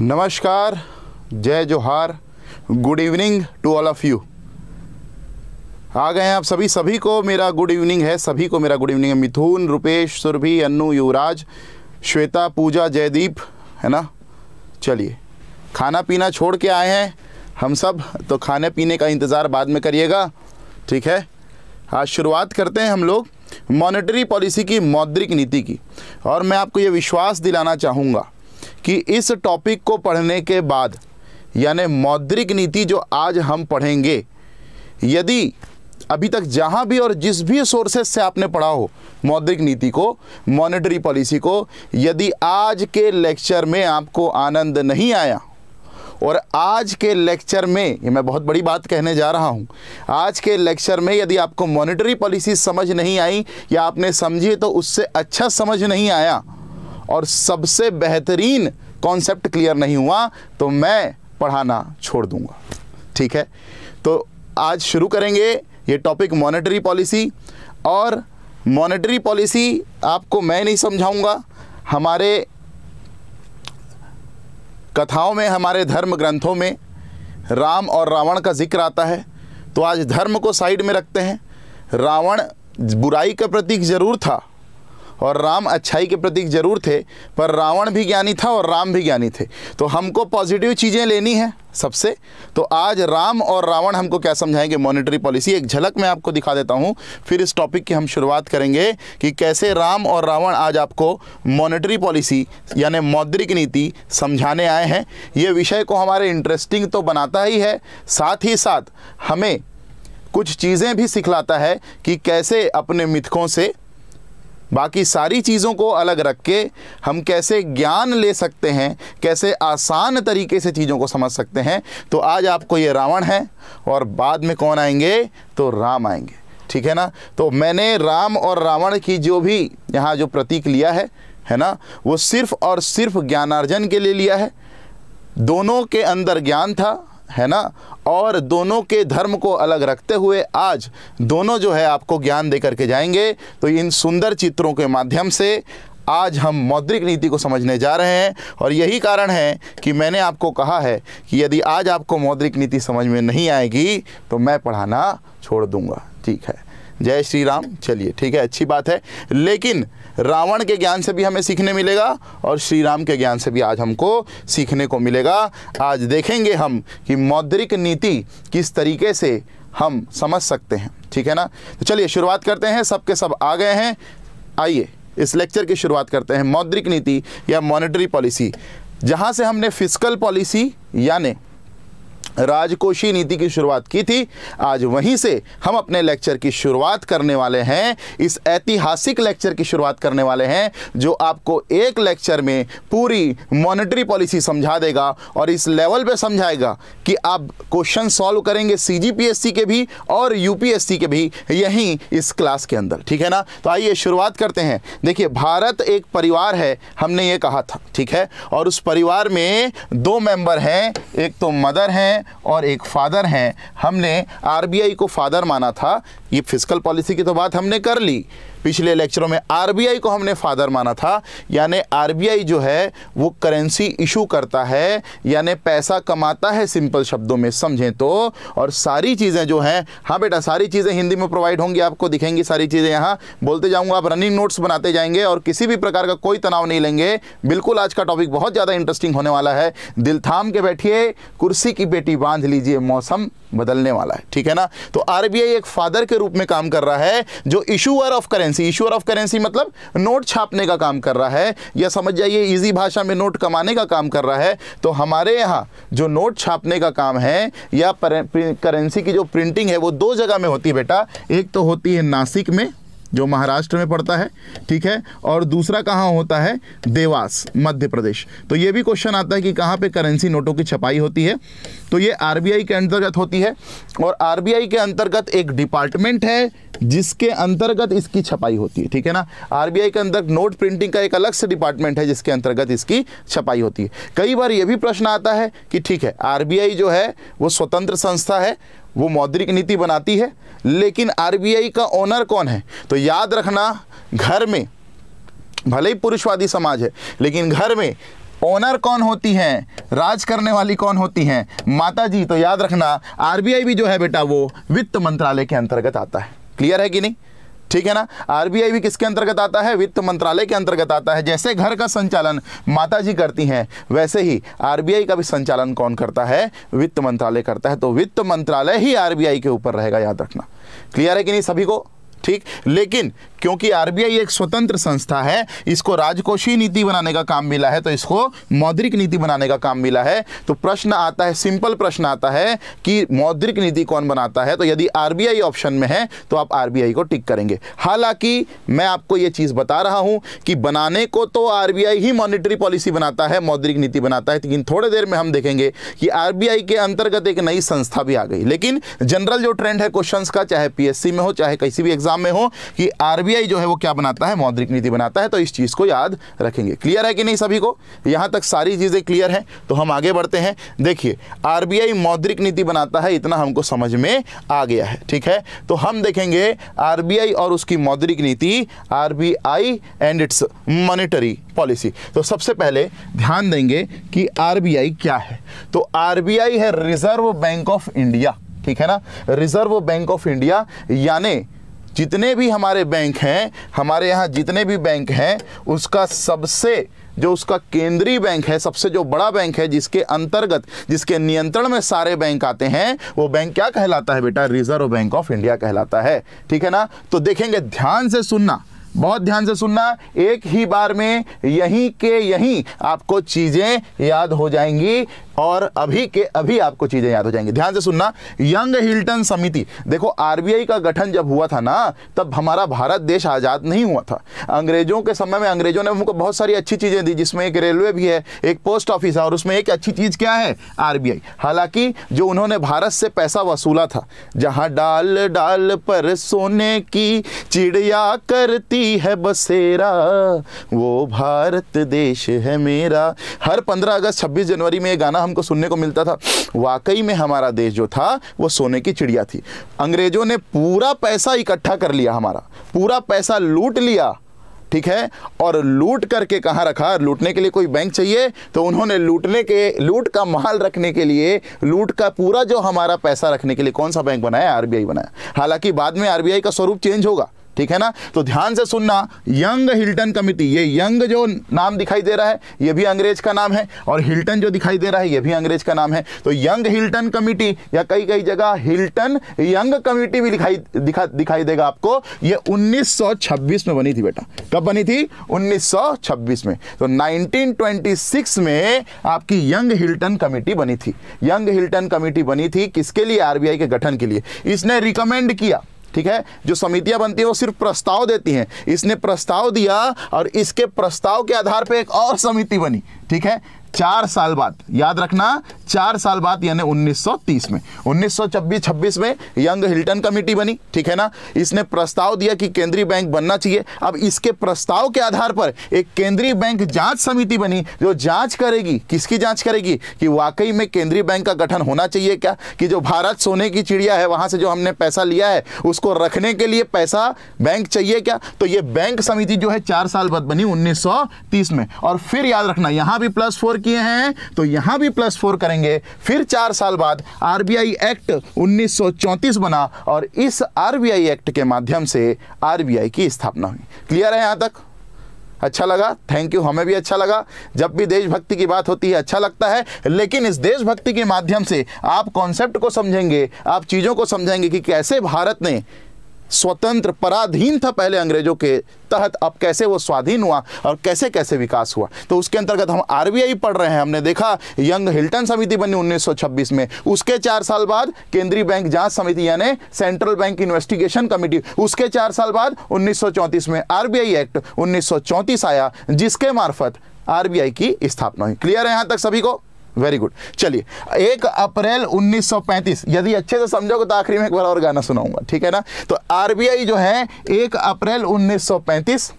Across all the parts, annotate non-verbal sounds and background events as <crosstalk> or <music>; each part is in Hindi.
नमस्कार जय जोहार good evening to all of you आ गए हैं आप सभी सभी को मेरा गुड इवनिंग है सभी को मेरा गुड इवनिंग है मिथुन रुपेश सुरभि अन्नू युवराज श्वेता पूजा जयदीप है ना चलिए खाना पीना छोड़ के आए हैं हम सब तो खाने पीने का इंतज़ार बाद में करिएगा ठीक है आज शुरुआत करते हैं हम लोग मॉनेटरी पॉलिसी की मौद्रिक नीति की और मैं आपको ये विश्वास दिलाना चाहूँगा कि इस टॉपिक को पढ़ने के बाद यानी मौद्रिक नीति जो आज हम पढ़ेंगे यदि अभी तक जहाँ भी और जिस भी सोर्सेस से आपने पढ़ा हो मौद्रिक नीति को मॉनेटरी पॉलिसी को यदि आज के लेक्चर में आपको आनंद नहीं आया और आज के लेक्चर में ये मैं बहुत बड़ी बात कहने जा रहा हूँ आज के लेक्चर में यदि आपको मॉनेटरी पॉलिसी समझ नहीं आई या आपने समझी तो उससे अच्छा समझ नहीं आया और सबसे बेहतरीन कॉन्सेप्ट क्लियर नहीं हुआ तो मैं पढ़ाना छोड़ दूंगा ठीक है तो आज शुरू करेंगे ये टॉपिक मॉनेटरी पॉलिसी और मॉनेटरी पॉलिसी आपको मैं नहीं समझाऊंगा हमारे कथाओं में हमारे धर्म ग्रंथों में राम और रावण का जिक्र आता है तो आज धर्म को साइड में रखते हैं रावण बुराई का प्रतीक ज़रूर था और राम अच्छाई के प्रतीक जरूर थे पर रावण भी ज्ञानी था और राम भी ज्ञानी थे तो हमको पॉजिटिव चीज़ें लेनी है सबसे तो आज राम और रावण हमको क्या समझाएंगे मॉनेटरी पॉलिसी एक झलक मैं आपको दिखा देता हूँ फिर इस टॉपिक की हम शुरुआत करेंगे कि कैसे राम और रावण आज आपको मॉनेटरी पॉलिसी यानी मौद्रिक नीति समझाने आए हैं ये विषय को हमारे इंटरेस्टिंग तो बनाता ही है साथ ही साथ हमें कुछ चीज़ें भी सिखलाता है कि कैसे अपने मिथकों से बाकी सारी चीज़ों को अलग रख के हम कैसे ज्ञान ले सकते हैं कैसे आसान तरीके से चीज़ों को समझ सकते हैं तो आज आपको ये रावण है और बाद में कौन आएंगे तो राम आएंगे ठीक है ना तो मैंने राम और रावण की जो भी यहाँ जो प्रतीक लिया है है ना वो सिर्फ़ और सिर्फ ज्ञानार्जन के लिए लिया है दोनों के अंदर ज्ञान था है ना और दोनों के धर्म को अलग रखते हुए आज दोनों जो है आपको ज्ञान दे करके जाएंगे तो इन सुंदर चित्रों के माध्यम से आज हम मौद्रिक नीति को समझने जा रहे हैं और यही कारण है कि मैंने आपको कहा है कि यदि आज आपको मौद्रिक नीति समझ में नहीं आएगी तो मैं पढ़ाना छोड़ दूंगा ठीक है जय श्री राम चलिए ठीक है अच्छी बात है लेकिन रावण के ज्ञान से भी हमें सीखने मिलेगा और श्री राम के ज्ञान से भी आज हमको सीखने को मिलेगा आज देखेंगे हम कि मौद्रिक नीति किस तरीके से हम समझ सकते हैं ठीक है ना तो चलिए शुरुआत करते हैं सबके सब आ गए हैं आइए इस लेक्चर की शुरुआत करते हैं मौद्रिक नीति या मॉनेटरी पॉलिसी जहाँ से हमने फिजिकल पॉलिसी यानी राजकोषीय नीति की शुरुआत की थी आज वहीं से हम अपने लेक्चर की शुरुआत करने वाले हैं इस ऐतिहासिक लेक्चर की शुरुआत करने वाले हैं जो आपको एक लेक्चर में पूरी मॉनेटरी पॉलिसी समझा देगा और इस लेवल पे समझाएगा कि आप क्वेश्चन सॉल्व करेंगे सीजीपीएससी के भी और यूपीएससी के भी यहीं इस क्लास के अंदर ठीक है ना तो आइए शुरुआत करते हैं देखिए भारत एक परिवार है हमने ये कहा था ठीक है और उस परिवार में दो मेंबर हैं एक तो मदर हैं और एक फादर हैं हमने आरबीआई को फादर माना था ये फिजिकल पॉलिसी की तो बात हमने कर ली पिछले लेक्चरों में आरबीआई को हमने फादर माना था यानी आरबीआई जो है वो करेंसी इशू करता है यानी पैसा कमाता है सिंपल शब्दों में समझें तो और सारी चीज़ें जो हैं हाँ बेटा सारी चीज़ें हिंदी में प्रोवाइड होंगी आपको दिखेंगी सारी चीज़ें यहाँ बोलते जाऊँगा आप रनिंग नोट्स बनाते जाएंगे और किसी भी प्रकार का कोई तनाव नहीं लेंगे बिल्कुल आज का टॉपिक बहुत ज़्यादा इंटरेस्टिंग होने वाला है दिल थाम के बैठिए कुर्सी की बेटी बांध लीजिए मौसम बदलने वाला है ठीक है ना तो आरबीआई एक फादर के रूप में काम कर रहा है जो issuer of currency currency issuer of currency मतलब नोट छापने का काम कर रहा है या समझ जाइए इजी भाषा में नोट कमाने का काम कर रहा है तो हमारे यहाँ जो नोट छापने का काम है या करेंसी की जो प्रिंटिंग है वो दो जगह में होती है बेटा एक तो होती है नासिक में जो महाराष्ट्र में पड़ता है ठीक है और दूसरा कहाँ होता है देवास मध्य प्रदेश तो ये भी क्वेश्चन आता है कि कहाँ पे करेंसी नोटों की छपाई होती है तो ये आरबीआई के अंतर्गत होती है और आरबीआई के अंतर्गत एक डिपार्टमेंट है जिसके अंतर्गत इसकी छपाई होती है ठीक है ना आरबीआई के अंदर नोट प्रिंटिंग का एक अलग से डिपार्टमेंट है जिसके अंतर्गत इसकी छपाई होती है कई बार ये भी प्रश्न आता है कि ठीक है आरबीआई जो है वो स्वतंत्र संस्था है वो मौद्रिक नीति बनाती है लेकिन आरबीआई का ओनर कौन है तो याद रखना घर में भले ही पुरुषवादी समाज है लेकिन घर में ओनर कौन होती हैं राज करने वाली कौन होती हैं माता जी तो याद रखना आरबीआई भी जो है बेटा वो वित्त मंत्रालय के अंतर्गत आता है क्लियर है कि नहीं ठीक है ना आरबीआई भी किसके अंतर्गत आता है वित्त मंत्रालय के अंतर्गत आता है जैसे घर का संचालन माता जी करती हैं वैसे ही आरबीआई का भी संचालन कौन करता है वित्त मंत्रालय करता है तो वित्त मंत्रालय ही आरबीआई के ऊपर रहेगा याद रखना क्लियर है कि नहीं सभी को ठीक लेकिन क्योंकि आरबीआई एक स्वतंत्र संस्था है इसको राजकोषीय नीति बनाने का काम मिला है तो इसको मौद्रिक नीति बनाने का काम मिला है तो प्रश्न आता है सिंपल प्रश्न आता है कि मौद्रिक नीति कौन बनाता है तो यदि आरबीआई ऑप्शन में है तो आप आरबीआई को टिक करेंगे हालांकि मैं आपको यह चीज़ बता रहा हूं कि बनाने को तो आरबीआई ही मॉनिटरी पॉलिसी बनाता है मौद्रिक नीति बनाता है लेकिन थोड़ी देर में हम देखेंगे कि आरबीआई के अंतर्गत एक नई संस्था भी आ गई लेकिन जनरल जो ट्रेंड है क्वेश्चन का चाहे पीएससी में हो चाहे किसी भी एग्जाम एग्जाम में हो कि आरबीआई जो है वो क्या बनाता है मौद्रिक नीति बनाता है तो इस चीज़ को याद रखेंगे क्लियर है कि नहीं सभी को यहाँ तक सारी चीज़ें क्लियर हैं तो हम आगे बढ़ते हैं देखिए आरबीआई मौद्रिक नीति बनाता है इतना हमको समझ में आ गया है ठीक है तो हम देखेंगे आरबीआई और उसकी मौद्रिक नीति RBI and its monetary policy तो सबसे पहले ध्यान देंगे कि आरबीआई क्या है तो आरबीआई है रिजर्व बैंक ऑफ इंडिया ठीक है ना रिजर्व बैंक ऑफ इंडिया यानी जितने भी हमारे बैंक हैं हमारे यहाँ जितने भी बैंक हैं उसका सबसे जो उसका केंद्रीय बैंक है सबसे जो बड़ा बैंक है जिसके अंतर्गत जिसके नियंत्रण में सारे बैंक आते हैं वो बैंक क्या कहलाता है बेटा रिजर्व बैंक ऑफ इंडिया कहलाता है ठीक है ना तो देखेंगे ध्यान से सुनना बहुत ध्यान से सुनना एक ही बार में यहीं के यहीं आपको चीज़ें याद हो जाएंगी और अभी के अभी आपको चीज़ें याद हो जाएंगी ध्यान से सुनना यंग हिल्टन समिति देखो आरबीआई का गठन जब हुआ था ना तब हमारा भारत देश आज़ाद नहीं हुआ था अंग्रेज़ों के समय में अंग्रेज़ों ने हमको बहुत सारी अच्छी चीज़ें दी जिसमें एक रेलवे भी है एक पोस्ट ऑफिस है और उसमें एक अच्छी चीज़ क्या है आर हालांकि जो उन्होंने भारत से पैसा वसूला था जहाँ डाल डाल पर सोने की चिड़िया करती है बसेरा वो भारत देश है मेरा हर पंद्रह अगस्त छब्बीस जनवरी में ये गाना हमको सुनने को मिलता था वाकई में हमारा देश जो था वो सोने की चिड़िया थी अंग्रेज़ों ने पूरा पैसा इकट्ठा कर लिया हमारा पूरा पैसा लूट लिया ठीक है और लूट करके कहाँ रखा लूटने के लिए कोई बैंक चाहिए तो उन्होंने लूटने के लूट का माल रखने के लिए लूट का पूरा जो हमारा पैसा रखने के लिए कौन सा बैंक बनाया आरबीआई बनाया हालांकि बाद में आरबीआई का स्वरूप चेंज होगा ठीक है ना तो ध्यान से सुनना यंग हिल्टन कमिटी ये यंग जो नाम दिखाई दे रहा है ये भी अंग्रेज का नाम है और हिल्टन जो दिखाई दे रहा है ये भी अंग्रेज का नाम है तो यंग हिल्टन कमिटी या कई कई जगह हिल्टन यंग कमिटी भी दिखाई दिखा दिखाई देगा आपको ये 1926 में बनी थी बेटा कब बनी थी 1926 में तो 1926 में आपकी यंग हिल्टन कमेटी बनी थी यंग हिल्टन कमिटी बनी थी किसके लिए आरबीआई के गठन के लिए इसने रिकमेंड किया ठीक है जो समितियां बनती है वो सिर्फ प्रस्ताव देती हैं इसने प्रस्ताव दिया और इसके प्रस्ताव के आधार पर एक और समिति बनी ठीक है चार साल बाद याद रखना चार साल बाद यानी 1930 में 1926 में यंग हिल्टन कमेटी बनी ठीक है ना इसने प्रस्ताव दिया कि केंद्रीय बैंक बनना चाहिए अब इसके प्रस्ताव के आधार पर एक केंद्रीय बैंक जांच समिति बनी जो जांच करेगी किसकी जांच करेगी कि वाकई में केंद्रीय बैंक का गठन होना चाहिए क्या कि जो भारत सोने की चिड़िया है वहां से जो हमने पैसा लिया है उसको रखने के लिए पैसा बैंक चाहिए क्या तो यह बैंक समिति जो है चार साल बाद बनी उन्नीस में और फिर याद रखना यहां भी प्लस फोर की किए हैं तो यहां भी प्लस फोर करेंगे फिर चार साल बाद आरबीआई एक्ट 1934 बना और इस आरबीआई एक्ट के माध्यम से आरबीआई की स्थापना हुई क्लियर है यहां तक अच्छा लगा थैंक यू हमें भी अच्छा लगा जब भी देशभक्ति की बात होती है अच्छा लगता है लेकिन इस देशभक्ति के माध्यम से आप कॉन्सेप्ट को समझेंगे आप चीज़ों को समझेंगे कि कैसे भारत ने स्वतंत्र पराधीन था पहले अंग्रेजों के तहत अब कैसे वो स्वाधीन हुआ और कैसे कैसे विकास हुआ तो उसके अंतर्गत हम आरबीआई पढ़ रहे हैं हमने देखा यंग हिल्टन समिति बनी 1926 में उसके चार साल बाद केंद्रीय बैंक जांच समिति यानी सेंट्रल बैंक इन्वेस्टिगेशन कमेटी उसके चार साल बाद उन्नीस में आरबीआई एक्ट उन्नीस आया जिसके मार्फत आरबीआई की स्थापना हुई क्लियर है यहाँ तक सभी को वेरी गुड चलिए एक अप्रैल 1935 यदि अच्छे से समझोगे तो आखिरी में एक बार और गाना सुनाऊंगा ठीक है ना तो आरबीआई जो है एक अप्रैल 1935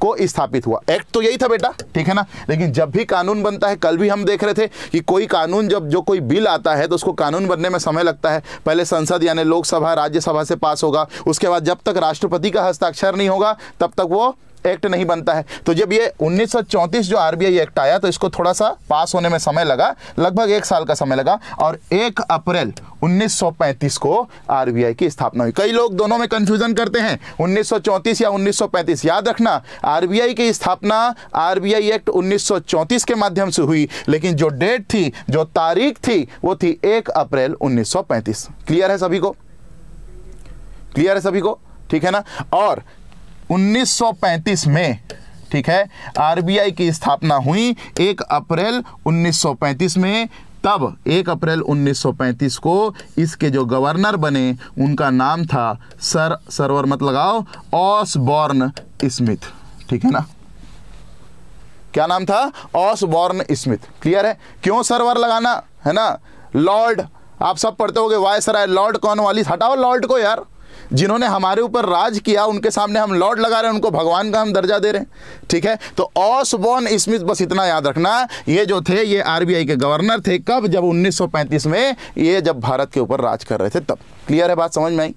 को स्थापित हुआ एक्ट तो यही था बेटा ठीक है ना लेकिन जब भी कानून बनता है कल भी हम देख रहे थे कि कोई कानून जब जो कोई बिल आता है तो उसको कानून बनने में समय लगता है पहले संसद यानी लोकसभा राज्यसभा से पास होगा उसके बाद जब तक राष्ट्रपति का हस्ताक्षर नहीं होगा तब तक वो एक्ट नहीं बनता है तो जब ये 1934 जो आरबीआई एक्ट आया तो इसको थोड़ा सा पास होने में समय लगा लगभग एक साल का समय लगा और एक अप्रैल 1935 को आरबीआई की स्थापना हुई कई लोग दोनों में कंफ्यूजन करते हैं 1934 या 1935 याद रखना आरबीआई की स्थापना आरबीआई एक्ट 1934 के माध्यम से हुई लेकिन जो डेट थी जो तारीख थी वो थी एक अप्रैल 1935 क्लियर है सभी को क्लियर है सभी को ठीक है ना और 1935 में ठीक है आरबीआई की स्थापना हुई 1 अप्रैल 1935 में तब 1 अप्रैल 1935 को इसके जो गवर्नर बने उनका नाम था सर सरवर मत लगाओ ऑसबॉर्न स्मिथ ठीक है ना क्या नाम था ऑसबॉर्न स्मिथ क्लियर है क्यों सरवर लगाना है ना लॉर्ड आप सब पढ़ते हो गए वायसराय लॉर्ड कौन वाली हटाओ लॉर्ड को यार जिन्होंने हमारे ऊपर राज किया उनके सामने हम लॉर्ड लगा रहे हैं उनको भगवान का हम दर्जा दे रहे हैं ठीक है तो ऑसबॉर्न स्मिथ बस इतना याद रखना ये जो थे ये आरबीआई के गवर्नर थे कब जब 1935 में ये जब भारत के ऊपर राज कर रहे थे तब क्लियर है बात समझ में आई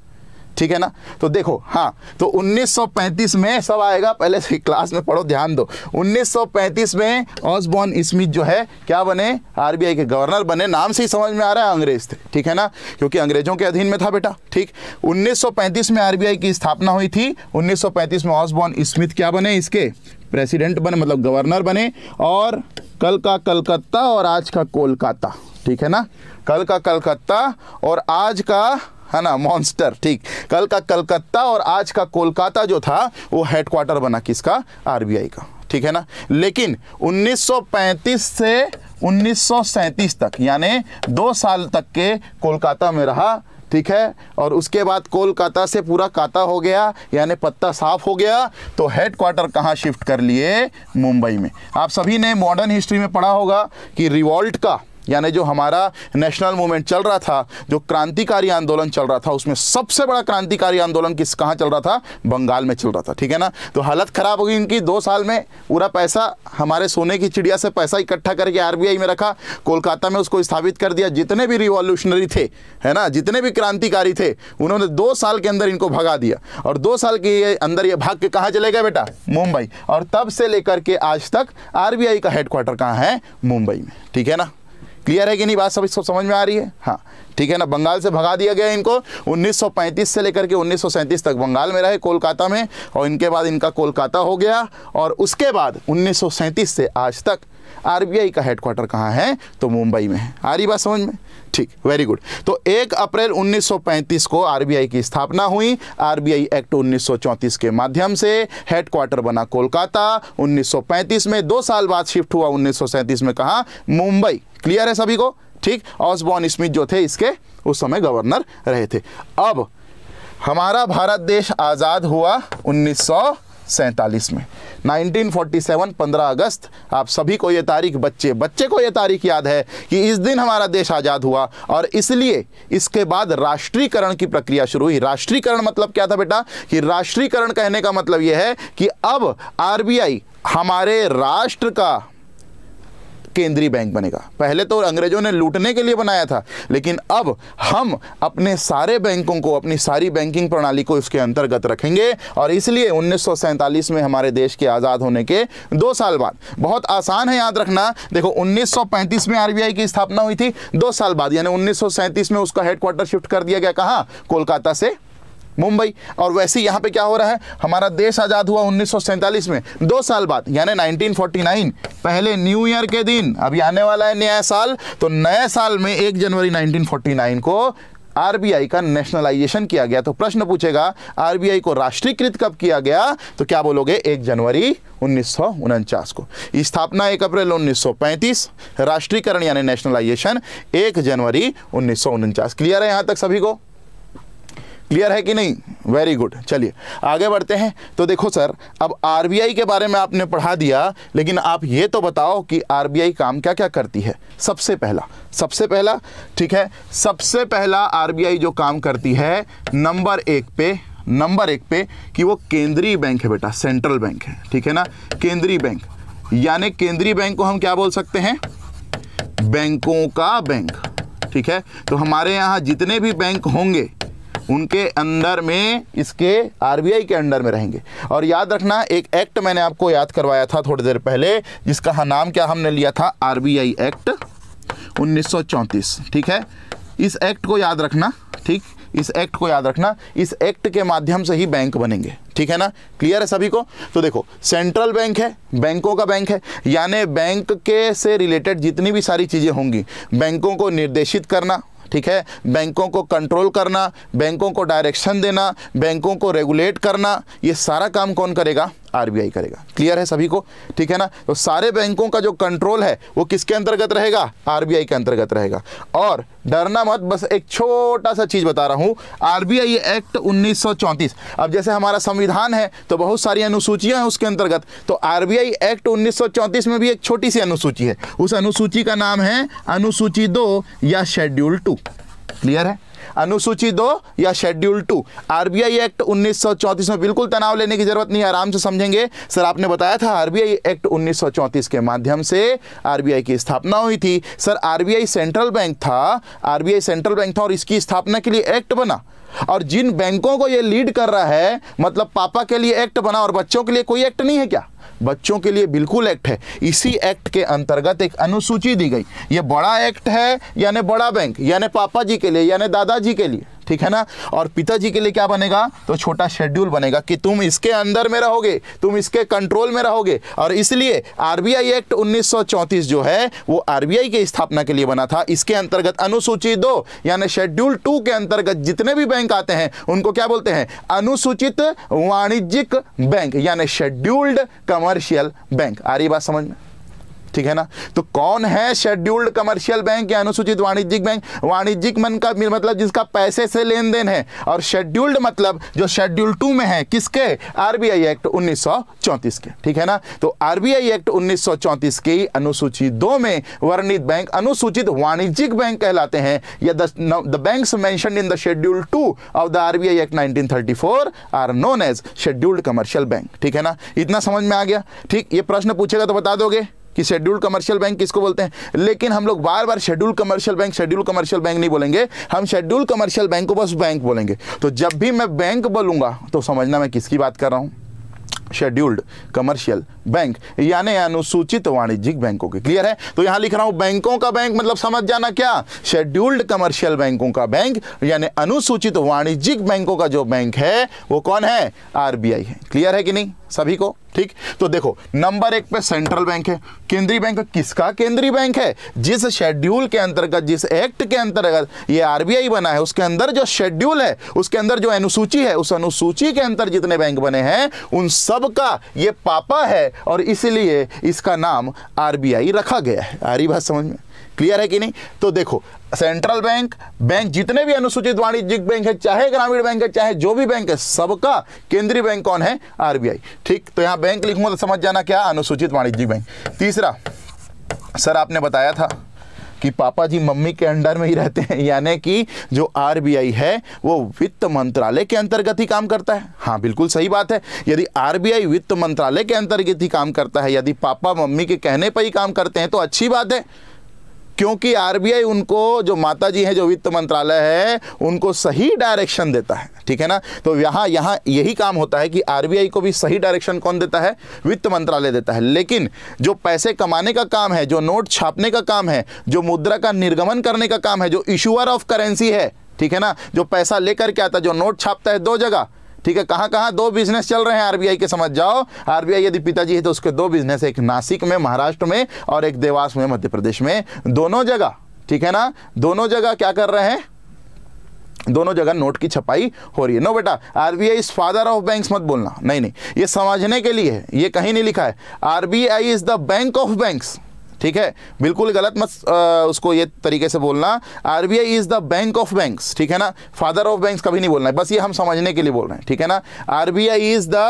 ठीक है ना तो देखो हाँ तो 1935 में सब आएगा पहले से क्लास में पढ़ो ध्यान दो 1935 में ऑसबोर्न स्मिथ जो है क्या बने आरबीआई के गवर्नर बने नाम से ही समझ में आ रहा है अंग्रेज थे ठीक है ना क्योंकि अंग्रेजों के अधीन में था बेटा ठीक 1935 में आरबीआई की स्थापना हुई थी 1935 में ऑसबोर्न स्मिथ क्या बने इसके प्रेसिडेंट बने मतलब गवर्नर बने और कल का कलकत्ता और आज का कोलकाता ठीक है ना कल का कलकत्ता और आज का है ना मॉन्स्टर ठीक कल का कलकत्ता और आज का कोलकाता जो था वो हेडक्वार्टर बना किसका आरबीआई का ठीक है ना लेकिन 1935 से 1937 तक यानी दो साल तक के कोलकाता में रहा ठीक है और उसके बाद कोलकाता से पूरा काता हो गया यानी पत्ता साफ हो गया तो हेड क्वार्टर कहाँ शिफ्ट कर लिए मुंबई में आप सभी ने मॉडर्न हिस्ट्री में पढ़ा होगा कि रिवॉल्ट का यानी जो हमारा नेशनल मूवमेंट चल रहा था जो क्रांतिकारी आंदोलन चल रहा था उसमें सबसे बड़ा क्रांतिकारी आंदोलन किस कहाँ चल रहा था बंगाल में चल रहा था ठीक है ना तो हालत ख़राब हो गई इनकी दो साल में पूरा पैसा हमारे सोने की चिड़िया से पैसा इकट्ठा करके आर में रखा कोलकाता में उसको स्थापित कर दिया जितने भी रिवॉल्यूशनरी थे है ना जितने भी क्रांतिकारी थे उन्होंने दो साल के अंदर इनको भगा दिया और दो साल के अंदर ये भाग के कहाँ चले गए बेटा मुंबई और तब से लेकर के आज तक आरबीआई का हेडक्वार्टर कहाँ है मुंबई में ठीक है ना क्लियर है कि नहीं बात सब इसको समझ में आ रही है हाँ ठीक है ना बंगाल से भगा दिया गया इनको 1935 से लेकर के उन्नीस तक बंगाल में रहे कोलकाता में और इनके बाद इनका कोलकाता हो गया और उसके बाद उन्नीस से आज तक आरबीआई का हेडक्वार्टर कहाँ है तो मुंबई में है आ रही बात समझ में ठीक वेरी गुड तो 1 अप्रैल 1935 को आरबीआई की स्थापना हुई आरबीआई एक्ट 1934 के माध्यम से हेडक्वार्टर बना कोलकाता 1935 में दो साल बाद शिफ्ट हुआ 1937 में कहा मुंबई क्लियर है सभी को ठीक ऑसबॉर्न स्मिथ जो थे इसके उस समय गवर्नर रहे थे अब हमारा भारत देश आज़ाद हुआ उन्नीस सैतालीस में 1947 15 अगस्त आप सभी को ये तारीख बच्चे बच्चे को ये तारीख याद है कि इस दिन हमारा देश आज़ाद हुआ और इसलिए इसके बाद राष्ट्रीयकरण की प्रक्रिया शुरू हुई राष्ट्रीयकरण मतलब क्या था बेटा कि राष्ट्रीयकरण कहने का मतलब यह है कि अब आर हमारे राष्ट्र का केंद्रीय बैंक बनेगा पहले तो अंग्रेजों ने लूटने के लिए बनाया था लेकिन अब हम अपने सारे बैंकों को अपनी सारी बैंकिंग प्रणाली को इसके अंतर्गत रखेंगे और इसलिए उन्नीस में हमारे देश के आज़ाद होने के दो साल बाद बहुत आसान है याद रखना देखो उन्नीस में आर की स्थापना हुई थी दो साल बाद यानी उन्नीस में उसका हेडक्वार्टर शिफ्ट कर दिया गया कहाँ कोलकाता से मुंबई और वैसे यहाँ पे क्या हो रहा है हमारा देश आज़ाद हुआ उन्नीस में दो साल बाद यानी 1949 पहले न्यू ईयर के दिन अभी आने वाला है नया साल तो नए साल में एक जनवरी 1949 को आरबीआई का नेशनलाइजेशन किया गया तो प्रश्न पूछेगा आरबीआई को राष्ट्रीयकृत कब किया गया तो क्या बोलोगे एक जनवरी उन्नीस को स्थापना एक अप्रैल उन्नीस राष्ट्रीयकरण यानी नेशनलाइजेशन एक जनवरी उन्नीस क्लियर है यहाँ तक सभी को क्लियर है कि नहीं वेरी गुड चलिए आगे बढ़ते हैं तो देखो सर अब आरबीआई के बारे में आपने पढ़ा दिया लेकिन आप ये तो बताओ कि आरबीआई काम क्या क्या करती है सबसे पहला सबसे पहला ठीक है सबसे पहला आरबीआई जो काम करती है नंबर एक पे नंबर एक पे कि वो केंद्रीय बैंक है बेटा सेंट्रल बैंक है ठीक है ना केंद्रीय बैंक यानी केंद्रीय बैंक को हम क्या बोल सकते हैं बैंकों का बैंक ठीक है तो हमारे यहाँ जितने भी बैंक होंगे उनके अंदर में इसके आरबीआई के अंडर में रहेंगे और याद रखना एक एक्ट मैंने आपको याद करवाया था थोड़ी देर पहले जिसका नाम क्या हमने लिया था आरबीआई एक्ट 1934 ठीक है इस एक्ट को याद रखना ठीक इस एक्ट को याद रखना इस एक्ट के माध्यम से ही बैंक बनेंगे ठीक है ना क्लियर है सभी को तो देखो सेंट्रल बैंक है बैंकों का बैंक है यानी बैंक के से रिलेटेड जितनी भी सारी चीज़ें होंगी बैंकों को निर्देशित करना ठीक है बैंकों को कंट्रोल करना बैंकों को डायरेक्शन देना बैंकों को रेगुलेट करना ये सारा काम कौन करेगा आरबीआई करेगा क्लियर है सभी को ठीक है ना तो सारे बैंकों का जो कंट्रोल है वो किसके अंतर्गत रहेगा आरबीआई के अंतर्गत रहेगा और डरना मत बस एक छोटा सा चीज़ बता रहा हूँ आरबीआई एक्ट 1934 अब जैसे हमारा संविधान है तो बहुत सारी अनुसूचियाँ हैं उसके अंतर्गत तो आरबीआई एक्ट 1934 में भी एक छोटी सी अनुसूची है उस अनुसूची का नाम है अनुसूची दो या शेड्यूल टू क्लियर है अनुसूची दो या शेड्यूल टू आरबीआई एक्ट 1934 में बिल्कुल तनाव लेने की जरूरत नहीं आराम से समझेंगे सर आपने बताया था आरबीआई एक्ट 1934 के माध्यम से आरबीआई की स्थापना हुई थी सर आरबीआई सेंट्रल बैंक था आरबीआई सेंट्रल बैंक था और इसकी स्थापना के लिए एक्ट बना और जिन बैंकों को ये लीड कर रहा है मतलब पापा के लिए एक्ट बना और बच्चों के लिए कोई एक्ट नहीं है क्या बच्चों के लिए बिल्कुल एक्ट है इसी एक्ट के अंतर्गत एक अनुसूची दी गई ये बड़ा एक्ट है यानी बड़ा बैंक यानी पापा जी के लिए यानी दादाजी के लिए ठीक है ना और पिताजी के लिए क्या बनेगा तो छोटा शेड्यूल बनेगा कि तुम इसके अंदर में रहोगे तुम इसके कंट्रोल में रहोगे और इसलिए आरबीआई एक्ट 1934 जो है वो आरबीआई की स्थापना के लिए बना था इसके अंतर्गत अनुसूची दो यानी शेड्यूल टू के अंतर्गत जितने भी बैंक आते हैं उनको क्या बोलते हैं अनुसूचित वाणिज्यिक बैंक यानी शेड्यूल्ड कमर्शियल बैंक आ रही बात समझ में ठीक है ना तो कौन है शेड्यूल्ड कमर्शियल बैंक या अनुसूचित वाणिज्यिक बैंक वाणिज्यिक मन का मतलब जिसका पैसे से लेन देन है और शेड्यूल्ड मतलब जो शेड्यूल टू में है किसके आरबीआई एक्ट 1934 के ठीक है ना तो आरबीआई एक्ट 1934 के अनुसूचित दो में वर्णित बैंक अनुसूचित वाणिज्यिक बैंक कहलाते हैं या the bank mention in the schedule two of the RBI act for are known as scheduled commercial bank ठीक है ना इतना समझ में आ गया ठीक ये प्रश्न पूछेगा तो बता दोगे कि शेड्यूल कमर्शियल बैंक किसको बोलते हैं लेकिन हम लोग बार बार schedule commercial bank schedule commercial bank नहीं बोलेंगे हम शेड्यूल कमर्शियल बैंक को बस बैंक बोलेंगे तो जब भी मैं बैंक बोलूंगा तो समझना मैं किसकी बात कर रहा हूँ शेड्यूल्ड कमर्शियल बैंक यानी अनुसूचित वाणिज्यिक बैंकों के क्लियर है तो यहां लिख रहा हूं बैंकों का बैंक मतलब समझ जाना क्या शेड्यूल्ड कमर्शियल बैंकों का बैंक यानी अनुसूचित वाणिज्यिक बैंकों का जो बैंक है वो कौन है आरबीआई है क्लियर है कि नहीं सभी को ठीक तो देखो नंबर एक पे सेंट्रल बैंक है केंद्रीय बैंक किसका केंद्रीय बैंक है जिस शेड्यूल के अंतर्गत जिस एक्ट के अंतर्गत ये आरबीआई बना है उसके अंदर जो शेड्यूल है उसके अंदर जो अनुसूची है उस अनुसूची के अंतर जितने बैंक बने हैं उन सब का ये पापा है और इसीलिए इसका नाम आरबीआई रखा गया है आ रही बात समझ में क्लियर है कि नहीं तो देखो सेंट्रल बैंक बैंक जितने भी अनुसूचित वाणिज्यिक बैंक है चाहे ग्रामीण बैंक है चाहे जो भी बैंक है सबका केंद्रीय बैंक कौन है आरबीआई ठीक तो यहां बैंक लिखूंगा तो समझ जाना क्या अनुसूचित वाणिज्यिक बैंक तीसरा सर आपने बताया था कि पापा जी मम्मी के अंडर में ही रहते हैं यानी कि जो आर है वो वित्त मंत्रालय के अंतर्गत ही काम करता है हाँ बिल्कुल सही बात है यदि आर वित्त मंत्रालय के अंतर्गत ही काम करता है यदि पापा मम्मी के कहने पर ही काम करते हैं तो अच्छी बात है क्योंकि आरबीआई उनको जो माता जी हैं जो वित्त मंत्रालय है उनको सही डायरेक्शन देता है ठीक है ना तो यहाँ यहाँ यही काम होता है कि आरबीआई को भी सही डायरेक्शन कौन देता है वित्त मंत्रालय देता है लेकिन जो पैसे कमाने का काम है जो नोट छापने का काम है जो मुद्रा का निर्गमन करने का काम है जो इशुअर ऑफ करेंसी है ठीक है ना जो पैसा लेकर के आता है जो नोट छापता है दो जगह ठीक है कहाँ कहाँ दो बिजनेस चल रहे हैं आरबीआई के समझ जाओ आरबीआई यदि पिताजी है तो उसके दो बिजनेस एक नासिक में महाराष्ट्र में और एक देवास में मध्य प्रदेश में दोनों जगह ठीक है ना दोनों जगह क्या कर रहे हैं दोनों जगह नोट की छपाई हो रही है नो बेटा RBI is father of banks मत बोलना नहीं नहीं ये समझने के लिए ये कहीं नहीं लिखा है RBI is the bank of banks ठीक है बिल्कुल गलत मत उसको ये तरीके से बोलना R B I is the bank of banks ठीक है ना फादर ऑफ बैंक्स कभी नहीं बोलना है बस ये हम समझने के लिए बोल रहे हैं ठीक है ना R B I is the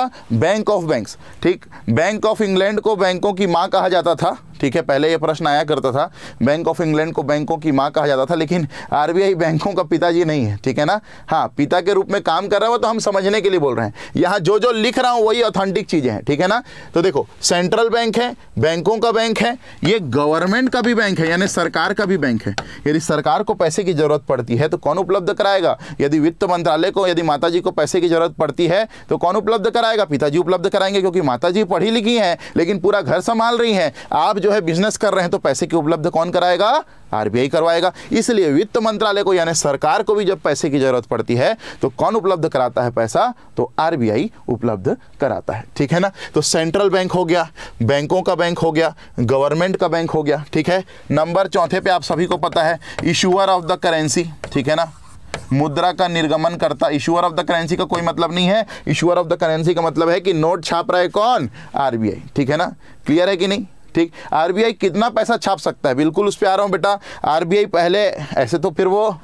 bank of banks ठीक बैंक ऑफ इंग्लैंड को बैंकों की माँ कहा जाता था ठीक है पहले ये प्रश्न आया करता था बैंक ऑफ इंग्लैंड को बैंकों की माँ कहा जाता था लेकिन आरबीआई बैंकों का पिताजी नहीं है ठीक है ना हाँ पिता के रूप में काम कर रहा हो तो हम समझने के लिए बोल रहे हैं यहाँ जो जो लिख रहा हूँ वही ऑथेंटिक चीज़ें हैं ठीक है ना तो देखो सेंट्रल बैंक है बैंकों का बैंक है ये गवर्नमेंट का भी बैंक है यानी सरकार का भी बैंक है यदि सरकार को पैसे की जरूरत पड़ती है तो कौन उपलब्ध कराएगा यदि वित्त मंत्रालय को यदि माता को पैसे की जरूरत पड़ती है तो कौन उपलब्ध कराएगा पिताजी उपलब्ध कराएंगे क्योंकि माता पढ़ी लिखी हैं लेकिन पूरा घर संभाल रही हैं आप जो है बिजनेस कर रहे हैं तो पैसे की उपलब्ध कौन कराएगा आरबीआई करवाएगा इसलिए वित्त मंत्रालय को यानी सरकार को भी जब पैसे की जरूरत पड़ती है तो कौन उपलब्ध कराता है पैसा तो आरबीआई उपलब्ध कराता है ठीक है ना तो सेंट्रल बैंक हो गया बैंकों का बैंक हो गया गवर्नमेंट का बैंक हो गया ठीक है नंबर चौथे पे आप सभी को पता है इशूअर ऑफ द करेंसी ठीक है ना मुद्रा का निर्गमन करता इशुअर ऑफ द करेंसी का कोई मतलब नहीं है इशुअर ऑफ द करेंसी का मतलब है कि नोट छाप रहा है कौन आरबीआई ठीक है ना क्लियर है कि नहीं ठीक आरबीआई कितना पैसा छाप सकता है बिल्कुल उस पर आ रहा हूँ बेटा आरबीआई पहले ऐसे तो फिर वो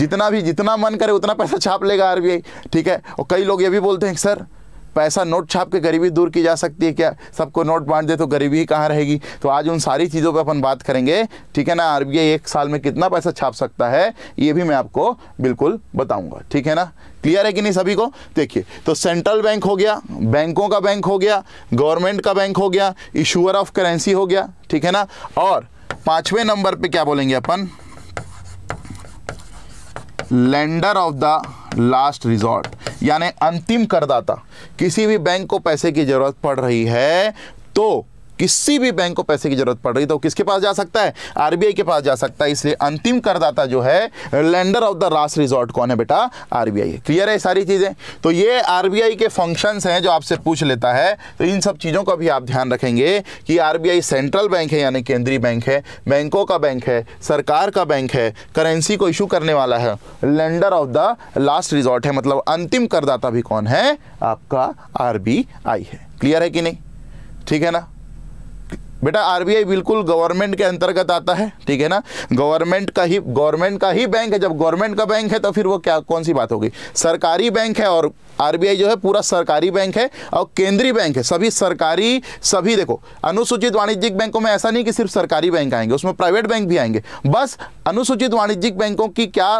जितना भी जितना मन करे उतना पैसा छाप लेगा आरबीआई ठीक है और कई लोग ये भी बोलते हैं सर पैसा नोट छाप के गरीबी दूर की जा सकती है क्या सबको नोट बांट दे तो गरीबी ही कहाँ रहेगी तो आज उन सारी चीज़ों पर अपन बात करेंगे ठीक है ना आरबीआई एक साल में कितना पैसा छाप सकता है ये भी मैं आपको बिल्कुल बताऊंगा ठीक है ना क्लियर है कि नहीं सभी को देखिए तो सेंट्रल बैंक हो गया बैंकों का बैंक हो गया गवर्नमेंट का बैंक हो गया इशूअर ऑफ करेंसी हो गया ठीक है ना और पांचवें नंबर पे क्या बोलेंगे अपन lender of the last resort यानी अंतिम करदाता किसी भी बैंक को पैसे की ज़रूरत पड़ रही है तो किसी भी बैंक को पैसे की जरूरत पड़ रही तो किसके पास जा सकता है आरबीआई के पास जा सकता है इसलिए अंतिम करदाता जो है lender of the last resort कौन है बेटा आरबीआई क्लियर है सारी चीज़ें तो ये आरबीआई के फंक्शंस हैं जो आपसे पूछ लेता है तो इन सब चीज़ों का भी आप ध्यान रखेंगे कि आरबीआई सेंट्रल बैंक है यानी केंद्रीय बैंक है बैंकों का बैंक है सरकार का बैंक है करेंसी को इशू करने वाला है lender of the last resort है मतलब अंतिम करदाता भी कौन है आपका आरबीआई है क्लियर है कि नहीं ठीक है ना बेटा आरबीआई बिल्कुल गवर्नमेंट के अंतर्गत आता है ठीक है ना गवर्नमेंट का ही गवर्नमेंट का ही बैंक है जब गवर्नमेंट का बैंक है तो फिर वो क्या कौन सी बात होगी सरकारी बैंक है और आरबीआई जो है पूरा सरकारी बैंक है और केंद्रीय बैंक है सभी सरकारी सभी देखो अनुसूचित वाणिज्यिक बैंकों में ऐसा नहीं कि सिर्फ सरकारी बैंक आएंगे उसमें प्राइवेट बैंक भी आएंगे बस अनुसूचित वाणिज्यिक बैंकों की क्या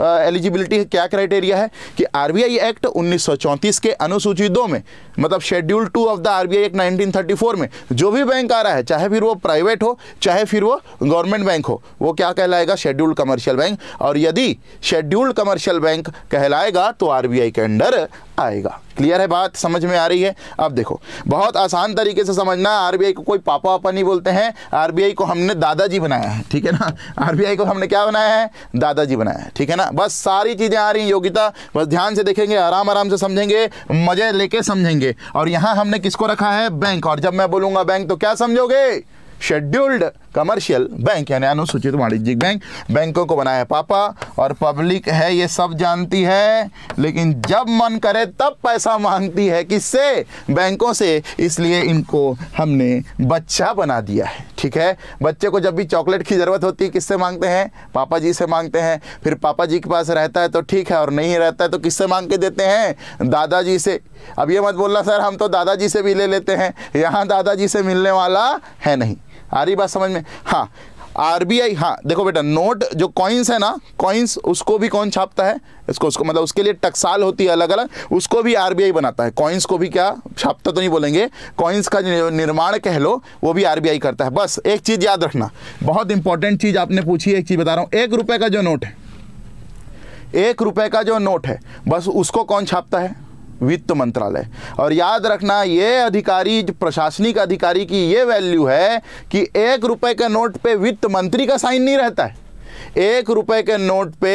एलिजिबिलिटी uh, क्या क्राइटेरिया है कि आरबीआई एक्ट उन्नीस के अनुसूची दो में मतलब schedule two of the RBI act 1934 में जो भी बैंक आ रहा है चाहे फिर वो प्राइवेट हो चाहे फिर वो गवर्नमेंट बैंक हो वो क्या कहलाएगा शेड्यूल्ड कमर्शियल बैंक और यदि शेड्यूल्ड कमर्शियल बैंक कहलाएगा तो आरबीआई के अंडर आएगा क्लियर है बात समझ में आ रही है अब देखो बहुत आसान तरीके से समझना आरबीआई को कोई पापा वापा नहीं बोलते हैं आरबीआई को हमने दादाजी बनाया है ठीक है ना आरबीआई को हमने क्या बनाया है दादाजी बनाया है ठीक है ना बस सारी चीज़ें आ रही हैं योगिता बस ध्यान से देखेंगे आराम आराम से समझेंगे मज़े लेके समझेंगे और यहाँ हमने किसको रखा है बैंक और जब मैं बोलूँगा बैंक तो क्या समझोगे शेड्यूल्ड कमर्शियल बैंक यानी अनुसूचित वाणिज्यिक बैंक बैंकों को बनाया पापा और पब्लिक है ये सब जानती है लेकिन जब मन करे तब पैसा मांगती है किससे बैंकों से इसलिए इनको हमने बच्चा बना दिया है ठीक है बच्चे को जब भी चॉकलेट की ज़रूरत होती है किससे मांगते हैं पापा जी से मांगते हैं फिर पापा जी के पास रहता है तो ठीक है और नहीं रहता है तो किससे मांग के देते हैं दादाजी से अब ये मत बोलना सर हम तो दादाजी से भी ले लेते हैं यहाँ दादाजी से मिलने वाला है नहीं आ रही बात समझ में हाँ आई हाँ देखो बेटा नोट जो कॉइन्स है ना कॉइन्स उसको भी कौन छापता है इसको उसको मतलब उसके लिए टक्साल होती है अलग अलग उसको भी आर बी आई बनाता है कॉइन्स को भी क्या छापता तो नहीं बोलेंगे कॉइन्स का निर्माण कह लो वो भी आर बी आई करता है बस एक चीज़ याद रखना बहुत इंपॉर्टेंट चीज़ आपने पूछी एक चीज़ बता रहा हूँ एक रुपये का जो नोट है एक रुपये का जो नोट है बस उसको कौन छापता है वित्त मंत्रालय और याद रखना ये अधिकारी प्रशासनिक अधिकारी की ये वैल्यू है कि एक रुपए के नोट पे वित्त मंत्री का साइन नहीं रहता है एक रुपए के नोट पे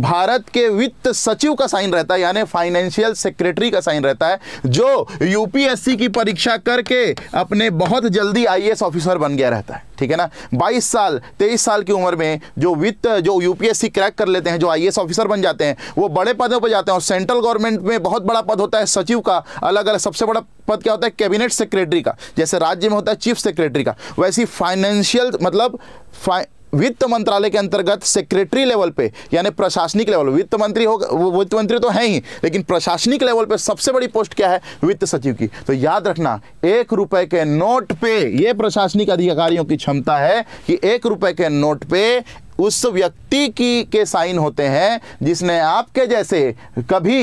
भारत के वित्त सचिव का साइन रहता है यानी फाइनेंशियल सेक्रेटरी का साइन रहता है जो यूपीएससी की परीक्षा करके अपने बहुत जल्दी आईएएस ऑफिसर बन गया रहता है ठीक है ना 22 साल 23 साल की उम्र में जो वित्त जो यूपीएससी क्रैक कर लेते हैं जो आईएएस ऑफिसर बन जाते हैं वो बड़े पदों पर जाते हैं और सेंट्रल गवर्नमेंट में बहुत बड़ा पद होता है सचिव का अलग अलग सबसे बड़ा पद क्या होता है कैबिनेट सेक्रेटरी का जैसे राज्य में होता है चीफ सेक्रेटरी का वैसी फाइनेंशियल मतलब वित्त मंत्रालय के अंतर्गत सेक्रेटरी लेवल पे यानी प्रशासनिक लेवल वित्त मंत्री हो वित्त मंत्री तो है ही लेकिन प्रशासनिक लेवल पे सबसे बड़ी पोस्ट क्या है वित्त सचिव की तो याद रखना एक रुपए के नोट पे ये प्रशासनिक अधिकारियों की क्षमता है कि एक रुपए के नोट पे उस व्यक्ति की के साइन होते हैं जिसने आपके जैसे कभी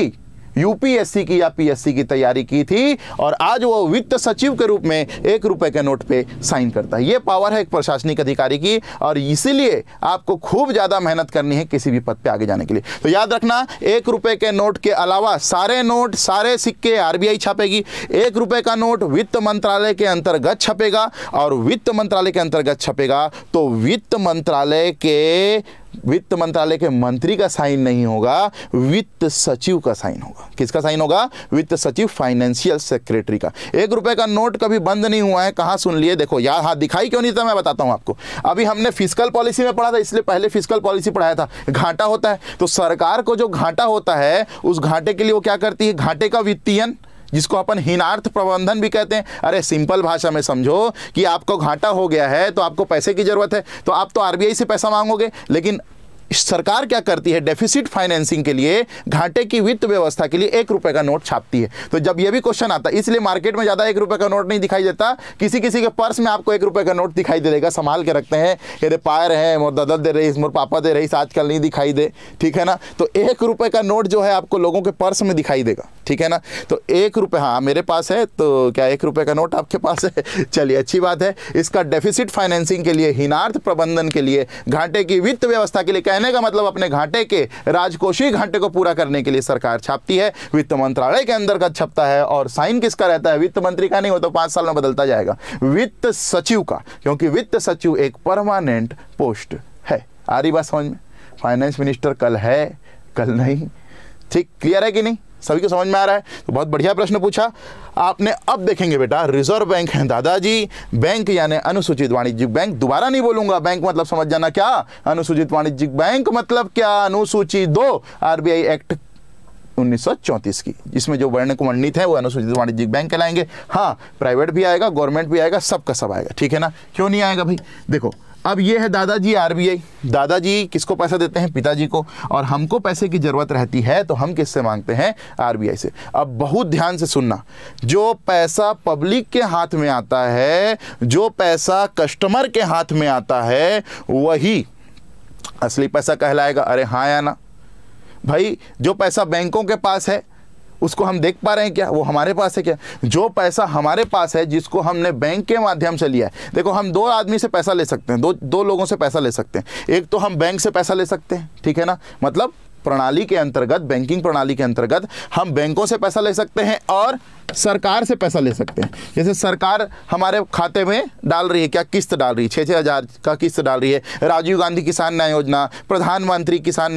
यूपीएससी की या पीएससी की तैयारी की थी और आज वो वित्त सचिव के रूप में एक रुपए के नोट पे साइन करता है ये पावर है एक प्रशासनिक अधिकारी की और इसीलिए आपको खूब ज़्यादा मेहनत करनी है किसी भी पद पर आगे जाने के लिए तो याद रखना एक रुपए के नोट के अलावा सारे नोट सारे सिक्के आरबीआई छापेगी एक रुपये का नोट वित्त मंत्रालय के अंतर्गत छपेगा और वित्त मंत्रालय के अंतर्गत छपेगा तो वित्त मंत्रालय के वित्त मंत्रालय के मंत्री का साइन नहीं होगा वित्त सचिव का साइन होगा किसका साइन होगा वित्त सचिव फाइनेंशियल सेक्रेटरी का एक रुपए का नोट कभी बंद नहीं हुआ है कहां सुन लिए देखो यार हाथ दिखाई क्यों नहीं था मैं बताता हूं आपको अभी हमने फिजिकल पॉलिसी में पढ़ा था इसलिए पहले फिजिकल पॉलिसी पढ़ाया था घाटा होता है तो सरकार को जो घाटा होता है उस घाटे के लिए वो क्या करती है घाटे का वित्तीयन जिसको अपन हिनार्थ प्रबंधन भी कहते हैं अरे सिंपल भाषा में समझो कि आपको घाटा हो गया है तो आपको पैसे की ज़रूरत है तो आप तो आरबीआई से पैसा मांगोगे लेकिन सरकार क्या करती है डेफिसिट फाइनेंसिंग के लिए घाटे की वित्त व्यवस्था के लिए एक रुपए का नोट छापती है तो जब यह भी क्वेश्चन आता है इसलिए मार्केट में ज़्यादा एक रुपए का नोट नहीं दिखाई देता किसी किसी के पर्स में आपको एक रुपए का नोट दिखाई दे देगा संभाल के रखते हैं अरे पायर है मोर दादा दे रही मोर पापा दे रही आजकल नहीं दिखाई दे ठीक है ना तो एक रुपए का नोट जो है आपको लोगों के पर्स में दिखाई देगा ठीक है ना तो एक रुपये हाँ मेरे पास है तो क्या एक रुपये का नोट आपके पास है <laughs> चलिए अच्छी बात है इसका डेफिसिट फाइनेंसिंग के लिए हिनार्थ प्रबंधन के लिए घाटे की वित्त व्यवस्था के लिए क्या कहने का मतलब अपने घाटे के राजकोषीय घाटे को पूरा करने के लिए सरकार छापती है वित्त मंत्रालय के अंतर्गत छपता है और साइन किसका रहता है वित्त मंत्री का नहीं हो तो पांच साल में बदलता जाएगा वित्त सचिव का क्योंकि वित्त सचिव एक परमानेंट पोस्ट है आ रही बात समझ में फाइनेंस मिनिस्टर कल है कल नहीं ठीक क्लियर है कि नहीं सभी को समझ में आ रहा है तो बहुत बढ़िया प्रश्न पूछा आपने अब देखेंगे बेटा रिजर्व बैंक है दादाजी बैंक यानी अनुसूचित वाणिज्यिक बैंक दोबारा नहीं बोलूंगा बैंक मतलब समझ जाना क्या अनुसूचित वाणिज्यिक बैंक मतलब क्या अनुसूची दो आरबीआई एक्ट उन्नीस की जिसमें जो वर्ण कुमंडित है वो अनुसूचित वाणिज्यिक बैंक कहलाएंगे हाँ प्राइवेट भी आएगा गवर्नमेंट भी आएगा सबका सब आएगा ठीक है ना क्यों नहीं आएगा भाई देखो अब ये है दादाजी आरबीआई दादाजी किसको पैसा देते हैं पिताजी को और हमको पैसे की ज़रूरत रहती है तो हम किससे मांगते हैं आरबीआई से अब बहुत ध्यान से सुनना जो पैसा पब्लिक के हाथ में आता है जो पैसा कस्टमर के हाथ में आता है वही असली पैसा कहलाएगा अरे हाँ या ना भाई जो पैसा बैंकों के पास है उसको हम देख पा रहे हैं क्या वो हमारे पास है क्या जो पैसा हमारे पास है जिसको हमने बैंक के माध्यम से लिया है देखो हम दो आदमी से पैसा ले सकते हैं दो दो लोगों से पैसा ले सकते हैं एक तो हम बैंक से पैसा ले सकते हैं ठीक है ना मतलब प्रणाली के अंतर्गत बैंकिंग प्रणाली के अंतर्गत हम बैंकों से पैसा ले सकते हैं और सरकार से पैसा ले सकते हैं जैसे सरकार हमारे खाते में डाल रही है क्या किस्त डाल रही है छः छः हज़ार का किस्त डाल रही है राजीव गांधी किसान न्याय योजना प्रधानमंत्री किसान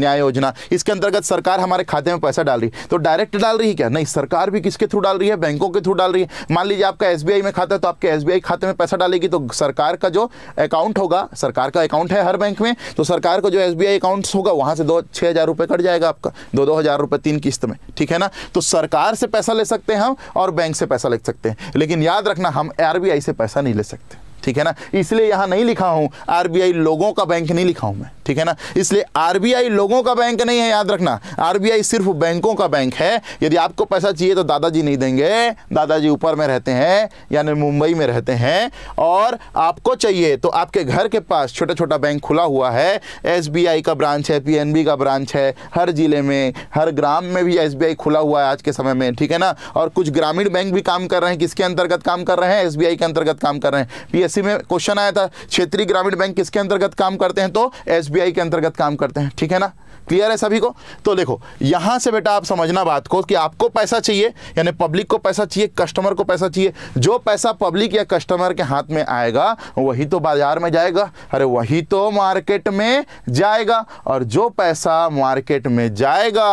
न्याय योजना इसके अंतर्गत सरकार हमारे खाते में पैसा डाल रही है तो डायरेक्ट डाल रही है क्या नहीं सरकार भी किसके थ्रू डाल रही है बैंकों के थ्रू डाल रही है मान लीजिए आपका एस में खाता है तो आपके एस खाते में पैसा डालेगी तो सरकार का जो अकाउंट होगा सरकार का अकाउंट है हर बैंक में तो सरकार का जो एस अकाउंट होगा वहाँ से दो छः हज़ार रुपये कट जाएगा आपका दो दो हज़ार रुपये तीन किस्त में ठीक है ना तो सरकार से पैसा ले सकते हैं हम और बैंक से पैसा ले सकते हैं लेकिन याद रखना हम आर से पैसा नहीं ले सकते ठीक है ना इसलिए यहां नहीं लिखा हूं आरबीआई लोगों का बैंक नहीं लिखा हूं मैं ठीक है ना इसलिए आरबीआई लोगों का बैंक नहीं है याद रखना आरबीआई सिर्फ बैंकों का बैंक है यदि आपको पैसा चाहिए तो दादाजी नहीं देंगे दादाजी ऊपर में रहते हैं यानी मुंबई में रहते हैं और आपको चाहिए तो आपके घर के पास छोटा छोटा बैंक खुला हुआ है एस का ब्रांच है पी का ब्रांच है हर ज़िले में हर ग्राम में भी एस खुला हुआ है आज के समय में ठीक है ना और कुछ ग्रामीण बैंक भी काम कर रहे हैं किसके अंतर्गत काम कर रहे हैं एस के अंतर्गत काम कर रहे हैं पी इसी में क्वेश्चन आया था क्षेत्रीय ग्रामीण बैंक किसके अंतर्गत काम करते हैं तो एस के अंतर्गत काम करते हैं ठीक है ना क्लियर है सभी को तो देखो यहां से बेटा आप समझना बात को कि आपको पैसा चाहिए यानी पब्लिक को पैसा चाहिए कस्टमर को पैसा चाहिए जो पैसा पब्लिक या कस्टमर के हाथ में आएगा वही तो बाजार में जाएगा अरे वही तो मार्केट में जाएगा और जो पैसा मार्केट में जाएगा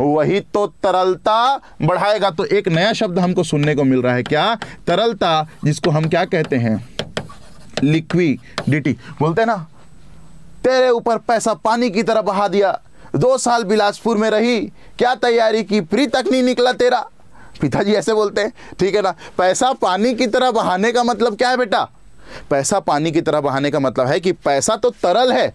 वही तो तरलता बढ़ाएगा तो एक नया शब्द हमको सुनने को मिल रहा है क्या तरलता जिसको हम क्या कहते हैं लिक्विडिटी बोलते हैं ना तेरे ऊपर पैसा पानी की तरह बहा दिया दो साल बिलासपुर में रही क्या तैयारी की प्री तक नहीं निकला तेरा पिताजी ऐसे बोलते हैं ठीक है ना पैसा पानी की तरह बहाने का मतलब क्या है बेटा पैसा पानी की तरह बहाने का मतलब है कि पैसा तो तरल है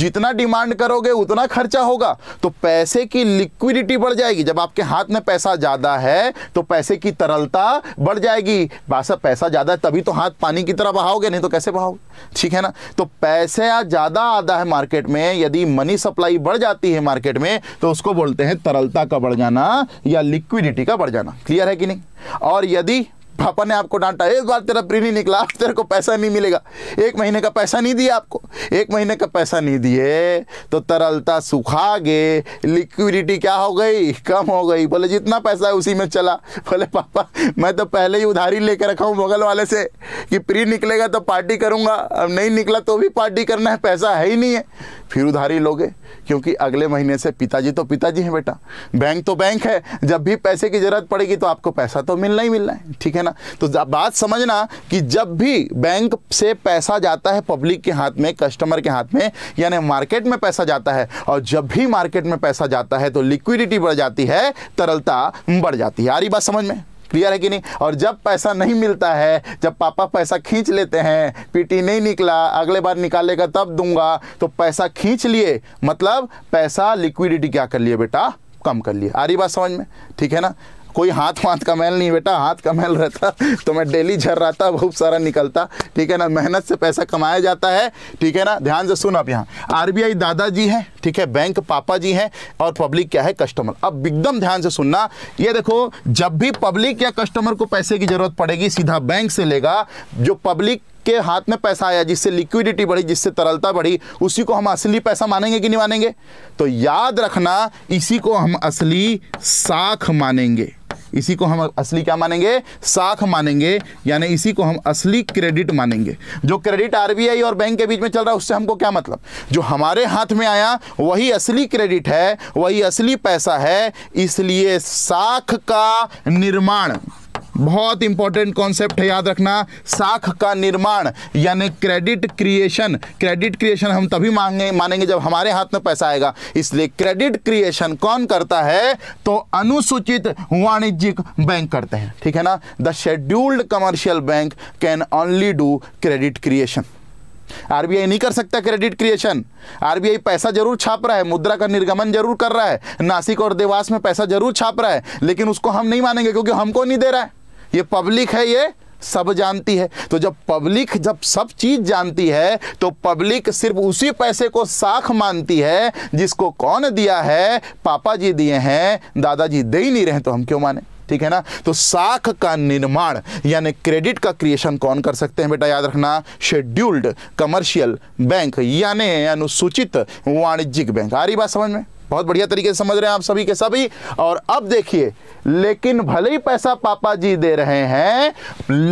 जितना डिमांड करोगे उतना खर्चा होगा तो पैसे की लिक्विडिटी बढ़ जाएगी जब आपके हाथ में पैसा ज़्यादा है तो पैसे की तरलता बढ़ जाएगी बासा पैसा ज़्यादा है तभी तो हाथ पानी की तरह बहाओगे नहीं तो कैसे बहाओगे ठीक है ना तो पैसे ज़्यादा आता है मार्केट में यदि मनी सप्लाई बढ़ जाती है मार्केट में तो उसको बोलते हैं तरलता का बढ़ जाना या लिक्विडिटी का बढ़ जाना क्लियर है कि नहीं और यदि पापा ने आपको डांटा इस बार तेरा प्री नहीं निकला तेरे को पैसा नहीं मिलेगा एक महीने का पैसा नहीं दिया आपको एक महीने का पैसा नहीं दिए तो तरलता सुखा गए लिक्विडिटी क्या हो गई कम हो गई बोले जितना पैसा है उसी में चला बोले पापा मैं तो पहले ही उधारी लेकर रखा हूँ मुगल वाले से कि प्री निकलेगा तो पार्टी करूँगा अब नहीं निकला तो भी पार्टी करना है पैसा है ही नहीं है फिर उधारी लोगे क्योंकि अगले महीने से पिताजी तो पिताजी हैं बेटा बैंक तो बैंक है जब भी पैसे की ज़रूरत पड़ेगी तो आपको पैसा तो मिलना ही मिलना है ठीक है ना ना तो बात समझना कि जब भी बैंक से पैसा जाता है पब्लिक के हाथ में कस्टमर के हाथ में यानी मार्केट में पैसा जाता है और जब भी मार्केट में पैसा जाता है तो लिक्विडिटी बढ़ जाती है तरलता बढ़ जाती है आ रही बात समझ में क्लियर है कि नहीं और जब पैसा नहीं मिलता है जब पापा पैसा खींच लेते हैं पीटी नहीं निकला अगले बार निकालेगा तब दूंगा तो पैसा खींच लिए मतलब पैसा लिक्विडिटी क्या कर लिए बेटा कम कर लिए आ रही बात समझ में ठीक है ना कोई हाथ वाथ का मैल नहीं बेटा हाथ का मैल रहता तो मैं डेली झर रहा था बहुत सारा निकलता ठीक है ना मेहनत से पैसा कमाया जाता है ठीक है ना ध्यान से सुन आप यहाँ आरबीआई दादाजी हैं ठीक है बैंक पापा जी हैं और पब्लिक क्या है कस्टमर अब एकदम ध्यान से सुनना ये देखो जब भी पब्लिक या कस्टमर को पैसे की जरूरत पड़ेगी सीधा बैंक से लेगा जो पब्लिक के हाथ में पैसा आया जिससे लिक्विडिटी बढ़ी जिससे तरलता बढ़ी उसी को हम असली पैसा मानेंगे कि नहीं मानेंगे तो याद रखना इसी को हम असली साख मानेंगे इसी को हम असली क्या मानेंगे साख मानेंगे यानी इसी को हम असली क्रेडिट मानेंगे जो क्रेडिट आरबीआई और बैंक के बीच में चल रहा है उससे हमको क्या मतलब जो हमारे हाथ में आया वही असली क्रेडिट है वही असली पैसा है इसलिए साख का निर्माण बहुत इंपॉर्टेंट कॉन्सेप्ट है याद रखना साख का निर्माण यानी क्रेडिट क्रिएशन क्रेडिट क्रिएशन हम तभी मांगे मानेंगे जब हमारे हाथ में पैसा आएगा इसलिए क्रेडिट क्रिएशन कौन करता है तो अनुसूचित वाणिज्यिक बैंक करते हैं ठीक है ना the scheduled commercial bank can only do credit creation RBI नहीं कर सकता क्रेडिट क्रिएशन आरबीआई पैसा जरूर छाप रहा है मुद्रा का निर्गमन जरूर कर रहा है नासिक और देवास में पैसा जरूर छाप रहा है लेकिन उसको हम नहीं मानेंगे क्योंकि हमको नहीं दे रहा है ये पब्लिक है ये सब जानती है तो जब पब्लिक जब सब चीज़ जानती है तो पब्लिक सिर्फ उसी पैसे को साख मानती है जिसको कौन दिया है पापा जी दिए हैं दादाजी दे ही नहीं रहे तो हम क्यों माने ठीक है ना तो साख का निर्माण यानी क्रेडिट का क्रिएशन कौन कर सकते हैं बेटा याद रखना शेड्यूल्ड कमर्शियल बैंक यानी अनुसूचित वाणिज्यिक बैंक आ रही बात समझ में बहुत बढ़िया तरीके से समझ रहे हैं आप सभी के सभी और अब देखिए लेकिन भले ही पैसा पापा जी दे रहे हैं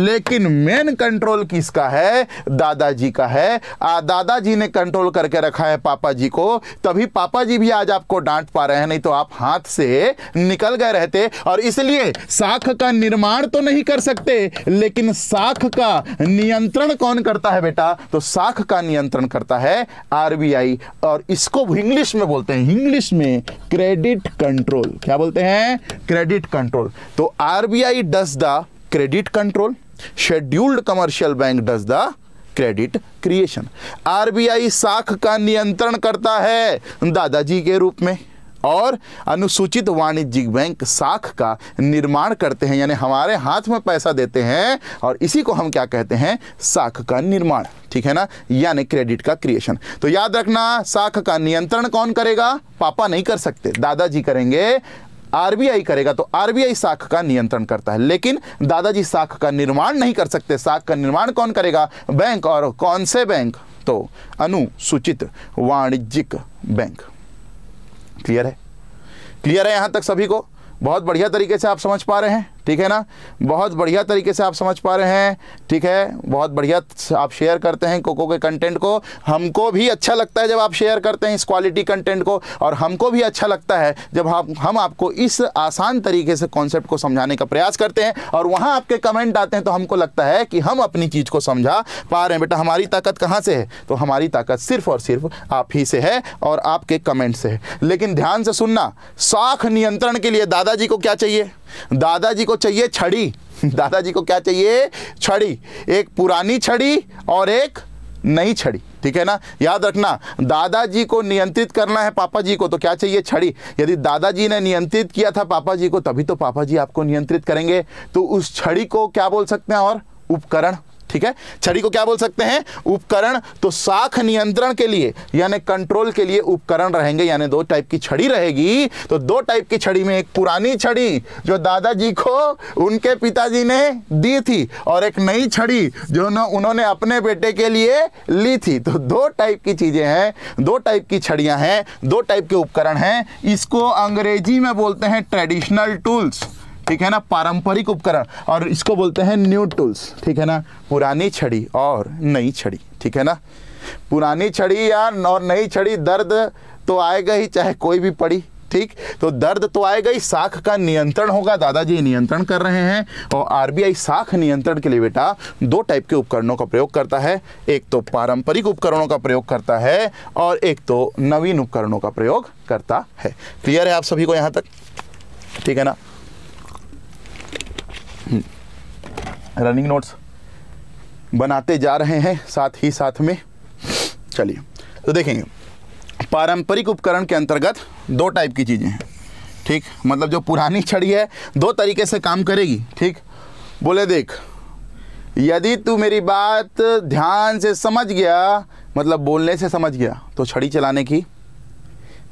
लेकिन मेन कंट्रोल किसका है दादाजी का है आ दादाजी ने कंट्रोल करके रखा है पापा जी को तभी पापा जी भी आज आपको डांट पा रहे हैं नहीं तो आप हाथ से निकल गए रहते और इसलिए साख का निर्माण तो नहीं कर सकते लेकिन साख का नियंत्रण कौन करता है बेटा तो साख का नियंत्रण करता है आरबीआई और इसको इंग्लिश में बोलते हैं इंग्लिश इंग्लिश में क्रेडिट कंट्रोल क्या बोलते हैं क्रेडिट कंट्रोल तो RBI does the credit control scheduled commercial bank does the credit creation RBI साख का नियंत्रण करता है दादाजी के रूप में और अनुसूचित वाणिज्यिक बैंक साख का निर्माण करते हैं यानी हमारे हाथ में पैसा देते हैं और इसी को हम क्या कहते हैं साख का निर्माण ठीक है ना यानी क्रेडिट का क्रिएशन तो याद रखना साख का नियंत्रण कौन करेगा पापा नहीं कर सकते दादाजी करेंगे आरबीआई करेगा तो आरबीआई साख का नियंत्रण करता है लेकिन दादाजी साख का निर्माण नहीं कर सकते साख का निर्माण कौन करेगा बैंक और कौन से बैंक तो अनुसूचित वाणिज्यिक बैंक क्लियर है क्लियर है यहाँ तक सभी को बहुत बढ़िया तरीके से आप समझ पा रहे हैं ठीक है ना बहुत बढ़िया तरीके से आप समझ पा रहे हैं ठीक है बहुत बढ़िया आप शेयर करते हैं कोको के कंटेंट को हमको भी अच्छा लगता है जब आप शेयर करते हैं इस क्वालिटी कंटेंट को और हमको भी अच्छा लगता है जब हम हम आपको इस आसान तरीके से कॉन्सेप्ट को समझाने का प्रयास करते हैं और वहाँ आपके कमेंट आते हैं तो हमको लगता है कि हम अपनी चीज़ को समझा पा रहे हैं बेटा हमारी ताकत कहाँ से है तो हमारी ताकत सिर्फ और सिर्फ आप ही से है और आपके कमेंट से है लेकिन ध्यान से सुनना साख नियंत्रण के लिए दादाजी को क्या चाहिए दादाजी को चाहिए छड़ी <laughs> दादाजी को क्या चाहिए छड़ी एक पुरानी छड़ी और एक नई छड़ी ठीक है ना याद रखना दादाजी को नियंत्रित करना है पापा जी को तो क्या चाहिए छड़ी यदि दादाजी ने नियंत्रित किया था पापा जी को तभी तो पापा जी आपको नियंत्रित करेंगे तो उस छड़ी को क्या बोल सकते हैं और उपकरण ठीक है छड़ी को क्या बोल सकते हैं उपकरण तो साख नियंत्रण के लिए यानी कंट्रोल के लिए उपकरण रहेंगे यानी दो टाइप की छड़ी रहेगी तो दो टाइप की छड़ी में एक पुरानी छड़ी जो दादाजी को उनके पिताजी ने दी थी और एक नई छड़ी जो उन्होंने अपने बेटे के लिए ली थी तो दो टाइप की चीज़ें हैं दो टाइप की छड़ियाँ हैं दो टाइप के उपकरण हैं इसको अंग्रेजी में बोलते हैं ट्रेडिशनल टूल्स ठीक है ना पारंपरिक उपकरण और इसको बोलते हैं न्यू टूल्स ठीक है ना पुरानी छड़ी और नई छड़ी ठीक है ना पुरानी छड़ी या और नई छड़ी दर्द तो आएगा ही चाहे कोई भी पड़ी ठीक तो दर्द तो आएगा ही साख का नियंत्रण होगा दादाजी नियंत्रण कर रहे हैं और आरबीआई साख नियंत्रण के लिए बेटा दो टाइप के उपकरणों का प्रयोग करता है एक तो पारंपरिक उपकरणों का प्रयोग करता है और एक तो नवीन उपकरणों का प्रयोग करता है क्लियर है आप सभी को यहां तक ठीक है ना रनिंग नोट्स बनाते जा रहे हैं साथ ही साथ में चलिए तो देखेंगे पारंपरिक उपकरण के अंतर्गत दो टाइप की चीज़ें हैं ठीक मतलब जो पुरानी छड़ी है दो तरीके से काम करेगी ठीक बोले देख यदि तू मेरी बात ध्यान से समझ गया मतलब बोलने से समझ गया तो छड़ी चलाने की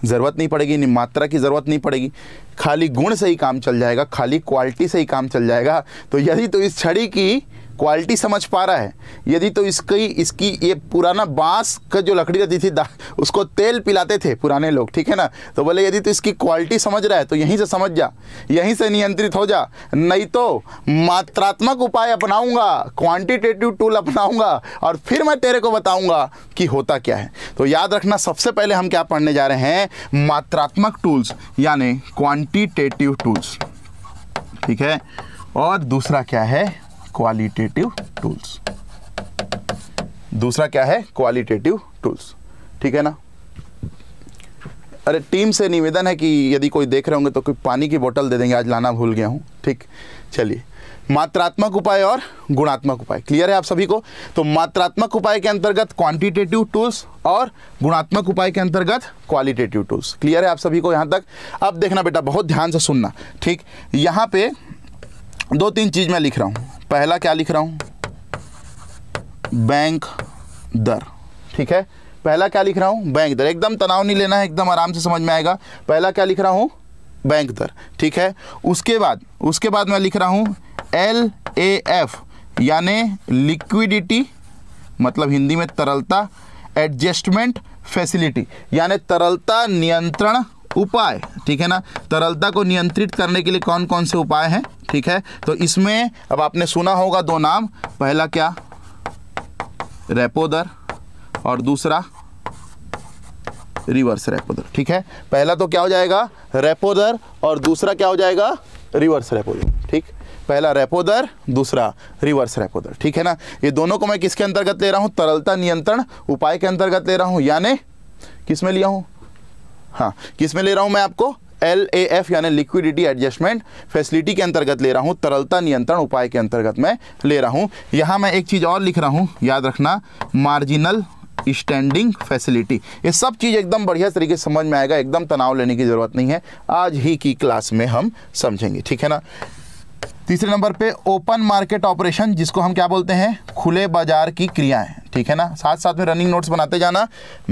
ज़रूरत नहीं पड़ेगी मात्रा की ज़रूरत नहीं पड़ेगी खाली गुण से ही काम चल जाएगा खाली क्वालिटी से ही काम चल जाएगा तो यदि तो इस छड़ी की क्वालिटी समझ पा रहा है यदि तो इसकी इसकी ये पुराना बांस का जो लकड़ी रहती थी उसको तेल पिलाते थे पुराने लोग ठीक है ना तो बोले यदि तो इसकी क्वालिटी समझ रहा है तो यहीं से समझ जा यहीं से नियंत्रित हो जा नहीं तो मात्रात्मक उपाय अपनाऊंगा क्वांटिटेटिव टूल अपनाऊंगा और फिर मैं तेरे को बताऊंगा कि होता क्या है तो याद रखना सबसे पहले हम क्या पढ़ने जा रहे हैं मात्रात्मक टूल्स यानी क्वांटिटेटिव टूल्स ठीक है और दूसरा क्या है क्वालिटेटिव टूल्स दूसरा क्या है क्वालिटेटिव टूल्स ठीक है ना अरे टीम से निवेदन है कि यदि कोई देख रहे होंगे तो कोई पानी की बोतल दे देंगे आज लाना भूल गया हूँ ठीक चलिए मात्रात्मक उपाय और गुणात्मक उपाय क्लियर है आप सभी को तो मात्रात्मक उपाय के अंतर्गत क्वांटिटेटिव टूल्स और गुणात्मक उपाय के अंतर्गत क्वालिटेटिव टूल्स क्लियर है आप सभी को यहां तक अब देखना बेटा बहुत ध्यान से सुनना ठीक यहां पे दो तीन चीज़ मैं लिख रहा हूं पहला क्या लिख रहा हूं बैंक दर ठीक है पहला क्या लिख रहा हूं बैंक दर एकदम तनाव नहीं लेना है एकदम आराम से समझ में आएगा पहला क्या लिख रहा हूं बैंक दर ठीक है उसके बाद उसके बाद मैं लिख रहा हूं एल ए एफ यानी लिक्विडिटी मतलब हिंदी में तरलता एडजस्टमेंट फैसिलिटी यानी तरलता नियंत्रण उपाय ठीक है ना तरलता को नियंत्रित करने के लिए कौन कौन से उपाय हैं ठीक है तो इसमें अब आपने सुना होगा दो नाम पहला क्या रेपो दर और दूसरा रिवर्स रेपो दर ठीक है पहला तो क्या हो जाएगा रेपो दर और दूसरा क्या हो जाएगा रिवर्स रेपो दर ठीक पहला रेपो दर दूसरा रिवर्स रेपो दर ठीक है ना ये दोनों को मैं किसके अंतर्गत ले रहा हूँ तरलता नियंत्रण उपाय के अंतर्गत ले रहा हूँ यानी किस में लिया हूँ हाँ किस में ले रहा हूँ मैं आपको एल ए एफ यानी लिक्विडिटी एडजस्टमेंट फैसिलिटी के अंतर्गत ले रहा हूँ तरलता नियंत्रण उपाय के अंतर्गत मैं ले रहा हूँ यहाँ मैं एक चीज़ और लिख रहा हूँ याद रखना मार्जिनल स्टैंडिंग फैसिलिटी ये सब चीज़ एकदम बढ़िया तरीके से समझ में आएगा एकदम तनाव लेने की ज़रूरत नहीं है आज ही की क्लास में हम समझेंगे ठीक है ना तीसरे नंबर पे ओपन मार्केट ऑपरेशन जिसको हम क्या बोलते हैं खुले बाजार की क्रियाएं ठीक है ना साथ साथ में रनिंग नोट्स बनाते जाना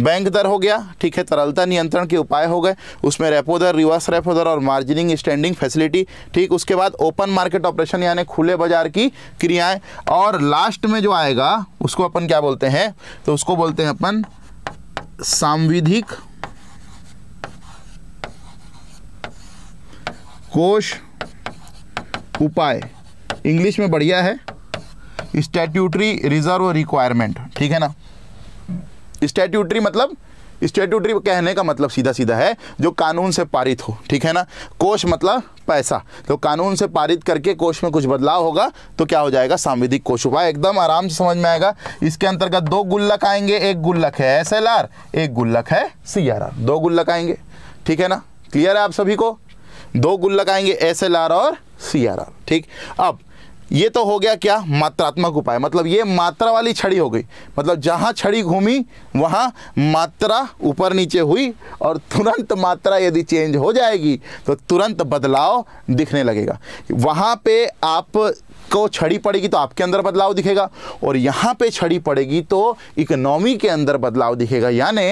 बैंक दर हो गया ठीक है तरलता नियंत्रण के उपाय हो गए उसमें रेपो दर रिवर्स रेपो दर और मार्जिनिंग स्टैंडिंग फैसिलिटी ठीक उसके बाद ओपन मार्केट ऑपरेशन यानी खुले बाजार की क्रियाएं और लास्ट में जो आएगा उसको अपन क्या बोलते हैं तो उसको बोलते हैं अपन सांविधिक कोष उपाय इंग्लिश में बढ़िया है स्टैट्यूटरी रिजर्व रिक्वायरमेंट ठीक है ना स्टैट्यूटरी मतलब स्टेट्यूटरी कहने का मतलब सीधा सीधा है जो कानून से पारित हो ठीक है ना कोष मतलब पैसा तो कानून से पारित करके कोष में कुछ बदलाव होगा तो क्या हो जाएगा सांविधिक कोष उपाय एकदम आराम से समझ में आएगा इसके अंतर्गत दो गुल्लक आएंगे एक गुल्लक है एस एक गुल्लक है सी दो गुल्लक आएंगे ठीक है ना क्लियर है आप सभी को दो गुल लगाएंगे एस एल आर और सी आर आर ठीक अब ये तो हो गया क्या मात्रात्मक उपाय मतलब ये मात्रा वाली छड़ी हो गई मतलब जहाँ छड़ी घूमी वहाँ मात्रा ऊपर नीचे हुई और तुरंत मात्रा यदि चेंज हो जाएगी तो तुरंत बदलाव दिखने लगेगा वहाँ पे आप को छड़ी पड़ेगी तो आपके अंदर बदलाव दिखेगा और यहाँ पे छड़ी पड़ेगी तो इकोनॉमी के अंदर बदलाव दिखेगा यानी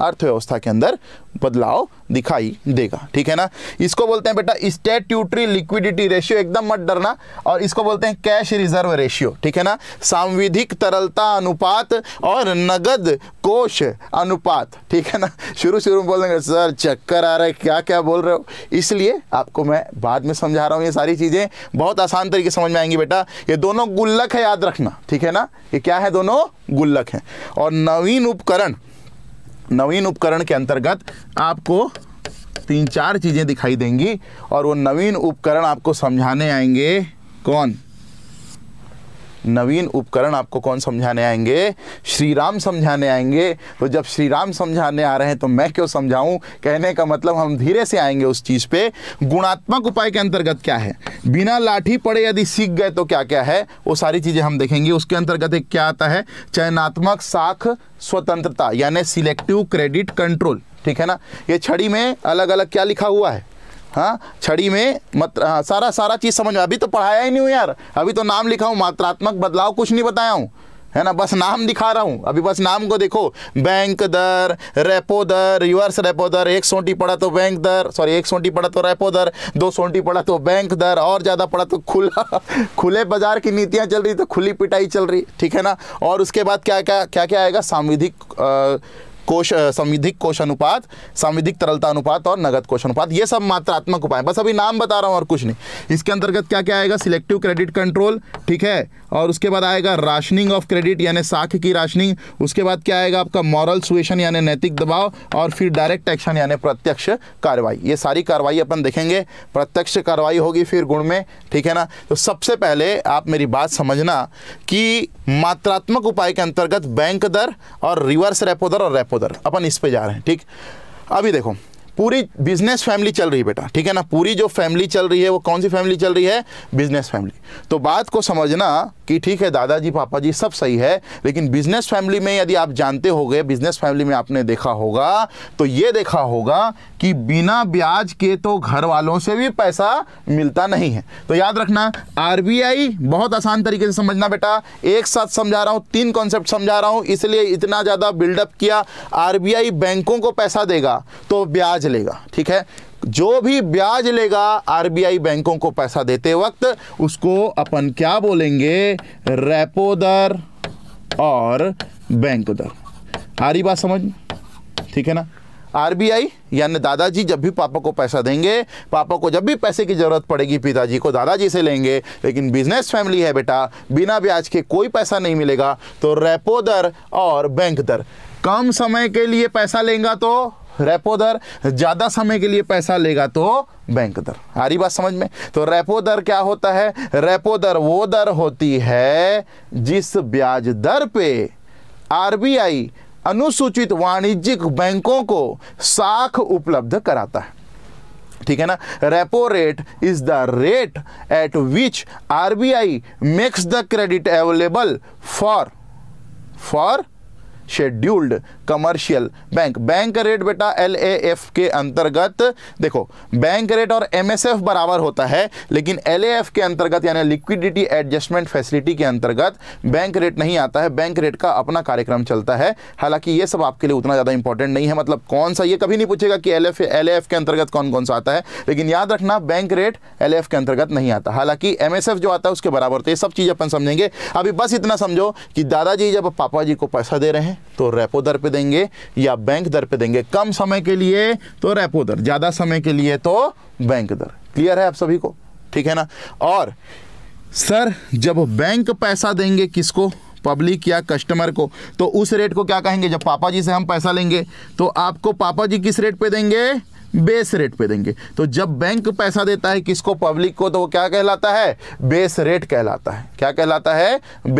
अर्थव्यवस्था के अंदर बदलाव दिखाई देगा ठीक है ना इसको बोलते हैं बेटा स्टेट्यूटरी लिक्विडिटी रेशियो एकदम मत डरना और इसको बोलते हैं कैश रिजर्व रेशियो ठीक है ना सांविधिक तरलता अनुपात और नगद कोष अनुपात ठीक है ना शुरू शुरू में बोल देंगे सर चक्कर आ रहा है क्या क्या बोल रहे हो इसलिए आपको मैं बाद में समझा रहा हूँ ये सारी चीज़ें बहुत आसान तरीके समझ में आएंगी बेटा ये दोनों गुल्लक है याद रखना ठीक है ना ये क्या है दोनों गुल्लक हैं और नवीन उपकरण नवीन उपकरण के अंतर्गत आपको तीन चार चीज़ें दिखाई देंगी और वो नवीन उपकरण आपको समझाने आएंगे कौन नवीन उपकरण आपको कौन समझाने आएंगे श्री राम समझाने आएंगे तो जब श्री राम समझाने आ रहे हैं तो मैं क्यों समझाऊं कहने का मतलब हम धीरे से आएंगे उस चीज़ पे गुणात्मक उपाय के अंतर्गत क्या है बिना लाठी पड़े यदि सीख गए तो क्या क्या है वो सारी चीज़ें हम देखेंगे उसके अंतर्गत एक क्या आता है चयनात्मक साख स्वतंत्रता यानी सिलेक्टिव क्रेडिट कंट्रोल ठीक है ना ये छड़ी में अलग अलग क्या लिखा हुआ है हाँ छड़ी में मत आ, हाँ, सारा सारा चीज़ समझ में अभी तो पढ़ाया ही नहीं हूँ यार अभी तो नाम लिखा हूँ मात्रात्मक बदलाव कुछ नहीं बताया हूँ है ना बस नाम दिखा रहा हूँ अभी बस नाम को देखो बैंक दर रेपो दर रिवर्स रेपो दर एक सोटी पड़ा तो बैंक दर सॉरी एक सोटी पड़ा तो रेपो दर दो सोटी पड़ा तो बैंक दर और ज़्यादा पड़ा तो खुला <laughs> खुले बाजार की नीतियाँ चल रही तो खुली पिटाई चल रही ठीक है ना और उसके बाद क्या क्या क्या क्या आएगा सांविधिक कोश संविधिक कोश अनुपात संविधिक तरलता अनुपात और नगद कोश अनुपात ये सब मात्रात्मक उपाय बस अभी नाम बता रहा हूँ और कुछ नहीं इसके अंतर्गत क्या क्या आएगा सिलेक्टिव क्रेडिट कंट्रोल ठीक है और उसके बाद आएगा राशनिंग ऑफ क्रेडिट यानी साख की राशनिंग उसके बाद क्या आएगा आपका मॉरल सुएशन यानी नैतिक दबाव और फिर डायरेक्ट एक्शन यानी प्रत्यक्ष कार्रवाई ये सारी कार्रवाई अपन देखेंगे प्रत्यक्ष कार्रवाई होगी फिर गुण में ठीक है ना तो सबसे पहले आप मेरी बात समझना कि मात्रात्मक उपाय के अंतर्गत बैंक दर और रिवर्स रेपो दर और रेपो दर उधर अपन इस पे जा रहे हैं ठीक अभी देखो पूरी बिजनेस फैमिली चल रही है बेटा ठीक है ना पूरी जो फैमिली चल रही है वो कौन सी फैमिली चल रही है बिजनेस फैमिली तो बात को समझना कि ठीक है दादाजी पापा जी सब सही है लेकिन बिजनेस फैमिली में यदि आप जानते हो गए बिजनेस फैमिली में आपने देखा होगा तो ये देखा होगा कि बिना ब्याज के तो घर वालों से भी पैसा मिलता नहीं है तो याद रखना आर बहुत आसान तरीके से समझना बेटा एक साथ समझा रहा हूँ तीन कॉन्सेप्ट समझा रहा हूँ इसलिए इतना ज़्यादा बिल्डअप किया आर बैंकों को पैसा देगा तो ब्याज ब्याज लेगा ठीक है जो भी ब्याज लेगा आरबीआई बैंकों को पैसा देते वक्त उसको अपन क्या बोलेंगे रेपो दर और बैंक दर आ रही बात समझ ठीक है ना आरबीआई यानी दादाजी जब भी पापा को पैसा देंगे पापा को जब भी पैसे की ज़रूरत पड़ेगी पिताजी को दादाजी से लेंगे लेकिन बिजनेस फैमिली है बेटा बिना ब्याज के कोई पैसा नहीं मिलेगा तो रेपो दर और बैंक दर कम समय के लिए पैसा लेंगे तो रेपो दर ज़्यादा समय के लिए पैसा लेगा तो बैंक दर आ रही बात समझ में तो रेपो दर क्या होता है रेपो दर वो दर होती है जिस ब्याज दर पे आरबीआई अनुसूचित वाणिज्यिक बैंकों को साख उपलब्ध कराता है ठीक है ना repo rate is the rate at which RBI makes the credit available for for scheduled commercial bank bank rate बेटा एल के अंतर्गत देखो बैंक रेट और एम बराबर होता है लेकिन एल के अंतर्गत यानी लिक्विडिटी एडजस्टमेंट फैसिलिटी के अंतर्गत बैंक रेट नहीं आता है बैंक रेट का अपना कार्यक्रम चलता है हालांकि ये सब आपके लिए उतना ज़्यादा इंपॉर्टेंट नहीं है मतलब कौन सा ये कभी नहीं पूछेगा कि एल एफ के अंतर्गत कौन कौन सा आता है लेकिन याद रखना बैंक रेट एल के अंतर्गत नहीं आता हालांकि एम जो आता है उसके बराबर होता तो ये सब चीज़ अपन समझेंगे अभी बस इतना समझो कि दादाजी जब पापा जी को पैसा दे रहे हैं तो रेपो दर पर देंगे या बैंक दर पे देंगे कम समय के लिए तो रेपो दर ज़्यादा समय के लिए तो बैंक दर क्लियर है आप सभी को ठीक है ना और सर जब बैंक पैसा देंगे किसको पब्लिक या कस्टमर को तो उस रेट को क्या कहेंगे जब पापा जी से हम पैसा लेंगे तो आपको पापा जी किस रेट पे देंगे बेस रेट पे देंगे तो जब बैंक पैसा देता है किसको पब्लिक को तो वो क्या कहलाता है बेस रेट कहलाता है क्या कहलाता है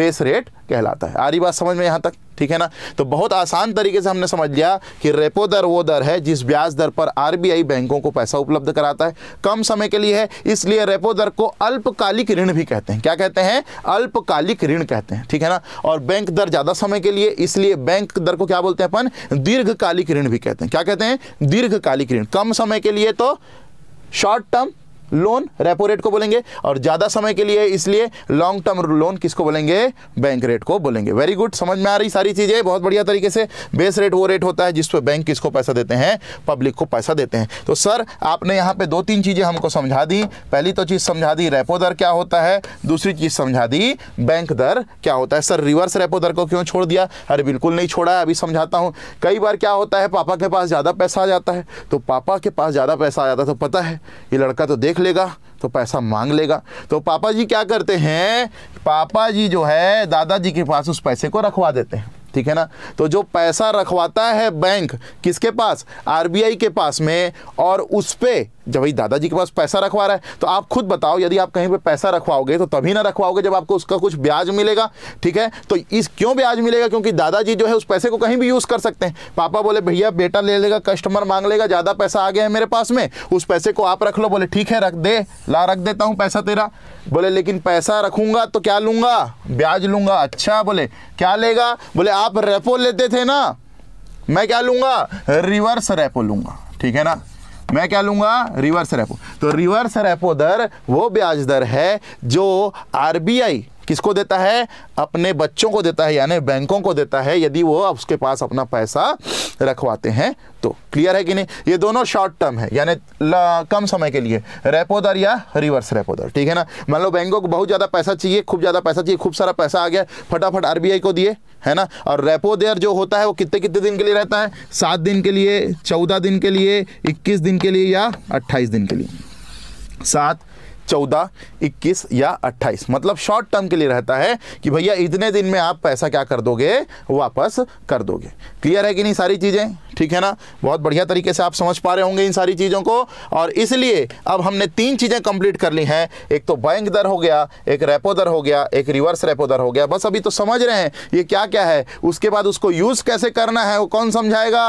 बेस रेट कहलाता है आ रही बात समझ में यहां तक ठीक है ना तो बहुत आसान तरीके से हमने समझ लिया कि रेपो दर वो दर है जिस ब्याज दर पर आरबीआई बैंकों को पैसा उपलब्ध कराता है कम समय के लिए है इसलिए रेपो दर को अल्पकालिक ऋण भी कहते हैं क्या कहते हैं अल्पकालिक ऋण कहते हैं ठीक है ना और बैंक दर ज़्यादा समय के लिए इसलिए बैंक दर को क्या बोलते हैं अपन दीर्घकालिक ऋण भी कहते हैं क्या कहते हैं दीर्घकालिक ऋण कम समय के लिए तो short term loan repo rate को बोलेंगे और ज़्यादा समय के लिए इसलिए लॉन्ग टर्म लोन किसको बोलेंगे बैंक रेट को बोलेंगे वेरी गुड समझ में आ रही सारी चीज़ें बहुत बढ़िया तरीके से बेस रेट वो रेट होता है जिस पर बैंक किसको पैसा देते हैं पब्लिक को पैसा देते हैं तो सर आपने यहाँ पे दो तीन चीज़ें हमको समझा दी पहली तो चीज़ समझा दी रेपो दर क्या होता है दूसरी चीज़ समझा दी बैंक दर क्या होता है सर रिवर्स रेपो दर को क्यों छोड़ दिया अरे बिल्कुल नहीं छोड़ा अभी समझाता हूँ कई बार क्या होता है पापा के पास ज़्यादा पैसा आ जाता है तो पापा के पास ज़्यादा पैसा आ जाता है तो पता है ये लड़का तो देख लेगा तो पैसा मांग लेगा तो पापा जी क्या करते हैं पापा जी जो है दादाजी के पास उस पैसे को रखवा देते हैं ठीक है ना तो जो पैसा रखवाता है बैंक किसके पास आरबीआई के पास में और उस पर जब भाई दादाजी के पास पैसा रखवा रहा है तो आप खुद बताओ यदि आप कहीं पे पैसा रखवाओगे तो तभी ना रखवाओगे जब आपको उसका कुछ ब्याज मिलेगा ठीक है तो इस क्यों ब्याज मिलेगा क्योंकि दादाजी जो है उस पैसे को कहीं भी यूज़ कर सकते हैं पापा बोले भैया बेटा ले लेगा कस्टमर मांग लेगा ज़्यादा पैसा आ गया है मेरे पास में उस पैसे को आप रख लो बोले ठीक है रख दे ला रख देता हूँ पैसा तेरा बोले लेकिन पैसा रखूँगा तो क्या लूँगा ब्याज लूँगा अच्छा बोले क्या लेगा बोले आप रेपो लेते थे ना मैं क्या लूँगा रिवर्स रेपो लूँगा ठीक है ना मैं क्या लूंगा रिवर्स रेपो तो रिवर्स रेपो दर वो ब्याज दर है जो आरबीआई किसको देता है अपने बच्चों को देता है यानी बैंकों को देता है यदि वो उसके पास अपना पैसा रखवाते हैं तो क्लियर है कि नहीं ये दोनों शॉर्ट टर्म है यानी कम समय के लिए रेपो दर या रिवर्स रेपो दर ठीक है ना मान लो बैंकों को बहुत ज़्यादा पैसा चाहिए खूब ज़्यादा पैसा चाहिए खूब सारा पैसा आ गया फटाफट आर को दिए है ना और रेपो दर जो होता है वो कितने कितने दिन के लिए रहता है सात दिन के लिए चौदह दिन के लिए इक्कीस दिन के लिए या अट्ठाईस दिन के लिए सात चौदह इक्कीस या अट्ठाईस मतलब शॉर्ट टर्म के लिए रहता है कि भैया इतने दिन में आप पैसा क्या कर दोगे वापस कर दोगे क्लियर है कि नहीं सारी चीज़ें ठीक है ना बहुत बढ़िया तरीके से आप समझ पा रहे होंगे इन सारी चीज़ों को और इसलिए अब हमने तीन चीज़ें कंप्लीट कर ली हैं एक तो बैंक दर हो गया एक रेपो दर हो गया एक रिवर्स रेपो दर हो गया बस अभी तो समझ रहे हैं ये क्या क्या है उसके बाद उसको यूज़ कैसे करना है वो कौन समझाएगा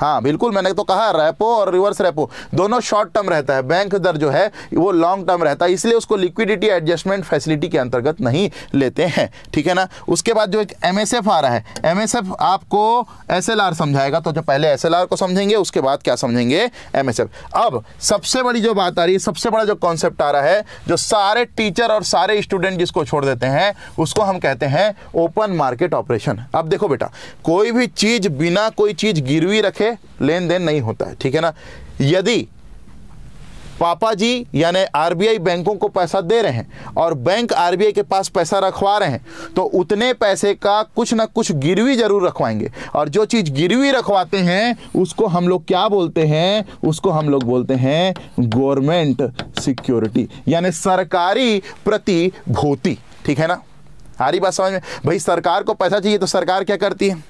हाँ बिल्कुल मैंने तो कहा रेपो और रिवर्स रेपो दोनों शॉर्ट टर्म रहता है बैंक दर जो है वो लॉन्ग टर्म रहता है इसलिए उसको लिक्विडिटी एडजस्टमेंट फैसिलिटी के अंतर्गत नहीं लेते हैं ठीक है ना उसके बाद जो एक एम आ रहा है एम आपको एस समझाएगा तो जो पहले एस को समझेंगे उसके बाद क्या समझेंगे एम अब सबसे बड़ी जो बात आ रही है सबसे बड़ा जो कॉन्सेप्ट आ रहा है जो सारे टीचर और सारे स्टूडेंट जिसको छोड़ देते हैं उसको हम कहते हैं ओपन मार्केट ऑपरेशन अब देखो बेटा कोई भी चीज़ बिना कोई चीज़ गिरवी रखे लेन देन नहीं होता है ठीक है ना यदि पापा जी यानी आरबीआई बैंकों को पैसा दे रहे हैं और बैंक आरबीआई के पास पैसा रखवा रहे हैं तो उतने पैसे का कुछ ना कुछ गिरवी जरूर रखवाएंगे और जो चीज़ गिरवी रखवाते हैं उसको हम लोग क्या बोलते हैं उसको हम लोग बोलते हैं गवर्नमेंट सिक्योरिटी यानी सरकारी प्रतिभूति ठीक है ना आ रही बात समझ में भाई सरकार को पैसा चाहिए तो सरकार क्या करती है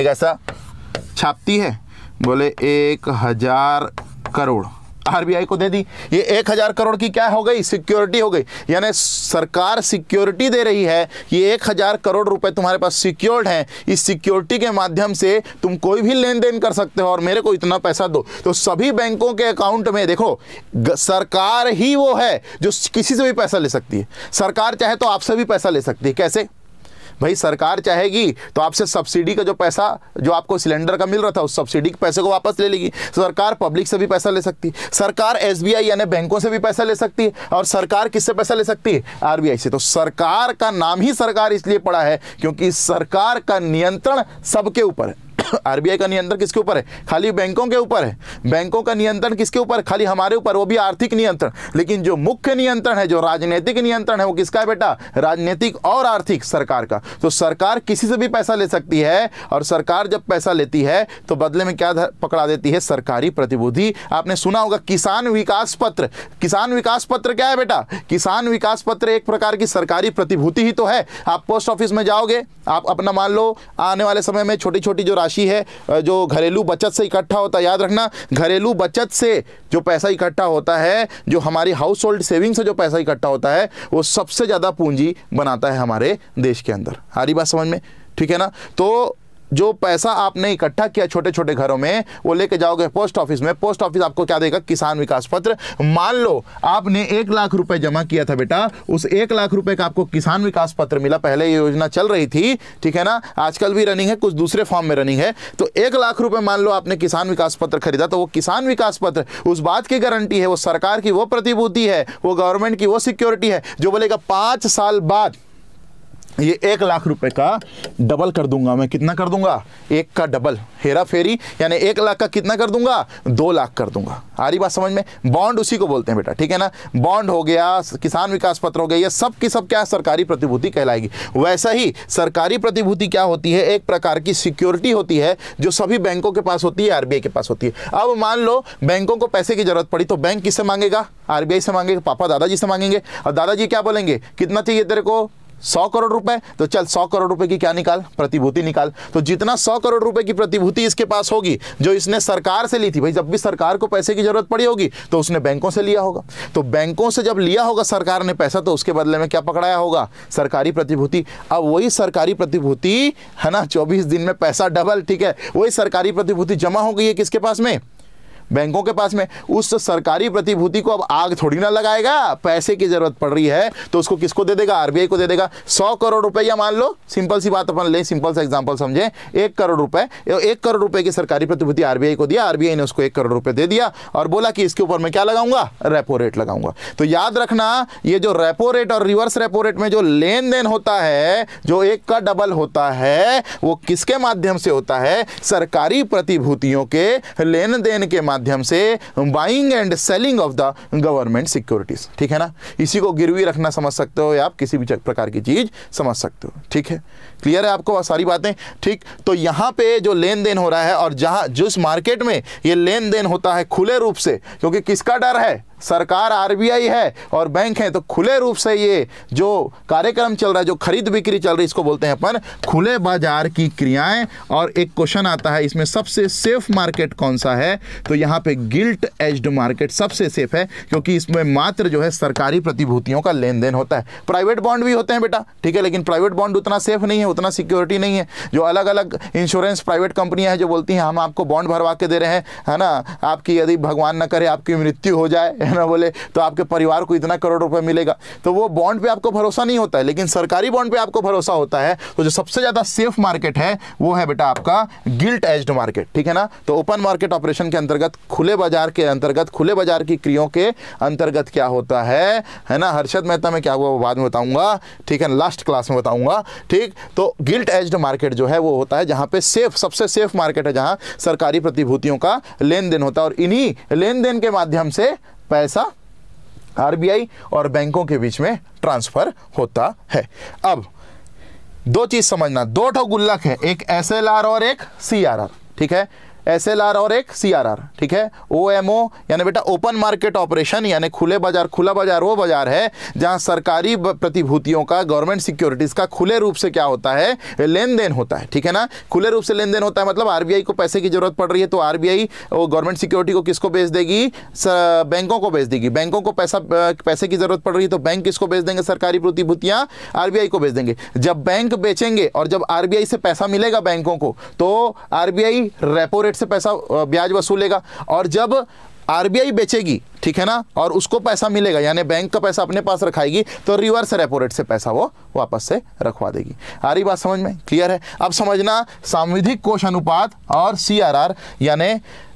एक ऐसा छापती है बोले एक हज़ार करोड़ आरबीआई को दे दी ये एक हज़ार करोड़ की क्या हो गई सिक्योरिटी हो गई यानी सरकार सिक्योरिटी दे रही है ये एक हज़ार करोड़ रुपए तुम्हारे पास सिक्योर्ड हैं इस सिक्योरिटी के माध्यम से तुम कोई भी लेन देन कर सकते हो और मेरे को इतना पैसा दो तो सभी बैंकों के अकाउंट में देखो सरकार ही वो है जो किसी से भी पैसा ले सकती है सरकार चाहे तो आपसे भी पैसा ले सकती है कैसे भाई सरकार चाहेगी तो आपसे सब्सिडी का जो पैसा जो आपको सिलेंडर का मिल रहा था उस सब्सिडी के पैसे को वापस ले लेगी सरकार पब्लिक से भी पैसा ले सकती है सरकार एस यानी बैंकों से भी पैसा ले सकती है और सरकार किससे पैसा ले सकती है आर से तो सरकार का नाम ही सरकार इसलिए पड़ा है क्योंकि सरकार का नियंत्रण सबके ऊपर है आरबीआई का नियंत्रण किसके ऊपर है खाली बैंकों के ऊपर है बैंकों का नियंत्रण किसके ऊपर खाली हमारे ऊपर वो भी आर्थिक नियंत्रण लेकिन जो मुख्य नियंत्रण है जो राजनीतिक नियंत्रण है वो किसका है बेटा राजनीतिक और आर्थिक सरकार का तो सरकार किसी से भी पैसा ले सकती है और सरकार जब पैसा लेती है तो बदले में क्या पकड़ा देती है सरकारी प्रतिभूति आपने सुना होगा किसान विकास पत्र किसान विकास पत्र क्या है बेटा किसान विकास पत्र एक प्रकार की सरकारी प्रतिभूति ही तो है आप पोस्ट ऑफिस में जाओगे आप अपना मान लो आने वाले समय में छोटी छोटी जो राशि राशि है जो घरेलू बचत से इकट्ठा होता है याद रखना घरेलू बचत से जो पैसा इकट्ठा होता है जो हमारी हाउस होल्ड सेविंग से जो पैसा इकट्ठा होता है वो सबसे ज़्यादा पूंजी बनाता है हमारे देश के अंदर आ रही बात समझ में ठीक है ना तो जो पैसा आपने इकट्ठा किया छोटे छोटे घरों में वो लेके जाओगे पोस्ट ऑफिस में पोस्ट ऑफिस आपको क्या देगा किसान विकास पत्र मान लो आपने एक लाख रुपए जमा किया था बेटा उस एक लाख रुपए का आपको किसान विकास पत्र मिला पहले ये योजना चल रही थी ठीक है ना आजकल भी रनिंग है कुछ दूसरे फॉर्म में रनिंग है तो एक लाख रुपए मान लो आपने किसान विकास पत्र खरीदा तो वो किसान विकास पत्र उस बात की गारंटी है वो सरकार की वो प्रतिभूति है वो गवर्नमेंट की वो सिक्योरिटी है जो बोलेगा पाँच साल बाद ये एक लाख रुपए का डबल कर दूंगा मैं कितना कर दूंगा एक का डबल हेरा फेरी यानी एक लाख का कितना कर दूंगा दो लाख कर दूंगा आ रही बात समझ में बॉन्ड उसी को बोलते हैं बेटा ठीक है ना बॉन्ड हो गया किसान विकास पत्र हो गया ये सब की सब क्या सरकारी प्रतिभूति कहलाएगी वैसा ही सरकारी प्रतिभूति क्या होती है एक प्रकार की सिक्योरिटी होती है जो सभी बैंकों के पास होती है आर के पास होती है अब मान लो बैंकों को पैसे की जरूरत पड़ी तो बैंक किससे मांगेगा आर से मांगेगा पापा दादाजी से मांगेंगे और दादाजी क्या बोलेंगे कितना चाहिए तेरे को सौ करोड़ रुपए तो चल सौ करोड़ रुपए की क्या निकाल प्रतिभूति निकाल तो जितना सौ करोड़ रुपए की प्रतिभूति इसके पास होगी जो इसने सरकार से ली थी भाई जब भी सरकार को पैसे की जरूरत पड़ी होगी तो उसने बैंकों से लिया होगा तो बैंकों से जब लिया होगा सरकार ने पैसा तो उसके बदले में क्या पकड़ाया होगा सरकारी प्रतिभूति अब वही सरकारी प्रतिभूति है ना चौबीस दिन में पैसा डबल ठीक है वही सरकारी प्रतिभूति जमा हो गई है किसके पास में बैंकों के पास में उस सरकारी प्रतिभूति को अब आग थोड़ी ना लगाएगा पैसे की जरूरत पड़ रही है तो उसको किसको दे देगा आरबीआई को दे देगा सौ करोड़ रुपया मान लो सिंपल सी बात अपन ले सिंपल सा एग्जाम्पल समझे एक करोड़ रुपए एक करोड़ रुपए की सरकारी प्रतिभूति आरबीआई को दिया आरबीआई ने उसको एक करोड़ रुपए दे दिया और बोला कि इसके ऊपर मैं क्या लगाऊंगा रेपो रेट लगाऊंगा तो याद रखना ये जो रेपो रेट और रिवर्स रेपो रेट में जो लेन देन होता है जो एक का डबल होता है वो किसके माध्यम से होता है सरकारी प्रतिभूतियों के लेन देन के माध्यम माध्यम से buying and selling of the government securities ठीक है ना इसी को गिरवी रखना समझ सकते हो या आप किसी भी प्रकार की चीज़ समझ सकते हो ठीक है क्लियर है आपको सारी बातें ठीक तो यहाँ पे जो लेन देन हो रहा है और जहाँ जिस मार्केट में ये लेन देन होता है खुले रूप से क्योंकि किसका डर है सरकार आरबीआई है और बैंक है तो खुले रूप से ये जो कार्यक्रम चल रहा है जो खरीद बिक्री चल रही है इसको बोलते हैं अपन खुले बाजार की क्रियाएं और एक क्वेश्चन आता है इसमें सबसे सेफ मार्केट कौन सा है तो यहाँ पे गिल्ट एज्ड मार्केट सबसे सेफ है क्योंकि इसमें मात्र जो है सरकारी प्रतिभूतियों का लेन देन होता है प्राइवेट बॉन्ड भी होते हैं बेटा ठीक है लेकिन प्राइवेट बॉन्ड उतना सेफ नहीं है उतना सिक्योरिटी नहीं है जो अलग अलग इंश्योरेंस प्राइवेट कंपनियां हैं जो बोलती हैं हम आपको बॉन्ड भरवा के दे रहे हैं है ना आपकी यदि भगवान ना करे आपकी मृत्यु हो जाए है ना बोले तो आपके परिवार को इतना करोड़ रुपए मिलेगा तो वो बॉन्ड पे आपको भरोसा नहीं होता है लेकिन सरकारी बॉन्ड पे आपको भरोसा होता है तो जो सबसे ज़्यादा सेफ मार्केट है वो है बेटा आपका गिल्ट एज्ड मार्केट ठीक है ना तो ओपन मार्केट ऑपरेशन के अंतर्गत खुले बाजार के अंतर्गत खुले बाजार की क्रियों के अंतर्गत क्या होता है है ना हर्षद मेहता में क्या हुआ वो बाद में बताऊंगा ठीक है लास्ट क्लास में बताऊंगा ठीक तो गिल्ट एज्ड मार्केट जो है वो होता है जहाँ पे सेफ सबसे सेफ मार्केट है जहाँ सरकारी प्रतिभूतियों का लेन देन होता है और इन्हीं लेन देन के माध्यम से पैसा आरबीआई और बैंकों के बीच में ट्रांसफ़र होता है अब दो चीज़ समझना दो ठो गुल्लक है एक एस और एक सी ठीक है एस और एक सी ठीक है ओ यानी बेटा ओपन मार्केट ऑपरेशन यानी खुले बाजार खुला बाजार वो बाजार है जहां सरकारी प्रतिभूतियों का गवर्नमेंट सिक्योरिटीज़ का खुले रूप से क्या होता है लेन देन होता है ठीक है ना खुले रूप से लेन देन होता है मतलब आरबीआई को पैसे की जरूरत पड़ रही है तो आरबीआई वो गवर्नमेंट सिक्योरिटी को किसको बेच देगी बैंकों को बेच देगी बैंकों को पैसा पैसे की जरूरत पड़ रही है तो बैंक किसको बेच देंगे सरकारी प्रतिभूतियाँ आरबीआई को बेच देंगे जब बैंक बेचेंगे और जब आरबीआई से पैसा मिलेगा बैंकों को तो आरबीआई रेपो रेट से पैसा ब्याज वसूलेगा और जब आरबीआई बेचेगी ठीक है ना और उसको पैसा मिलेगा यानी बैंक का पैसा अपने पास रखाएगी तो रिवर्स रेपो रेट से पैसा वो वापस से रखवा देगी आ रही बात समझ में क्लियर है अब समझना सांविधिक कोष अनुपात और सी यानी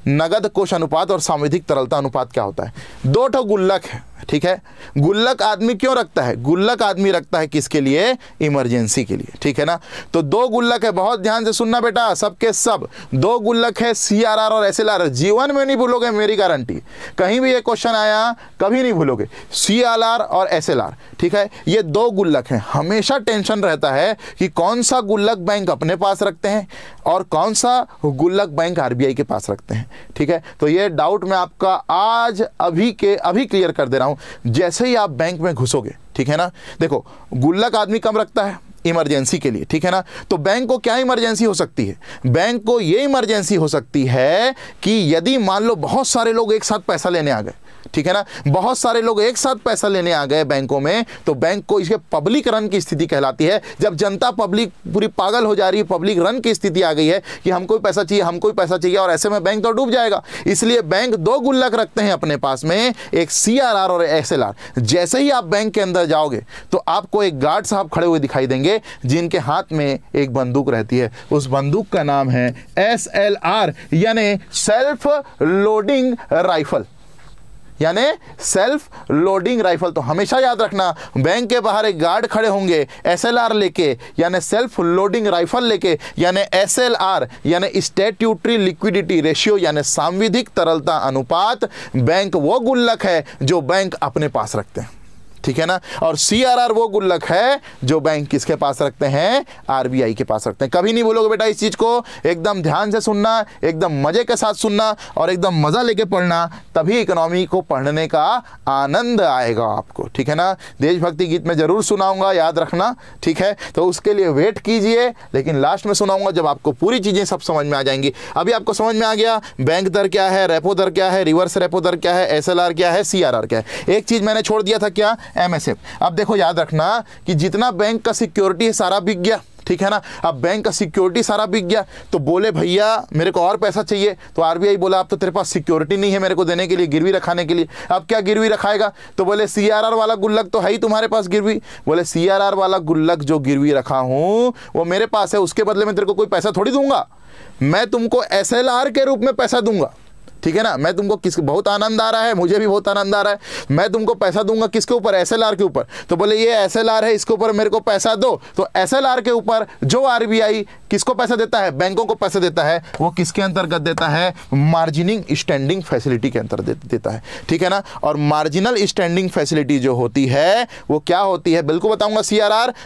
नगद कोष अनुपात और सांविधिक तरलता अनुपात क्या होता है दो ठो गुल्लक है ठीक है गुल्लक आदमी क्यों रखता है गुल्लक आदमी रखता है किसके लिए इमरजेंसी के लिए ठीक है ना तो दो गुल्लक है बहुत ध्यान से सुनना बेटा सबके सब दो गुल्लक है सी आर आर और एस एल आर जीवन में नहीं भूलोगे मेरी गारंटी कहीं भी ये क्वेश्चन आया कभी नहीं भूलोगे सी आर आर और एस एल आर ठीक है ये दो गुल्लक हैं हमेशा टेंशन रहता है कि कौन सा गुल्लक बैंक अपने पास रखते हैं और कौन सा गुल्लक बैंक आरबीआई के पास रखते हैं ठीक है तो ये डाउट मैं आपका आज अभी के अभी क्लियर कर दे रहा हूँ हूँ जैसे ही आप बैंक में घुसोगे ठीक है ना देखो गुल्लक आदमी कम रखता है इमरजेंसी के लिए ठीक है ना तो बैंक को क्या इमरजेंसी हो सकती है बैंक को ये इमरजेंसी हो सकती है कि यदि मान लो बहुत सारे लोग एक साथ पैसा लेने आ गए ठीक है ना बहुत सारे लोग एक साथ पैसा लेने आ गए बैंकों में तो बैंक को इसके पब्लिक रन की स्थिति कहलाती है जब जनता पब्लिक पूरी पागल हो जा रही है पब्लिक रन की स्थिति आ गई है कि हमको भी पैसा चाहिए हमको भी पैसा चाहिए और ऐसे में बैंक तो डूब जाएगा इसलिए बैंक दो गुल्लक रखते हैं अपने पास में एक सी और एस जैसे ही आप बैंक के अंदर जाओगे तो आपको एक गार्ड साहब खड़े हुए दिखाई देंगे जिनके हाथ में एक बंदूक रहती है उस बंदूक का नाम है एस यानी सेल्फ लोडिंग राइफल यानी सेल्फ लोडिंग राइफल तो हमेशा याद रखना बैंक के बाहर एक गार्ड खड़े होंगे एसएलआर लेके यानी सेल्फ लोडिंग राइफल लेके यानी एसएलआर यानी स्टेट्यूटरी लिक्विडिटी रेशियो यानी सांविधिक तरलता अनुपात बैंक वो गुल्लक है जो बैंक अपने पास रखते हैं ठीक है ना और सीआरआर वो गुल्लक है जो बैंक किसके पास रखते हैं आरबीआई के पास रखते हैं कभी नहीं बोलोगे बेटा इस चीज़ को एकदम ध्यान से सुनना एकदम मज़े के साथ सुनना और एकदम मज़ा लेके पढ़ना तभी इकोनॉमी को पढ़ने का आनंद आएगा आपको ठीक है ना देशभक्ति गीत में ज़रूर सुनाऊंगा याद रखना ठीक है तो उसके लिए वेट कीजिए लेकिन लास्ट में सुनाऊंगा जब आपको पूरी चीज़ें सब समझ में आ जाएंगी अभी आपको समझ में आ गया बैंक दर क्या है रेपो दर क्या है रिवर्स रेपो दर क्या है एस क्या है सी क्या है एक चीज़ मैंने छोड़ दिया था क्या एमएसएफ अब देखो याद रखना कि जितना बैंक का सिक्योरिटी है सारा बिक गया ठीक है ना अब बैंक का सिक्योरिटी सारा बिक गया तो बोले भैया मेरे को और पैसा चाहिए तो आरबीआई बोला अब तो तेरे पास सिक्योरिटी नहीं है मेरे को देने के लिए गिरवी रखाने के लिए अब क्या गिरवी रखाएगा तो बोले सीआरआर वाला गुल्लक तो है ही तुम्हारे पास गिरवी बोले सीआरआर वाला गुल्लक जो गिरवी रखा हूँ वो मेरे पास है उसके बदले में तेरे को कोई पैसा थोड़ी दूंगा मैं तुमको एस के रूप में पैसा दूंगा ठीक है ना मैं तुमको किस बहुत आनंद आ रहा है मुझे भी बहुत आनंद आ रहा है मैं तुमको पैसा दूंगा किसके ऊपर एस के ऊपर तो बोले ये एस है इसके ऊपर मेरे को पैसा दो तो एस के ऊपर जो आर किसको पैसा देता है बैंकों को पैसा देता है वो किसके अंतर्गत देता है मार्जिनिंग स्टैंडिंग फैसिलिटी के अंतर्गत देता है ठीक है ना और मार्जिनल स्टैंडिंग फैसिलिटी जो होती है वो क्या होती है बिल्कुल बताऊंगा सी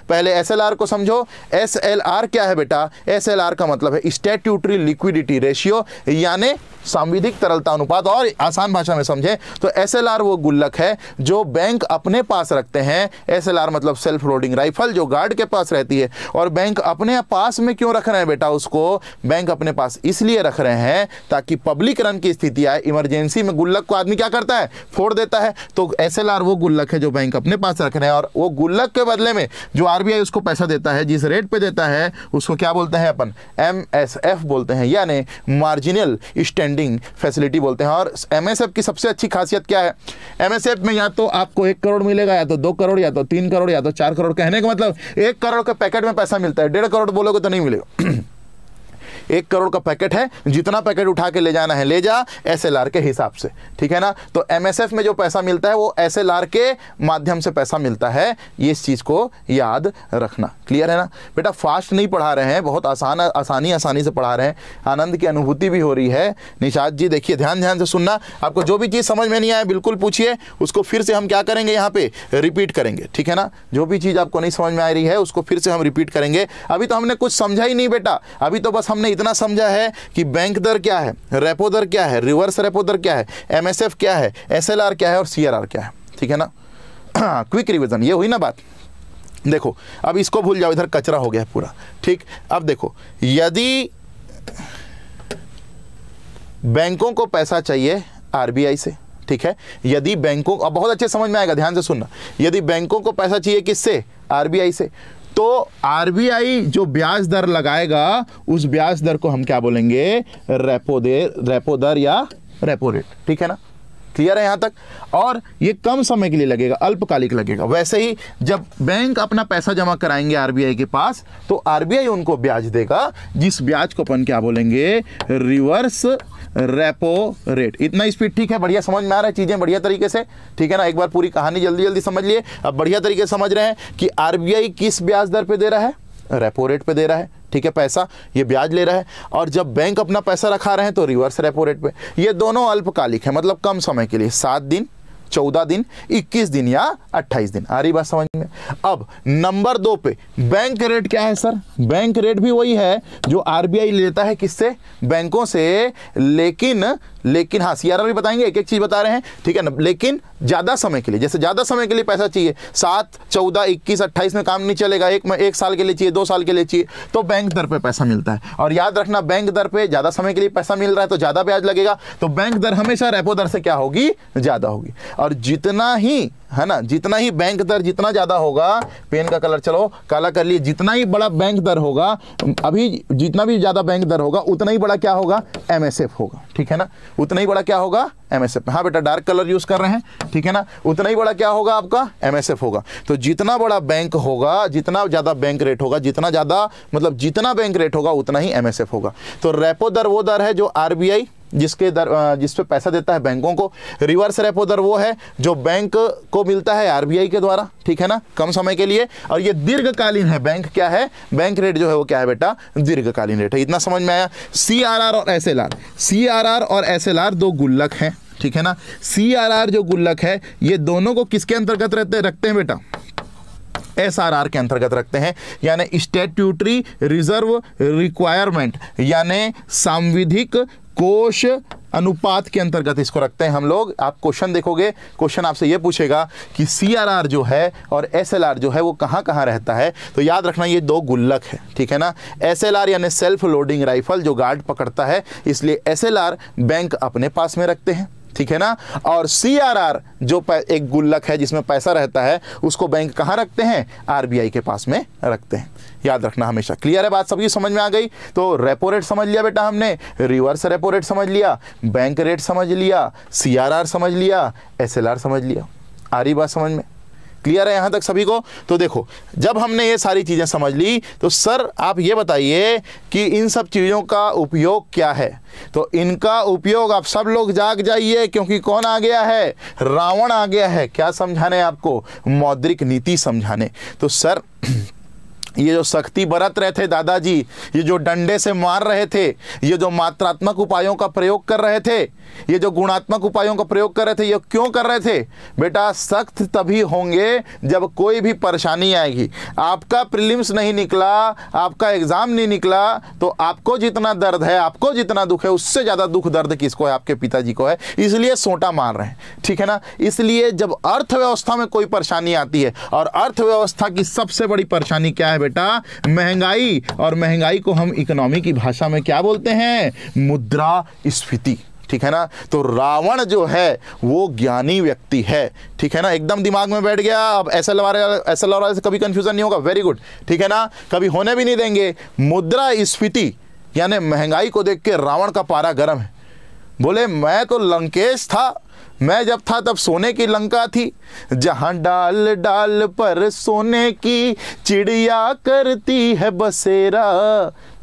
पहले एस को समझो एस क्या है बेटा एस का मतलब है स्टेट्यूटरी लिक्विडिटी रेशियो यानी सांविधिक तरलता अनुपात और आसान भाषा में समझें तो एस वो गुल्लक है जो बैंक अपने पास रखते हैं एस मतलब सेल्फ लोडिंग राइफल जो गार्ड के पास रहती है और बैंक अपने पास में क्यों रख रहे हैं बेटा उसको बैंक अपने पास इसलिए रख रहे हैं ताकि पब्लिक रन की स्थिति आए इमरजेंसी में गुल्लक को आदमी क्या करता है फोड़ देता है तो एस वो गुल्लक है जो बैंक अपने पास रख रहे हैं और वो गुल्लक के बदले में जो आर उसको पैसा देता है जिस रेट पर देता है उसको क्या बोलते हैं अपन एम बोलते हैं यानी मार्जिनल स्टैंड लैंडिंग फैसिलिटी बोलते हैं और एम की सबसे अच्छी खासियत क्या है एम में या तो आपको एक करोड़ मिलेगा या तो दो करोड़ या तो तीन करोड़ या तो चार करोड़ कहने का मतलब एक करोड़ के पैकेट में पैसा मिलता है डेढ़ करोड़ बोलोगे तो नहीं मिलेगा <clears throat> एक करोड़ का पैकेट है जितना पैकेट उठा के ले जाना है ले जा एस के हिसाब से ठीक है ना तो एम में जो पैसा मिलता है वो एस के माध्यम से पैसा मिलता है ये इस चीज़ को याद रखना क्लियर है ना बेटा फास्ट नहीं पढ़ा रहे हैं बहुत आसान आसानी आसानी से पढ़ा रहे हैं आनंद की अनुभूति भी हो रही है निषाद जी देखिए ध्यान ध्यान से सुनना आपको जो भी चीज़ समझ में नहीं आए बिल्कुल पूछिए उसको फिर से हम क्या करेंगे यहाँ पे रिपीट करेंगे ठीक है ना जो भी चीज़ आपको नहीं समझ में आ रही है उसको फिर से हम रिपीट करेंगे अभी तो हमने कुछ समझा ही नहीं बेटा अभी तो बस हमने इतना समझा है कि बैंक दर क्या है रेपो दर क्या है रिवर्स रेपो दर क्या है एमएसएफ क्या है एसएलआर क्या है और सीआरआर क्या है ठीक है ना हाँ, क्विक रिविजन ये हुई ना बात देखो अब इसको भूल जाओ इधर कचरा हो गया पूरा ठीक अब देखो यदि बैंकों को पैसा चाहिए आरबीआई से ठीक है यदि बैंकों अब बहुत अच्छे समझ में आएगा ध्यान से सुनना यदि बैंकों को पैसा चाहिए किससे आरबीआई से तो आरबीआई जो ब्याज दर लगाएगा उस ब्याज दर को हम क्या बोलेंगे रेपो दे रेपो दर या रेपो रेट ठीक है ना क्लियर है यहाँ तक और ये कम समय के लिए लगेगा अल्पकालिक लगेगा वैसे ही जब बैंक अपना पैसा जमा कराएंगे आरबीआई के पास तो आरबीआई उनको ब्याज देगा जिस ब्याज को अपन क्या बोलेंगे रिवर्स रेपो रेट इतना स्पीड ठीक है बढ़िया समझ में आ रहा है चीज़ें बढ़िया तरीके से ठीक है ना एक बार पूरी कहानी जल्दी जल्दी समझ लिए अब बढ़िया तरीके से समझ रहे हैं कि आरबीआई किस ब्याज दर पर दे रहा है रेपो रेट पे दे रहा है ठीक है पैसा ये ब्याज ले रहा है और जब बैंक अपना पैसा रखा रहे हैं तो रिवर्स रेपो रेट पे ये दोनों अल्पकालिक है मतलब कम समय के लिए सात दिन चौदह दिन इक्कीस दिन या अट्ठाईस दिन आ रही बात समझ में अब नंबर दो पे बैंक रेट क्या है सर बैंक रेट भी वही है जो आरबीआई लेता है किससे बैंकों से लेकिन लेकिन हाँ सी भी बताएंगे एक एक चीज़ बता रहे हैं ठीक है ना लेकिन ज़्यादा समय के लिए जैसे ज़्यादा समय के लिए पैसा चाहिए सात चौदह इक्कीस अट्ठाईस में काम नहीं चलेगा एक में एक साल के लिए चाहिए दो साल के लिए चाहिए तो बैंक दर पे पैसा मिलता है और याद रखना बैंक दर पे ज़्यादा समय के लिए पैसा मिल रहा है तो ज़्यादा ब्याज लगेगा तो बैंक दर हमेशा रेपो दर से क्या होगी ज़्यादा होगी और जितना ही है ना जितना ही बैंक दर जितना ज़्यादा होगा पेन का कलर चलो काला कर लिए जितना ही बड़ा बैंक दर होगा अभी जितना भी ज़्यादा बैंक दर होगा उतना ही बड़ा क्या होगा एमएसएफ होगा ठीक है ना उतना ही बड़ा क्या होगा एमएसएफ हाँ बेटा डार्क कलर यूज़ कर रहे हैं ठीक है ना उतना ही बड़ा क्या होगा आपका एमएसएफ होगा तो जितना बड़ा बैंक होगा जितना ज़्यादा बैंक रेट होगा जितना ज़्यादा मतलब जितना बैंक रेट होगा उतना ही एमएसएफ होगा तो रेपो दर वो दर है जो आरबीआई जिसके दर जिस पे पैसा देता है बैंकों को रिवर्स रेपो दर वो है जो बैंक को मिलता है आरबीआई के द्वारा ठीक है ना कम समय के लिए और ये दीर्घकालीन है बैंक क्या है बैंक रेट जो है वो क्या है बेटा दीर्घकालीन रेट है इतना समझ में आया सी और एस एल और एस दो गुल्लक हैं ठीक है ना सी जो गुल्लक है ये दोनों को किसके अंतर्गत रहते रखते हैं बेटा एसआरआर के अंतर्गत रखते हैं यानी स्टेट्यूटरी रिजर्व रिक्वायरमेंट यानी सांविधिक कोश अनुपात के अंतर्गत इसको रखते हैं हम लोग आप क्वेश्चन देखोगे क्वेश्चन आपसे ये पूछेगा कि आर जो है और आर जो है वो कहाँ कहाँ रहता है तो याद रखना ये दो गुल्लक है ठीक है ना आर यानी सेल्फ लोडिंग राइफल जो गार्ड पकड़ता है इसलिए आर बैंक अपने पास में रखते हैं ठीक है ना और सी आर आर जो एक गुल्लक है जिसमें पैसा रहता है उसको बैंक कहाँ रखते हैं आई के पास में रखते हैं याद रखना हमेशा क्लियर है बात सबकी समझ में आ गई तो रेपो रेट समझ लिया बेटा हमने रिवर्स रेपो रेट समझ लिया बैंक रेट समझ लिया सी समझ लिया एस समझ लिया आ रही बात समझ में क्लियर है यहां तक सभी को तो देखो जब हमने ये सारी चीज़ें समझ ली तो सर आप ये बताइए कि इन सब चीज़ों का उपयोग क्या है तो इनका उपयोग आप सब लोग जाग जाइए क्योंकि कौन आ गया है रावण आ गया है क्या समझाने आपको मौद्रिक नीति समझाने तो सर ये जो सख्ती बरत रहे थे दादाजी ये जो डंडे से मार रहे थे ये जो मात्रात्मक उपायों का प्रयोग कर रहे थे ये जो गुणात्मक उपायों का प्रयोग कर रहे थे ये क्यों कर रहे थे बेटा सख्त तभी होंगे जब कोई भी परेशानी आएगी आपका प्रीलिम्स नहीं निकला आपका एग्ज़ाम नहीं निकला तो आपको जितना दर्द है आपको जितना दुख है उससे ज़्यादा दुख दर्द किसको है आपके पिताजी को है इसलिए सोटा मार रहे हैं ठीक है ना इसलिए जब अर्थव्यवस्था में कोई परेशानी आती है और अर्थव्यवस्था की सबसे बड़ी परेशानी क्या है बेटा महंगाई और महंगाई को हम इकोनॉमी की भाषा में क्या बोलते हैं मुद्रा स्फीति ठीक है ना तो रावण जो है वो ज्ञानी व्यक्ति है ठीक है ना एकदम दिमाग में बैठ गया अब एस एल एस एल से कभी कंफ्यूजन नहीं होगा वेरी गुड ठीक है ना कभी होने भी नहीं देंगे मुद्रा स्फीति यानी महंगाई को देख के रावण का पारा गर्म है बोले मैं तो लंकेश था मैं जब था तब सोने की लंका थी जहाँ डाल डाल पर सोने की चिड़िया करती है बसेरा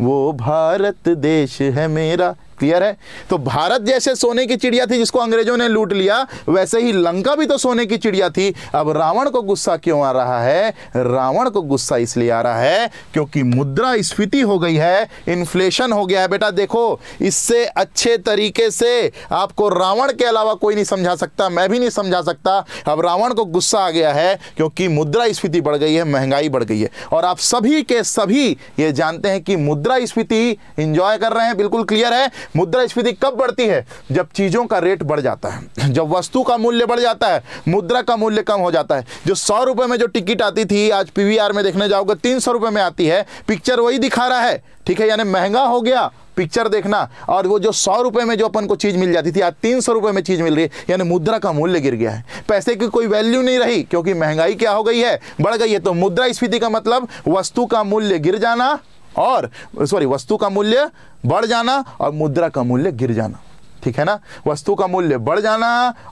वो भारत देश है मेरा क्लियर है तो भारत जैसे सोने की चिड़िया थी जिसको अंग्रेजों ने लूट लिया वैसे ही लंका भी तो सोने की चिड़िया थी अब रावण को गुस्सा क्यों आ रहा है रावण को गुस्सा इसलिए आ रहा है क्योंकि मुद्रा स्फीति हो गई है इन्फ्लेशन हो गया है बेटा देखो इससे अच्छे तरीके से आपको रावण के अलावा कोई नहीं समझा सकता मैं भी नहीं समझा सकता अब रावण को गुस्सा आ गया है क्योंकि मुद्रा स्फीति बढ़ गई है महंगाई बढ़ गई है और आप सभी के सभी ये जानते हैं कि मुद्रा स्फीति इंजॉय कर रहे हैं बिल्कुल क्लियर है मुद्रास्फीति कब बढ़ती है जब चीज़ों का रेट बढ़ जाता है जब वस्तु का मूल्य बढ़ जाता है मुद्रा का मूल्य कम हो जाता है जो सौ रुपये में जो टिकट आती थी आज पीवीआर में देखने जाओगे तीन सौ रुपए में आती है पिक्चर वही दिखा रहा है ठीक है यानी महंगा हो गया पिक्चर देखना और वो जो सौ रुपये में जो अपन को चीज़ मिल जाती थी आज तीन सौ रुपये में चीज़ मिल रही है यानी मुद्रा का मूल्य गिर गया है पैसे की कोई वैल्यू नहीं रही क्योंकि महंगाई क्या हो गई है बढ़ गई है तो मुद्रा स्फीति का मतलब वस्तु का मूल्य गिर जाना और सॉरी वस्तु का मूल्य बढ़ जाना और मुद्रा का मूल्य गिर जाना ठीक है ना वस्तु का मूल्य बढ़ जाना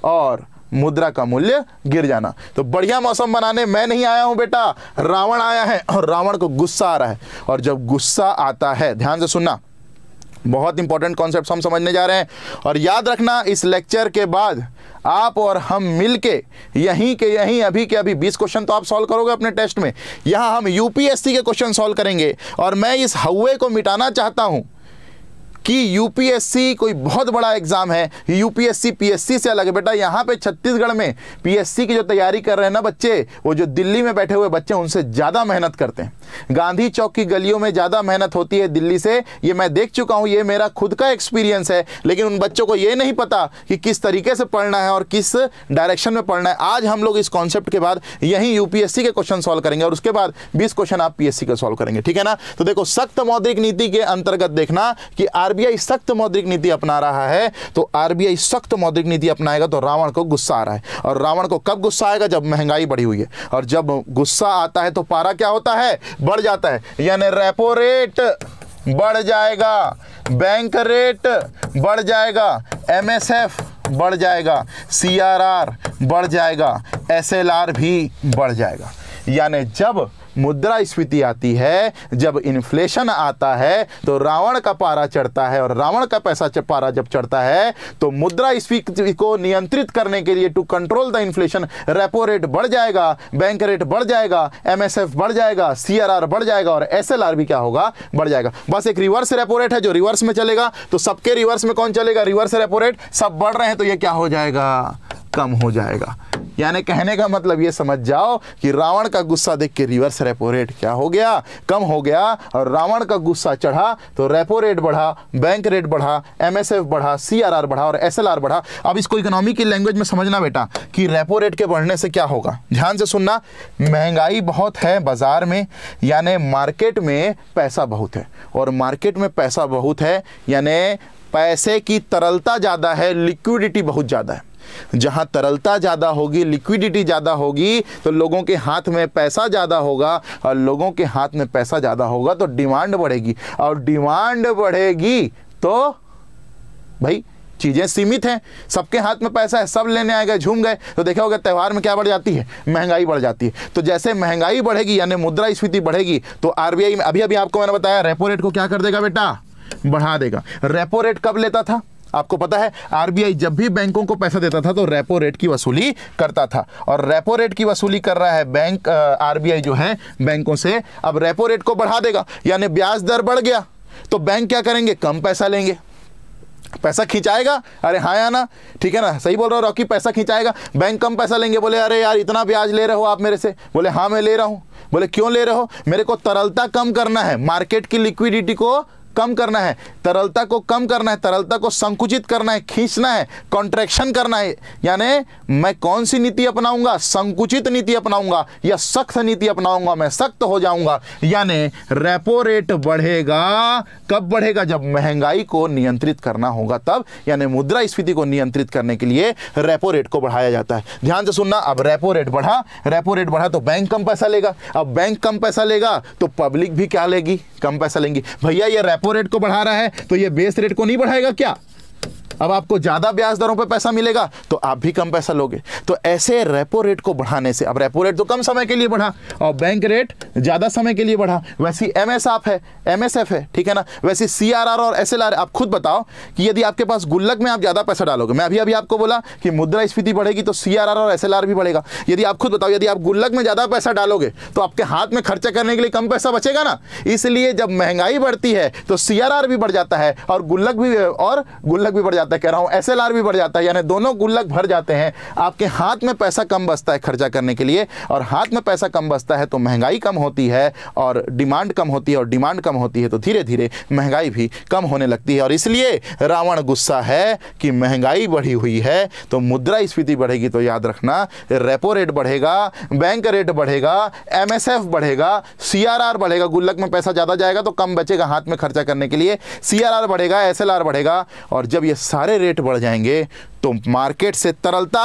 और मुद्रा का मूल्य गिर जाना तो बढ़िया मौसम बनाने मैं नहीं आया हूं बेटा रावण आया है और रावण को गुस्सा आ रहा है और जब गुस्सा आता है ध्यान से सुनना बहुत इंपॉर्टेंट कॉन्सेप्ट हम समझने जा रहे हैं और याद रखना इस लेक्चर के बाद आप और हम मिलके यहीं के यहीं अभी के अभी 20 क्वेश्चन तो आप सॉल्व करोगे अपने टेस्ट में यहाँ हम यूपीएससी के क्वेश्चन सॉल्व करेंगे और मैं इस हवे को मिटाना चाहता हूँ कि यूपीएससी कोई बहुत बड़ा एग्ज़ाम है यूपीएससी पीएससी से अलग है बेटा यहाँ पे छत्तीसगढ़ में पीएससी की जो तैयारी कर रहे हैं ना बच्चे वो जो दिल्ली में बैठे हुए बच्चे उनसे ज़्यादा मेहनत करते हैं गांधी चौक की गलियों में ज़्यादा मेहनत होती है दिल्ली से ये मैं देख चुका हूँ ये मेरा खुद का एक्सपीरियंस है लेकिन उन बच्चों को ये नहीं पता कि किस तरीके से पढ़ना है और किस डायरेक्शन में पढ़ना है आज हम लोग इस कॉन्सेप्ट के बाद यहीं यूपीएससी के क्वेश्चन सॉल्व करेंगे और उसके बाद बीस क्वेश्चन आप पी का सॉल्व करेंगे ठीक है ना तो देखो सख्त मौद्रिक नीति के अंतर्गत देखना कि आर सख्त मौद्रिक नीति अपना रहा है तो आर सख्त मौद्रिक नीति अपनाएगा तो रावण को गुस्सा आ रहा है और रावण को कब गुस्सा आएगा जब महंगाई बढ़ी हुई है और जब गुस्सा आता है तो पारा क्या होता है बढ़ जाता है यानी रेपो रेट बढ़ जाएगा बैंक रेट बढ़ जाएगा एमएसएफ बढ़ जाएगा सीआरआर बढ़ जाएगा एसएलआर भी बढ़ जाएगा यानी जब मुद्रा स्फीति आती है जब इन्फ्लेशन आता है तो रावण का पारा चढ़ता है और रावण का पैसा पारा जब चढ़ता है तो मुद्रा स्फीति को नियंत्रित करने के लिए to control the inflation repo rate बढ़ जाएगा बैंक रेट बढ़ जाएगा एमएसएफ बढ़ जाएगा सीआरआर बढ़ जाएगा और एस भी क्या होगा बढ़ जाएगा बस एक रिवर्स रेपो रेट है जो रिवर्स में चलेगा तो सबके रिवर्स में कौन चलेगा रिवर्स रेपो रेट सब बढ़ रहे हैं तो यह क्या हो जाएगा कम हो जाएगा यानी कहने का मतलब ये समझ जाओ कि रावण का गुस्सा देख के रिवर्स रेपो रेट क्या हो गया कम हो गया और रावण का गुस्सा चढ़ा तो रेपो रेट बढ़ा बैंक रेट बढ़ा एमएसएफ बढ़ा सीआरआर बढ़ा और एसएलआर बढ़ा अब इसको इकोनॉमी की लैंग्वेज में समझना बेटा कि रेपो रेट के बढ़ने से क्या होगा ध्यान से सुनना महंगाई बहुत है बाजार में यानी मार्केट में पैसा बहुत है और मार्केट में पैसा बहुत है यानी पैसे की तरलता ज़्यादा है लिक्विडिटी बहुत ज़्यादा है जहां तरलता ज़्यादा होगी लिक्विडिटी ज़्यादा होगी तो लोगों के हाथ में पैसा ज़्यादा होगा और लोगों के हाथ में पैसा ज़्यादा होगा तो डिमांड बढ़ेगी और डिमांड बढ़ेगी तो भाई चीज़ें सीमित हैं सबके हाथ में पैसा है सब लेने आएगा झूम गए तो देखा होगा त्यौहार में क्या बढ़ जाती है महंगाई बढ़ जाती है तो जैसे महंगाई बढ़ेगी यानी मुद्रा स्फीति बढ़ेगी तो आरबीआई में अभी अभी आपको मैंने बताया रेपो रेट को क्या कर देगा बेटा बढ़ा देगा रेपो रेट कब लेता था आपको पता है आरबीआई जब भी बैंकों को पैसा देता था तो रेपो रेट की वसूली करता था और रेपो रेट की वसूली कर रहा है बैंक आरबीआई जो है बैंकों से अब रेपो रेट को बढ़ा देगा यानी ब्याज दर बढ़ गया तो बैंक क्या करेंगे कम पैसा लेंगे पैसा खिंचाएगा अरे हाँ या ना ठीक है ना सही बोल रहा हूँ रॉकी पैसा खिंचाएगा बैंक कम पैसा लेंगे बोले अरे यार इतना ब्याज ले रहे हो आप मेरे से बोले हाँ मैं ले रहा हूँ बोले क्यों ले रहे हो मेरे को तरलता कम करना है मार्केट की लिक्विडिटी को कम करना है तरलता को कम करना है तरलता को संकुचित करना है खींचना है कॉन्ट्रैक्शन करना है यानी मैं कौन सी नीति अपनाऊंगा संकुचित नीति अपनाऊंगा या सख्त नीति अपनाऊंगा मैं सख्त हो जाऊंगा यानी रेपो रेट बढ़ेगा कब बढ़ेगा जब महंगाई को नियंत्रित करना होगा तब यानी मुद्रा स्फीति को नियंत्रित करने के लिए रेपो रेट को बढ़ाया जाता है ध्यान से सुनना अब रेपो रेट बढ़ा रेपो रेट बढ़ा तो बैंक कम पैसा लेगा अब बैंक कम पैसा लेगा तो पब्लिक भी क्या लेगी कम पैसा लेंगी भैया ये रेपो रेपो रेट को बढ़ा रहा है तो ये बेस रेट को नहीं बढ़ाएगा क्या अब आपको ज़्यादा ब्याज दरों पर पैसा मिलेगा तो आप भी कम पैसा लोगे तो ऐसे रेपो रेट को बढ़ाने से अब रेपो रेट तो कम समय के लिए बढ़ा और बैंक रेट ज़्यादा समय के लिए बढ़ा वैसी एम एस है एम एस एफ है ठीक है ना वैसे सी आर आर और एस एल आर आप खुद बताओ कि यदि आपके पास गुल्लक में आप ज़्यादा पैसा डालोगे मैं अभी अभी आपको बोला कि मुद्रा स्फीति बढ़ेगी तो सी आर आर और एस एल आर भी बढ़ेगा यदि आप खुद बताओ यदि आप गुल्लक में ज़्यादा पैसा डालोगे तो आपके हाथ में खर्चा करने के लिए कम पैसा बचेगा ना इसलिए जब महंगाई बढ़ती है तो सी आर आर भी बढ़ जाता है और गुल्लक भी और गुल्लक भी बढ़ जाता है जाता है कह रहा हूँ एस भी बढ़ जाता है यानी दोनों गुल्लक भर जाते हैं आपके हाथ में पैसा कम बचता है खर्चा करने के लिए और हाथ में पैसा कम बचता है तो महंगाई कम होती है और डिमांड कम होती है और डिमांड कम होती है तो धीरे धीरे महंगाई भी कम होने लगती है और इसलिए रावण गुस्सा है कि महंगाई बढ़ी हुई है तो मुद्रा स्फीति बढ़ेगी तो याद रखना रेपो रेट बढ़ेगा बैंक रेट बढ़ेगा एम बढ़ेगा सी बढ़ेगा गुल्लक में पैसा ज़्यादा जाएगा तो कम बचेगा हाथ में खर्चा करने के लिए सी बढ़ेगा एस बढ़ेगा और जब ये सारे रेट बढ़ जाएंगे तो मार्केट से तरलता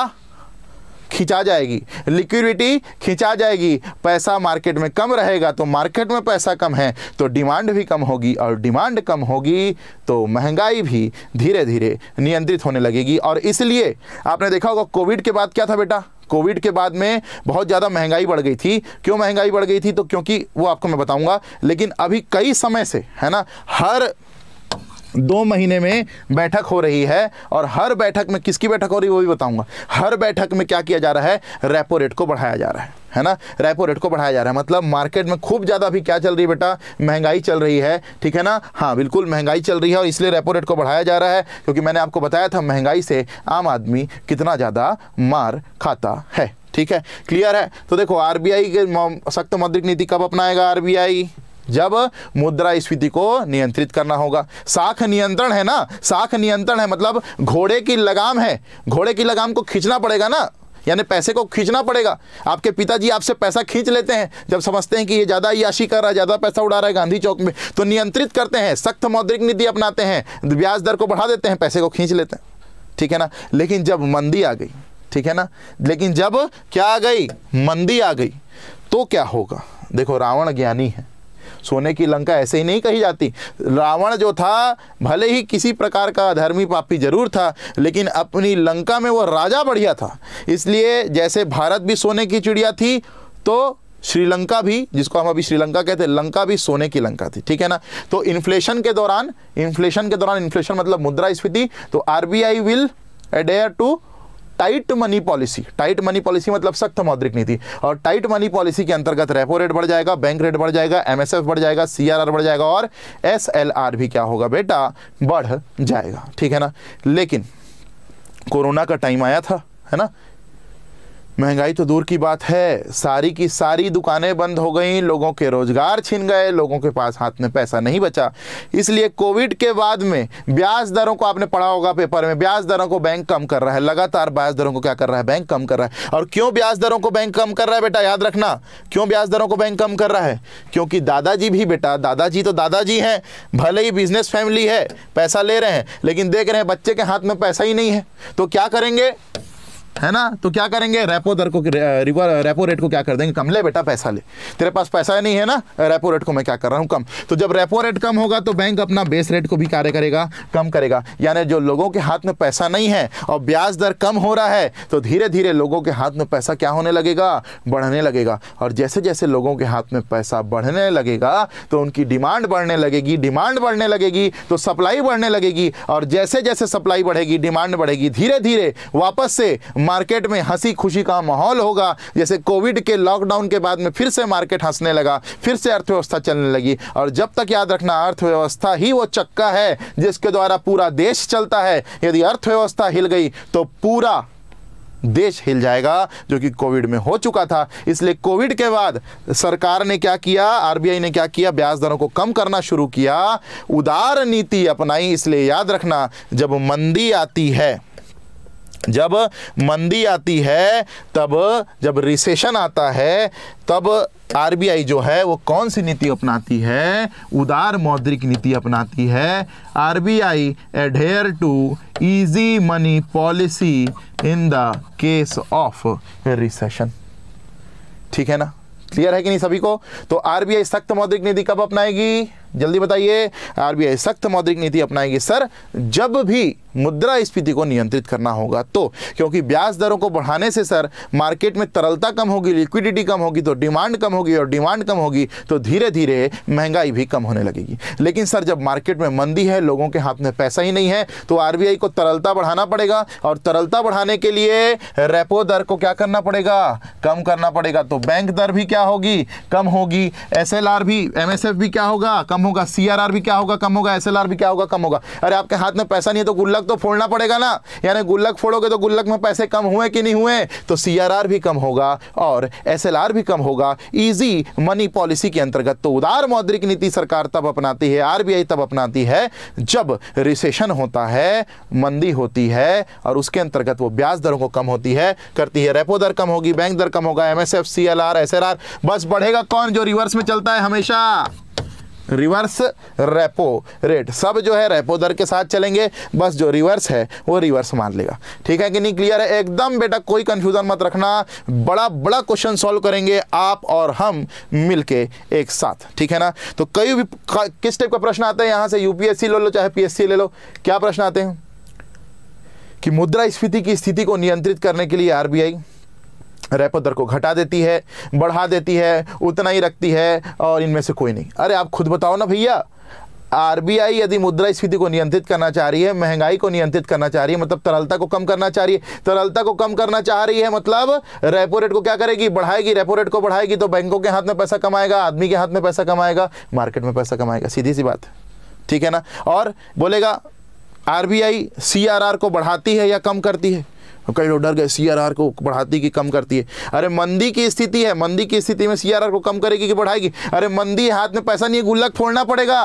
खिंचा जाएगी लिक्विडिटी खिंचा जाएगी पैसा मार्केट में कम रहेगा तो मार्केट में पैसा कम है तो डिमांड भी कम होगी और डिमांड कम होगी तो महंगाई भी धीरे धीरे नियंत्रित होने लगेगी और इसलिए आपने देखा होगा कोविड के बाद क्या था बेटा कोविड के बाद में बहुत ज़्यादा महंगाई बढ़ गई थी क्यों महंगाई बढ़ गई थी तो क्योंकि वो आपको मैं बताऊंगा लेकिन अभी कई समय से है ना हर दो महीने में बैठक हो रही है और हर बैठक में किसकी बैठक हो रही है वो भी बताऊंगा हर बैठक में क्या किया जा रहा है रेपो रेट को बढ़ाया जा रहा है है ना रेपो रेट को बढ़ाया जा रहा है मतलब मार्केट में खूब ज़्यादा अभी क्या चल रही है बेटा महंगाई चल रही है ठीक है ना हाँ बिल्कुल महंगाई चल रही है और इसलिए रेपो रेट को बढ़ाया जा रहा है क्योंकि मैंने आपको बताया था महंगाई से आम आदमी कितना ज़्यादा मार खाता है ठीक है क्लियर है तो देखो आरबीआई के सख्त मौद्रिक नीति कब अपनाएगा आरबीआई जब मुद्रा स्फीति को नियंत्रित करना होगा साख नियंत्रण है ना साख नियंत्रण है मतलब घोड़े की लगाम है घोड़े की लगाम को खींचना पड़ेगा ना यानी पैसे को खींचना पड़ेगा आपके पिताजी आपसे पैसा खींच लेते हैं जब समझते हैं कि ये ज़्यादा याशी कर रहा है ज़्यादा पैसा उड़ा रहा है गांधी चौक में तो नियंत्रित करते हैं सख्त मौद्रिक नीति अपनाते हैं ब्याज दर को बढ़ा देते हैं पैसे को खींच लेते हैं ठीक है ना लेकिन जब मंदी आ गई ठीक है ना लेकिन जब क्या आ गई मंदी आ गई तो क्या होगा देखो रावण ज्ञानी है सोने की लंका ऐसे ही नहीं कही जाती रावण जो था भले ही किसी प्रकार का धर्मी पापी जरूर था लेकिन अपनी लंका में वो राजा बढ़िया था इसलिए जैसे भारत भी सोने की चिड़िया थी तो श्रीलंका भी जिसको हम अभी श्रीलंका कहते हैं लंका भी सोने की लंका थी ठीक है ना तो इन्फ्लेशन के दौरान इन्फ्लेशन के दौरान इन्फ्लेशन मतलब मुद्रा स्फीति तो RBI will adhere to tight money policy tight money policy मतलब सख्त मौद्रिक नीति और टाइट मनी पॉलिसी के अंतर्गत रेपो रेट बढ़ जाएगा बैंक रेट बढ़ जाएगा एमएसएफ बढ़ जाएगा सीआरआर बढ़ जाएगा और एसएलआर भी क्या होगा बेटा बढ़ जाएगा ठीक है ना लेकिन कोरोना का टाइम आया था है ना महंगाई तो दूर की बात है सारी की सारी दुकानें बंद हो गई लोगों के रोजगार छिन गए लोगों के पास हाथ में पैसा नहीं बचा इसलिए कोविड के बाद में ब्याज दरों को आपने पढ़ा होगा पेपर में ब्याज दरों को बैंक कम कर रहा है लगातार ब्याज दरों को क्या कर रहा है बैंक कम कर रहा है और क्यों ब्याज दरों को बैंक कम कर रहा है बेटा याद रखना क्यों ब्याज दरों को बैंक कम कर रहा है क्योंकि दादाजी भी बेटा दादाजी तो दादाजी हैं भले ही बिजनेस फैमिली है पैसा ले रहे हैं लेकिन देख रहे हैं बच्चे के हाथ में पैसा ही नहीं है तो क्या करेंगे है ना तो क्या करेंगे रेपो दर को रिवर रेपो रेट को क्या कर देंगे कम ले बेटा पैसा ले तेरे पास पैसा नहीं है ना रेपो रेट को मैं क्या कर रहा हूँ कम तो जब रेपो रेट कम होगा तो बैंक अपना बेस रेट को भी कार्य करेगा कम करेगा यानी जो लोगों के हाथ में पैसा नहीं है और ब्याज दर कम हो रहा है तो धीरे धीरे लोगों के हाथ में पैसा क्या होने लगेगा बढ़ने लगेगा और जैसे जैसे लोगों के हाथ में पैसा बढ़ने लगेगा तो उनकी डिमांड बढ़ने लगेगी डिमांड बढ़ने लगेगी तो सप्लाई बढ़ने लगेगी और जैसे जैसे सप्लाई बढ़ेगी डिमांड बढ़ेगी धीरे धीरे वापस से मार्केट में हंसी खुशी का माहौल होगा जैसे कोविड के लॉकडाउन के बाद में फिर से मार्केट हंसने लगा फिर से अर्थव्यवस्था चलने लगी और जब तक याद रखना अर्थव्यवस्था ही वो चक्का है जिसके द्वारा पूरा देश चलता है यदि अर्थव्यवस्था हिल गई तो पूरा देश हिल जाएगा जो कि कोविड में हो चुका था इसलिए कोविड के बाद सरकार ने क्या किया आरबीआई ने क्या किया ब्याज दरों को कम करना शुरू किया उदार नीति अपनाई इसलिए याद रखना जब मंदी आती है जब मंदी आती है तब जब रिसेशन आता है तब आरबीआई जो है वो कौन सी नीति अपनाती है उदार मौद्रिक नीति अपनाती है RBI adhere to easy money policy in the case of recession ठीक है ना क्लियर है कि नहीं सभी को तो आरबीआई सख्त मौद्रिक नीति कब अपनाएगी जल्दी बताइए आरबीआई सख्त मौद्रिक नीति अपनाएगी सर जब भी मुद्रा स्फीति को नियंत्रित करना होगा तो क्योंकि ब्याज दरों को बढ़ाने से सर मार्केट में तरलता कम होगी लिक्विडिटी कम होगी तो डिमांड कम होगी और डिमांड कम होगी तो धीरे धीरे महंगाई भी कम होने लगेगी लेकिन सर जब मार्केट में मंदी है लोगों के हाथ में पैसा ही नहीं है तो आर को तरलता बढ़ाना पड़ेगा और तरलता बढ़ाने के लिए रेपो दर को क्या करना पड़ेगा कम करना पड़ेगा तो बैंक दर भी क्या होगी कम होगी एस भी एम भी क्या होगा कम होगा सीआरआर भी क्या होगा कम होगा एसएलआर भी क्या होगा कम होगा अरे आपके हाथ में पैसा नहीं है तो गुल्लक तो फोड़ना पड़ेगा ना यानी गुल्लक फोड़ोगे तो गुल्लक में पैसे कम हुए कि नहीं हुए तो सीआरआर भी कम होगा और एसएलआर भी कम होगा इजी मनी पॉलिसी के अंतर्गत तो उदार मौद्रिक नीति सरकार तब अपनाती है आरबीआई तब अपनाती है जब रिसेशन होता है मंदी होती है और उसके अंतर्गत वो ब्याज दरों को कम होती है करती है रेपो दर कम होगी बैंक दर कम होगा एमएसएफ सीएलआर एसएलआर बस बढ़ेगा कौन जो रिवर्स में चलता है हमेशा रिवर्स रेपो रेट सब जो है रेपो दर के साथ चलेंगे बस जो रिवर्स है वो रिवर्स मान लेगा ठीक है कि नहीं क्लियर है एकदम बेटा कोई कंफ्यूजन मत रखना बड़ा बड़ा क्वेश्चन सॉल्व करेंगे आप और हम मिलके एक साथ ठीक है ना तो कई भी किस टाइप का प्रश्न आता है यहाँ से यूपीएससी ले लो चाहे पीएससी ले लो क्या प्रश्न आते हैं कि मुद्रा स्फीति की स्थिति को नियंत्रित करने के लिए आरबीआई रेपो दर को घटा देती है बढ़ा देती है उतना ही रखती है और इनमें से कोई नहीं अरे आप खुद बताओ ना भैया आर यदि मुद्रा स्फीति को नियंत्रित करना चाह रही है महंगाई को नियंत्रित करना चाह रही है मतलब तरलता को कम करना चाह रही है तरलता को कम करना चाह रही है मतलब रेपो रेट को क्या करेगी बढ़ाएगी रेपो रेट को बढ़ाएगी तो बैंकों के हाथ में पैसा कमाएगा आदमी के हाथ में पैसा कमाएगा मार्केट में पैसा कमाएगा सीधी सी बात है ठीक है ना और बोलेगा आर बी को बढ़ाती है या कम करती है अब कई लोग डर गए आर को बढ़ाती कि कम करती है अरे मंदी की स्थिति है मंदी की स्थिति में आर को कम करेगी कि बढ़ाएगी अरे मंदी हाथ में पैसा नहीं है गुल्लक फोड़ना पड़ेगा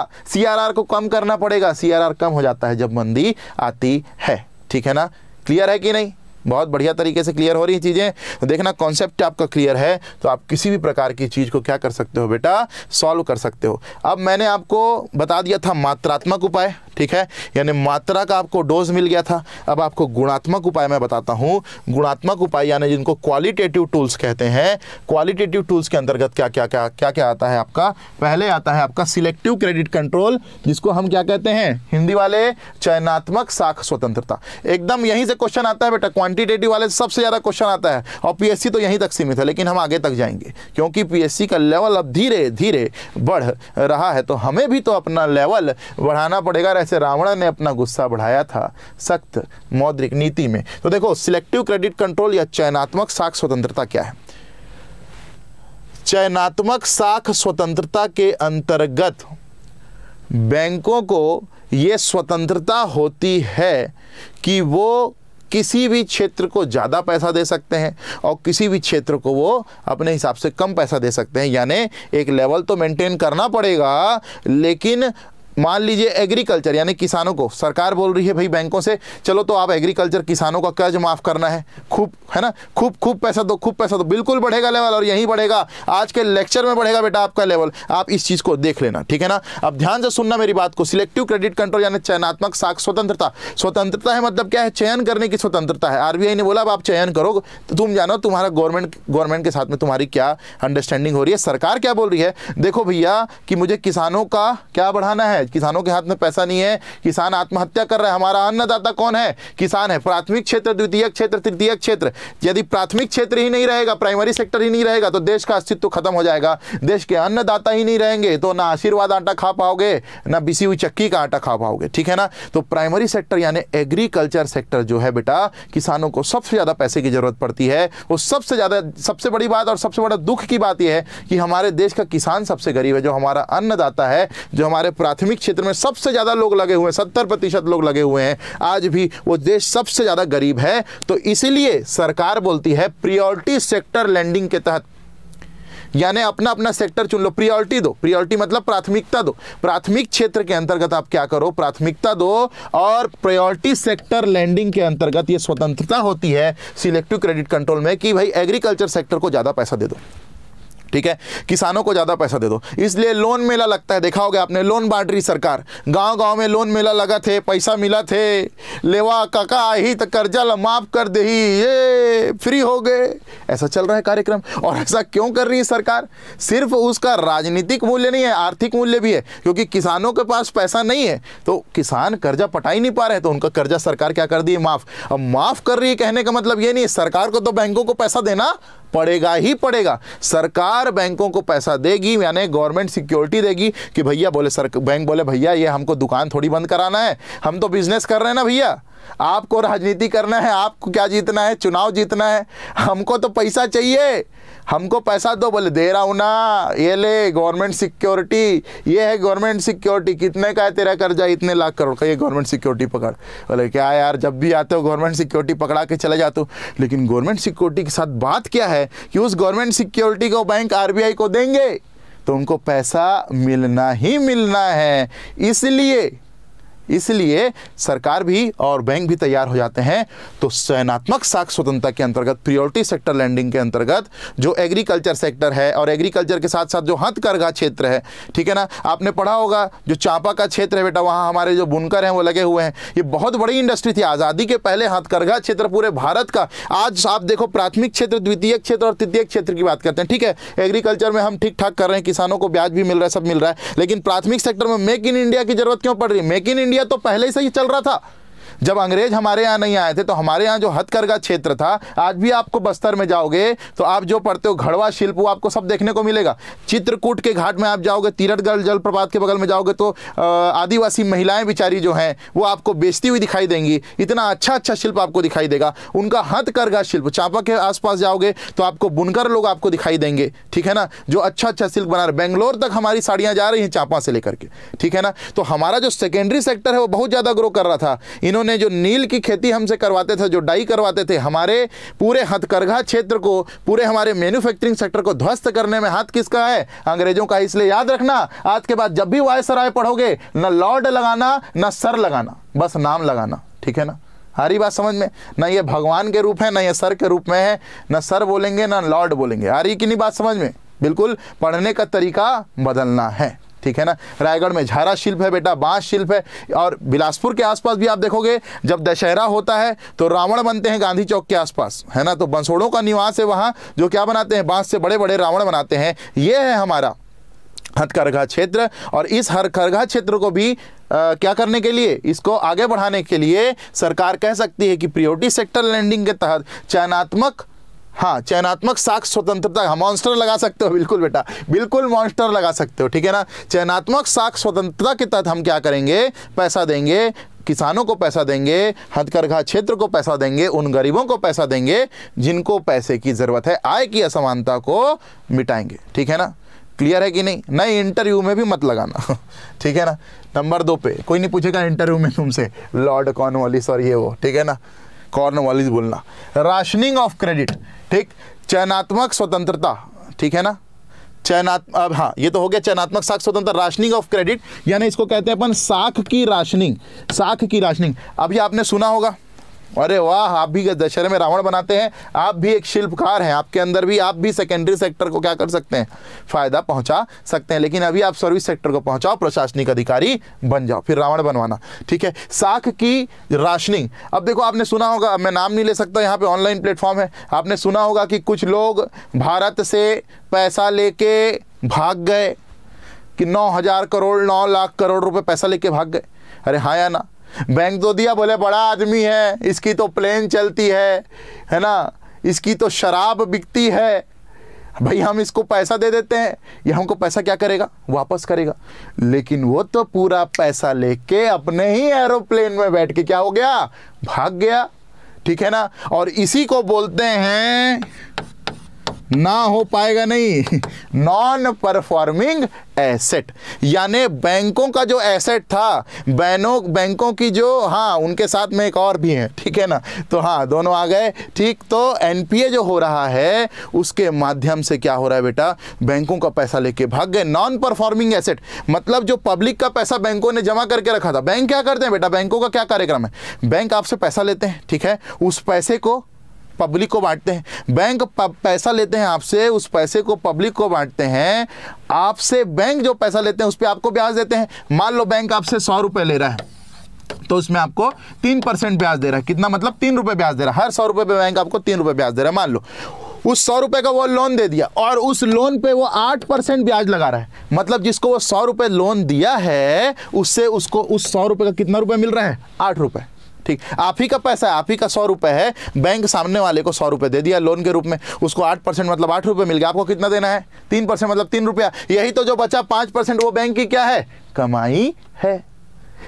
आर को कम करना पड़ेगा आर कम हो जाता है जब मंदी आती है ठीक है ना क्लियर है कि नहीं बहुत बढ़िया तरीके से क्लियर हो रही है चीज़ें तो देखना कॉन्सेप्ट आपका क्लियर है तो आप किसी भी प्रकार की चीज़ को क्या कर सकते हो बेटा सॉल्व कर सकते हो अब मैंने आपको बता दिया था मात्रात्मक उपाय ठीक है यानी मात्रा का आपको डोज मिल गया था अब आपको गुणात्मक उपाय मैं बताता हूँ गुणात्मक उपाय यानी जिनको क्वालिटेटिव टूल्स कहते हैं क्वालिटेटिव टूल्स के अंतर्गत क्या क्या क्या क्या क्या आता है आपका पहले आता है आपका सिलेक्टिव क्रेडिट कंट्रोल जिसको हम क्या कहते हैं हिंदी वाले चयनात्मक साख स्वतंत्रता एकदम यहीं से क्वेश्चन आता है बेटा क्वांटिटेटिव वाले सबसे ज़्यादा क्वेश्चन आता है और पी तो यहीं तक सीमित है लेकिन हम आगे तक जाएंगे क्योंकि पी का लेवल अब धीरे धीरे बढ़ रहा है तो हमें भी तो अपना लेवल बढ़ाना पड़ेगा जैसे रावण ने अपना गुस्सा बढ़ाया था सख्त मौद्रिक नीति में तो देखो सिलेक्टिव क्रेडिट कंट्रोल या चयनात्मक साख स्वतंत्रता क्या है चयनात्मक साख स्वतंत्रता के अंतर्गत बैंकों को यह स्वतंत्रता होती है कि वो किसी भी क्षेत्र को ज़्यादा पैसा दे सकते हैं और किसी भी क्षेत्र को वो अपने हिसाब से कम पैसा दे सकते हैं यानी एक लेवल तो मेंटेन करना पड़ेगा लेकिन मान लीजिए एग्रीकल्चर यानी किसानों को सरकार बोल रही है भाई बैंकों से चलो तो आप एग्रीकल्चर किसानों का कर्ज माफ़ करना है खूब है ना खूब खूब पैसा दो खूब पैसा दो बिल्कुल बढ़ेगा लेवल और यहीं बढ़ेगा आज के लेक्चर में बढ़ेगा बेटा आपका लेवल आप इस चीज़ को देख लेना ठीक है ना अब ध्यान से सुनना मेरी बात को सिलेक्टिव क्रेडिट कंट्रोल यानी चयनात्मक साख स्वतंत्रता स्वतंत्रता है मतलब क्या है चयन करने की स्वतंत्रता है आर ने बोला अब आप चयन करो तो तुम जानो तुम्हारा गवर्नमेंट गवर्नमेंट के साथ में तुम्हारी क्या अंडरस्टैंडिंग हो रही है सरकार क्या बोल रही है देखो भैया कि मुझे किसानों का क्या बढ़ाना है है किसानों के हाथ में पैसा नहीं है किसान आत्महत्या कर रहा है हमारा अन्नदाता कौन है किसान है प्राथमिक क्षेत्र द्वितीय क्षेत्र तृतीय क्षेत्र यदि प्राथमिक क्षेत्र ही नहीं रहेगा प्राइमरी सेक्टर ही नहीं रहेगा तो देश का अस्तित्व खत्म हो जाएगा देश के अन्नदाता ही नहीं रहेंगे तो ना आशीर्वाद आटा खा पाओगे ना बिसी हुई चक्की का आटा खा पाओगे ठीक है ना तो प्राइमरी सेक्टर यानी एग्रीकल्चर सेक्टर जो है बेटा किसानों को सबसे ज़्यादा पैसे की ज़रूरत पड़ती है वो सबसे ज़्यादा सबसे बड़ी बात और सबसे बड़ा दुख की बात यह है कि हमारे देश का किसान सबसे गरीब है जो हमारा अन्नदाता है जो हमारे प्राथमिक धार्मिक क्षेत्र में सबसे ज़्यादा लोग लगे हुए हैं सत्तर प्रतिशत लोग लगे हुए हैं आज भी वो देश सबसे ज़्यादा गरीब है तो इसीलिए सरकार बोलती है प्रियोरिटी सेक्टर लैंडिंग के तहत यानी अपना अपना सेक्टर चुन लो प्रियोरिटी दो प्रियोरिटी मतलब प्राथमिकता दो प्राथमिक क्षेत्र के अंतर्गत आप क्या करो प्राथमिकता दो और प्रियोरिटी सेक्टर लैंडिंग के अंतर्गत ये स्वतंत्रता होती है सिलेक्टिव क्रेडिट कंट्रोल में कि भाई एग्रीकल्चर सेक्टर को ज़्यादा पैसा दे दो ठीक है किसानों को ज़्यादा पैसा दे दो इसलिए लोन मेला लगता है देखा होगा आपने लोन बांट रही सरकार गांव गांव में लोन मेला लगा थे पैसा मिला थे लेवा काका आही तो कर्जा ला माफ़ कर दे ही ये फ्री हो गए ऐसा चल रहा है कार्यक्रम और ऐसा क्यों कर रही है सरकार सिर्फ उसका राजनीतिक मूल्य नहीं है आर्थिक मूल्य भी है क्योंकि किसानों के पास पैसा नहीं है तो किसान कर्जा पटा ही नहीं पा रहे तो उनका कर्जा सरकार क्या कर दी माफ़ अब माफ़ कर रही है कहने का मतलब ये नहीं सरकार को तो बैंकों को पैसा देना पड़ेगा ही पड़ेगा सरकार बैंकों को पैसा देगी यानी गवर्नमेंट सिक्योरिटी देगी कि भैया बोले सर बैंक बोले भैया ये हमको दुकान थोड़ी बंद कराना है हम तो बिजनेस कर रहे हैं ना भैया आपको राजनीति करना है आपको क्या जीतना है चुनाव जीतना है हमको तो पैसा चाहिए हमको पैसा दो बोले दे रहा हूँ ना ये ले गवर्नमेंट सिक्योरिटी ये है गवर्नमेंट सिक्योरिटी कितने का है तेरा कर्जा इतने लाख करोड़ का ये गवर्नमेंट सिक्योरिटी पकड़ बोले क्या यार जब भी आते हो गवर्नमेंट सिक्योरिटी पकड़ा के चले जाते हो लेकिन गवर्नमेंट सिक्योरिटी के साथ बात क्या है कि उस गवर्नमेंट सिक्योरिटी को बैंक आर को देंगे तो उनको पैसा मिलना ही मिलना है इसलिए इसलिए सरकार भी और बैंक भी तैयार हो जाते हैं तो चयनात्मक साख स्वतंत्रता के अंतर्गत प्रियोरिटी सेक्टर लैंडिंग के अंतर्गत जो एग्रीकल्चर सेक्टर है और एग्रीकल्चर के साथ साथ जो हथकरघा क्षेत्र है ठीक है ना आपने पढ़ा होगा जो चांपा का क्षेत्र है बेटा वहाँ हमारे जो बुनकर हैं वो लगे हुए हैं ये बहुत बड़ी इंडस्ट्री थी आज़ादी के पहले हथकरघा क्षेत्र पूरे भारत का आज आप देखो प्राथमिक क्षेत्र द्वितीय क्षेत्र और तृतीय क्षेत्र की बात करते हैं ठीक है एग्रीकल्चर में हम ठीक ठाक कर रहे हैं किसानों को ब्याज भी मिल रहा है सब मिल रहा है लेकिन प्राथमिक सेक्टर में मेक इन इंडिया की जरूरत क्यों पड़ रही है मेक इन इंडिया तो पहले से ही चल रहा था जब अंग्रेज हमारे यहाँ नहीं आए थे तो हमारे यहाँ जो हथकरघा क्षेत्र था आज भी आपको बस्तर में जाओगे तो आप जो पढ़ते हो घड़वा शिल्प वो आपको सब देखने को मिलेगा चित्रकूट के घाट में आप जाओगे तीरथगढ़ जलप्रपात के बगल में जाओगे तो आदिवासी महिलाएं बेचारी जो हैं वो आपको बेचती हुई दिखाई देंगी इतना अच्छा अच्छा शिल्प आपको दिखाई देगा उनका हथकरघा शिल्प चांपा के आसपास जाओगे तो आपको बुनकर लोग आपको दिखाई देंगे ठीक है ना जो अच्छा अच्छा शिल्प बना रहे बेंगलोर तक हमारी साड़ियाँ जा रही हैं चांपा से लेकर के ठीक है ना तो हमारा जो सेकेंडरी सेक्टर है वो बहुत ज़्यादा ग्रो कर रहा था इन्होंने हमने जो नील की खेती हमसे करवाते थे जो डाई करवाते थे हमारे पूरे हथकरघा क्षेत्र को पूरे हमारे मैन्युफैक्चरिंग सेक्टर को ध्वस्त करने में हाथ किसका है अंग्रेजों का इसलिए याद रखना आज के बाद जब भी वायसराय पढ़ोगे न लॉर्ड लगाना न सर लगाना बस नाम लगाना ठीक है ना हरी बात समझ में ना ये भगवान के रूप है ना ये सर के रूप में है ना सर बोलेंगे ना लॉर्ड बोलेंगे हरी की नहीं बात समझ में बिल्कुल पढ़ने का तरीका बदलना है ठीक है ना रायगढ़ में झारा शिल्प है बेटा बांस शिल्प है और बिलासपुर के आसपास भी आप देखोगे जब दशहरा होता है तो रावण बनते हैं गांधी चौक के आसपास है ना तो बंसोड़ों का निवास है वहाँ जो क्या बनाते हैं बांस से बड़े बड़े रावण बनाते हैं ये है हमारा हथकरघा क्षेत्र और इस हथकरघा क्षेत्र को भी आ, क्या करने के लिए इसको आगे बढ़ाने के लिए सरकार कह सकती है कि प्रियोरिटी सेक्टर लैंडिंग के तहत चयनात्मक हाँ चयनात्मक साक्ष स्वतंत्रता हाँ मॉन्स्टर लगा सकते हो बिल्कुल बेटा बिल्कुल मॉन्स्टर लगा सकते हो ठीक है ना चयनात्मक साक्ष स्वतंत्रता के तहत हम क्या करेंगे पैसा देंगे किसानों को पैसा देंगे हथकरघा क्षेत्र को पैसा देंगे उन गरीबों को पैसा देंगे जिनको पैसे की ज़रूरत है आय की असमानता को मिटाएंगे ठीक है ना क्लियर है कि नहीं नहीं इंटरव्यू में भी मत लगाना <laughs> ठीक है ना नंबर दो पे कोई नहीं पूछेगा इंटरव्यू में तुमसे लॉर्ड कॉर्नवालिस और ये वो ठीक है ना कॉर्नवालिस बोलना राशनिंग ऑफ क्रेडिट ठीक चयनात्मक स्वतंत्रता ठीक है ना चयनात्म अब हाँ ये तो हो गया चयनात्मक साख स्वतंत्र राशनिंग ऑफ क्रेडिट यानी इसको कहते हैं अपन साख की राशनिंग साख की राशनिंग अभी आपने सुना होगा अरे वाह आप भी दशहरे में रावण बनाते हैं आप भी एक शिल्पकार हैं आपके अंदर भी आप भी सेकेंडरी सेक्टर को क्या कर सकते हैं फ़ायदा पहुंचा सकते हैं लेकिन अभी आप सर्विस सेक्टर को पहुंचाओ प्रशासनिक अधिकारी बन जाओ फिर रावण बनवाना ठीक है साख की राशनिंग अब देखो आपने सुना होगा मैं नाम नहीं ले सकता यहाँ पर ऑनलाइन प्लेटफॉर्म है आपने सुना होगा कि कुछ लोग भारत से पैसा लेके भाग गए कि नौ हज़ार करोड़ नौ लाख करोड़ रुपये पैसा लेके भाग गए अरे हाँ या ना बैंक तो दिया बोले बड़ा आदमी है इसकी तो प्लेन चलती है है ना इसकी तो शराब बिकती है भाई हम इसको पैसा दे देते हैं ये हमको पैसा क्या करेगा वापस करेगा लेकिन वो तो पूरा पैसा लेके अपने ही एरोप्लेन में बैठ के क्या हो गया भाग गया ठीक है ना और इसी को बोलते हैं ना हो पाएगा नहीं नॉन परफॉर्मिंग एसेट यानी बैंकों का जो एसेट था बैनों बैंकों की जो हाँ उनके साथ में एक और भी है ठीक है ना तो हाँ दोनों आ गए ठीक तो एनपीए जो हो रहा है उसके माध्यम से क्या हो रहा है बेटा बैंकों का पैसा लेके भाग गए नॉन परफॉर्मिंग एसेट मतलब जो पब्लिक का पैसा बैंकों ने जमा करके रखा था बैंक क्या करते हैं बेटा बैंकों का क्या कार्यक्रम है बैंक आपसे पैसा लेते हैं ठीक है उस पैसे को पब्लिक को बांटते हैं बैंक पैसा लेते हैं आपसे उस पैसे को पब्लिक को बांटते हैं आपसे बैंक जो पैसा लेते हैं उस पर आपको ब्याज देते हैं मान लो बैंक आपसे सौ रुपये ले रहा है तो उसमें आपको तीन परसेंट ब्याज दे रहा है कितना मतलब तीन रुपये ब्याज दे रहा है हर सौ रुपये पे बैंक आपको तीन रुपये ब्याज दे रहा है मान लो उस सौ रुपये का वो लोन दे दिया और उस लोन पे वो आठ परसेंट ब्याज लगा रहा है मतलब जिसको वो सौ रुपये लोन दिया है उससे उसको उस सौ रुपये का कितना रुपये मिल रहा है आठ रुपये ठीक आप ही का पैसा है आप ही का सौ रुपए है बैंक सामने वाले को सौ रुपए दे दिया लोन के रूप में उसको आठ परसेंट मतलब आठ रुपए मिल गया आपको कितना देना है तीन परसेंट मतलब तीन रुपया यही तो जो बचा पांच परसेंट वो बैंक की क्या है कमाई है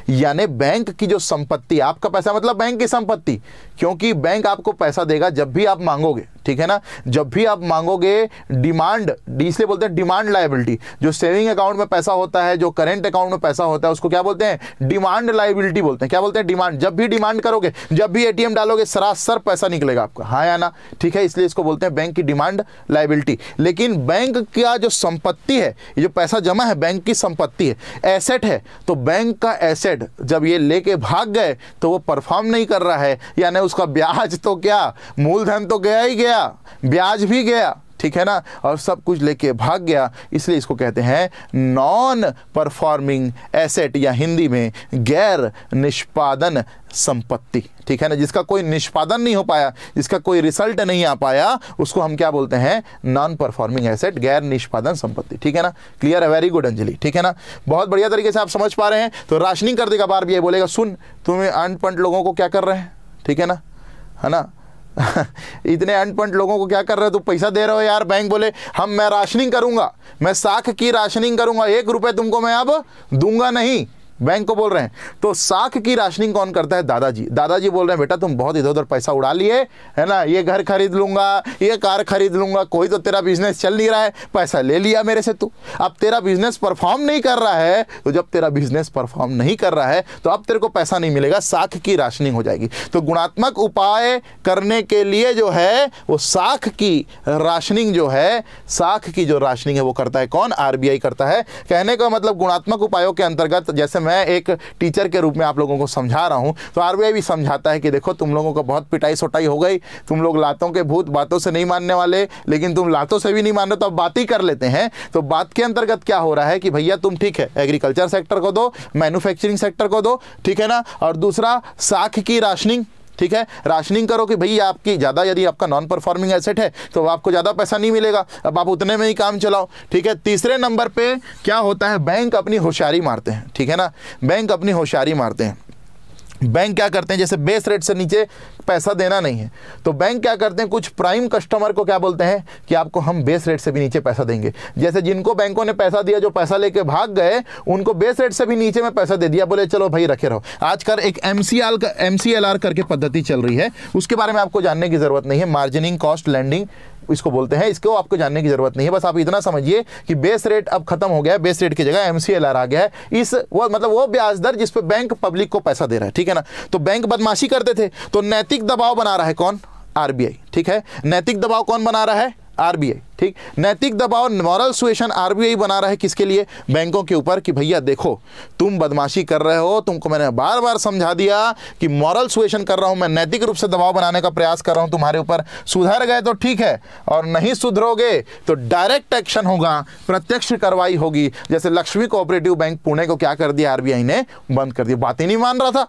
यानी बैंक की जो संपत्ति आपका पैसा मतलब बैंक की संपत्ति क्योंकि बैंक आपको पैसा देगा जब भी आप मांगोगे ठीक है ना जब भी आप मांगोगे डिमांड इसलिए बोलते हैं डिमांड लाइबिलिटी जो सेविंग अकाउंट में पैसा होता है जो करेंट अकाउंट में पैसा होता है उसको क्या बोलते हैं डिमांड लाइबिलिटी बोलते हैं क्या बोलते हैं डिमांड जब भी डिमांड करोगे जब भी एटीएम डालोगे सरासर पैसा निकलेगा आपका हाँ या ना ठीक है इसलिए इसको बोलते हैं बैंक की डिमांड लाइबिलिटी लेकिन बैंक का जो संपत्ति है जो पैसा जमा है बैंक की संपत्ति है एसेट है तो बैंक का एसेट जब ये लेके भाग गए तो वो परफॉर्म नहीं कर रहा है यानी उसका ब्याज तो क्या मूलधन तो गया ही गया गया ब्याज भी गया ठीक है ना और सब कुछ लेके भाग गया इसलिए इसको कहते हैं नॉन परफॉर्मिंग एसेट या हिंदी में गैर निष्पादन संपत्ति ठीक है ना जिसका कोई निष्पादन नहीं हो पाया जिसका कोई रिजल्ट नहीं आ पाया उसको हम क्या बोलते हैं नॉन परफॉर्मिंग एसेट गैर निष्पादन संपत्ति ठीक है ना क्लियर है वेरी गुड अंजलि ठीक है ना बहुत बढ़िया तरीके से आप समझ पा रहे हैं तो राशनिंग कर देगा बार भी बोलेगा सुन तुम्हें अनपंट लोगों को क्या कर रहे हैं ठीक है ना है ना <laughs> इतने पॉइंट लोगों को क्या कर रहे हो तो पैसा दे रहे हो यार बैंक बोले हम मैं राशनिंग करूंगा मैं साख की राशनिंग करूंगा एक रुपए तुमको मैं अब दूंगा नहीं बैंक को बोल रहे हैं तो साख की राशनिंग कौन करता है दादाजी दादाजी बोल रहे हैं बेटा तुम बहुत इधर उधर पैसा उड़ा लिए है ना ये घर खरीद लूंगा ये कार खरीद लूंगा कोई तो तेरा बिजनेस चल नहीं रहा है पैसा ले लिया मेरे से तू अब तेरा बिजनेस परफॉर्म नहीं कर रहा है तो जब तेरा बिजनेस परफॉर्म नहीं कर रहा है तो अब तेरे को पैसा नहीं मिलेगा साख की राशनिंग हो जाएगी तो गुणात्मक उपाय करने के लिए जो है वो साख की राशनिंग जो है साख की जो राशनिंग है वो करता है कौन आरबीआई करता है कहने का मतलब गुणात्मक उपायों के अंतर्गत जैसे मैं मैं एक टीचर के रूप में आप लोगों को समझा रहा हूँ तो आर भी समझाता है कि देखो तुम लोगों का बहुत पिटाई सोटाई हो गई तुम लोग लातों के भूत बातों से नहीं मानने वाले लेकिन तुम लातों से भी नहीं मान रहे तो अब बात ही कर लेते हैं तो बात के अंतर्गत क्या हो रहा है कि भैया तुम ठीक है एग्रीकल्चर सेक्टर को दो मैन्युफैक्चरिंग सेक्टर को दो ठीक है ना और दूसरा साख की राशनिंग ठीक है राशनिंग करो कि भाई आपकी ज़्यादा यदि आपका नॉन परफॉर्मिंग एसेट है तो आपको ज़्यादा पैसा नहीं मिलेगा अब आप उतने में ही काम चलाओ ठीक है तीसरे नंबर पर क्या होता है बैंक अपनी होशियारी मारते हैं ठीक है ना बैंक अपनी होशियारी मारते हैं बैंक क्या करते हैं जैसे बेस रेट से नीचे पैसा देना नहीं है तो बैंक क्या करते हैं कुछ प्राइम कस्टमर को क्या बोलते हैं कि आपको हम बेस रेट से भी नीचे पैसा देंगे जैसे जिनको बैंकों ने पैसा दिया जो पैसा लेके भाग गए उनको बेस रेट से भी नीचे में पैसा दे दिया बोले चलो भाई रखे रहो आजकल एक M M C L R करके पद्धति चल रही है उसके बारे में आपको जानने की ज़रूरत नहीं है मार्जिनिंग कॉस्ट लैंडिंग इसको बोलते हैं इसको आपको जानने की ज़रूरत नहीं है बस आप इतना समझिए कि बेस रेट अब खत्म हो गया है बेस रेट की जगह एम सी आ गया है इस वो मतलब वो ब्याज दर जिस पर बैंक पब्लिक को पैसा दे रहा है ठीक है ना तो बैंक बदमाशी करते थे तो नैतिक दबाव बना रहा है कौन आरबीआई ठीक है नैतिक दबाव कौन बना रहा है आरबीआई ठीक नैतिक दबाव मॉरल सुएशन आरबीआई बना रहा है किसके लिए बैंकों के ऊपर कि भैया देखो तुम बदमाशी कर रहे हो तुमको मैंने बार बार समझा दिया कि मॉरल सुएशन कर रहा हूं मैं नैतिक रूप से दबाव बनाने का प्रयास कर रहा हूं तुम्हारे ऊपर सुधर गए तो ठीक है और नहीं सुधरोगे तो डायरेक्ट एक्शन होगा प्रत्यक्ष कार्रवाई होगी जैसे लक्ष्मी कोऑपरेटिव बैंक पुणे को क्या कर दिया आरबीआई ने बंद कर दिया बात ही नहीं मान रहा था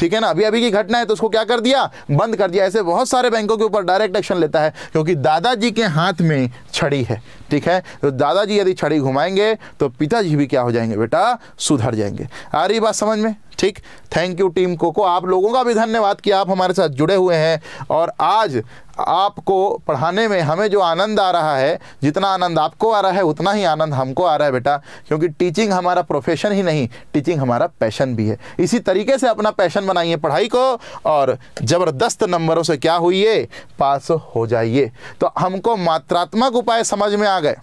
ठीक है ना अभी अभी की घटना है तो उसको क्या कर दिया बंद कर दिया ऐसे बहुत सारे बैंकों के ऊपर डायरेक्ट एक्शन लेता है क्योंकि दादाजी के हाथ में छड़ी है ठीक है तो दादाजी यदि छड़ी घुमाएंगे तो पिताजी भी क्या हो जाएंगे बेटा सुधर जाएंगे आ रही बात समझ में ठीक थैंक यू टीम कोको आप लोगों का भी धन्यवाद कि आप हमारे साथ जुड़े हुए हैं और आज आपको पढ़ाने में हमें जो आनंद आ रहा है जितना आनंद आपको आ रहा है उतना ही आनंद हमको आ रहा है बेटा क्योंकि टीचिंग हमारा प्रोफेशन ही नहीं टीचिंग हमारा पैशन भी है इसी तरीके से अपना पैशन बनाइए पढ़ाई को और ज़बरदस्त नंबरों से क्या हुई पास हो जाइए तो हमको मात्रात्मक उपाय समझ में आ गए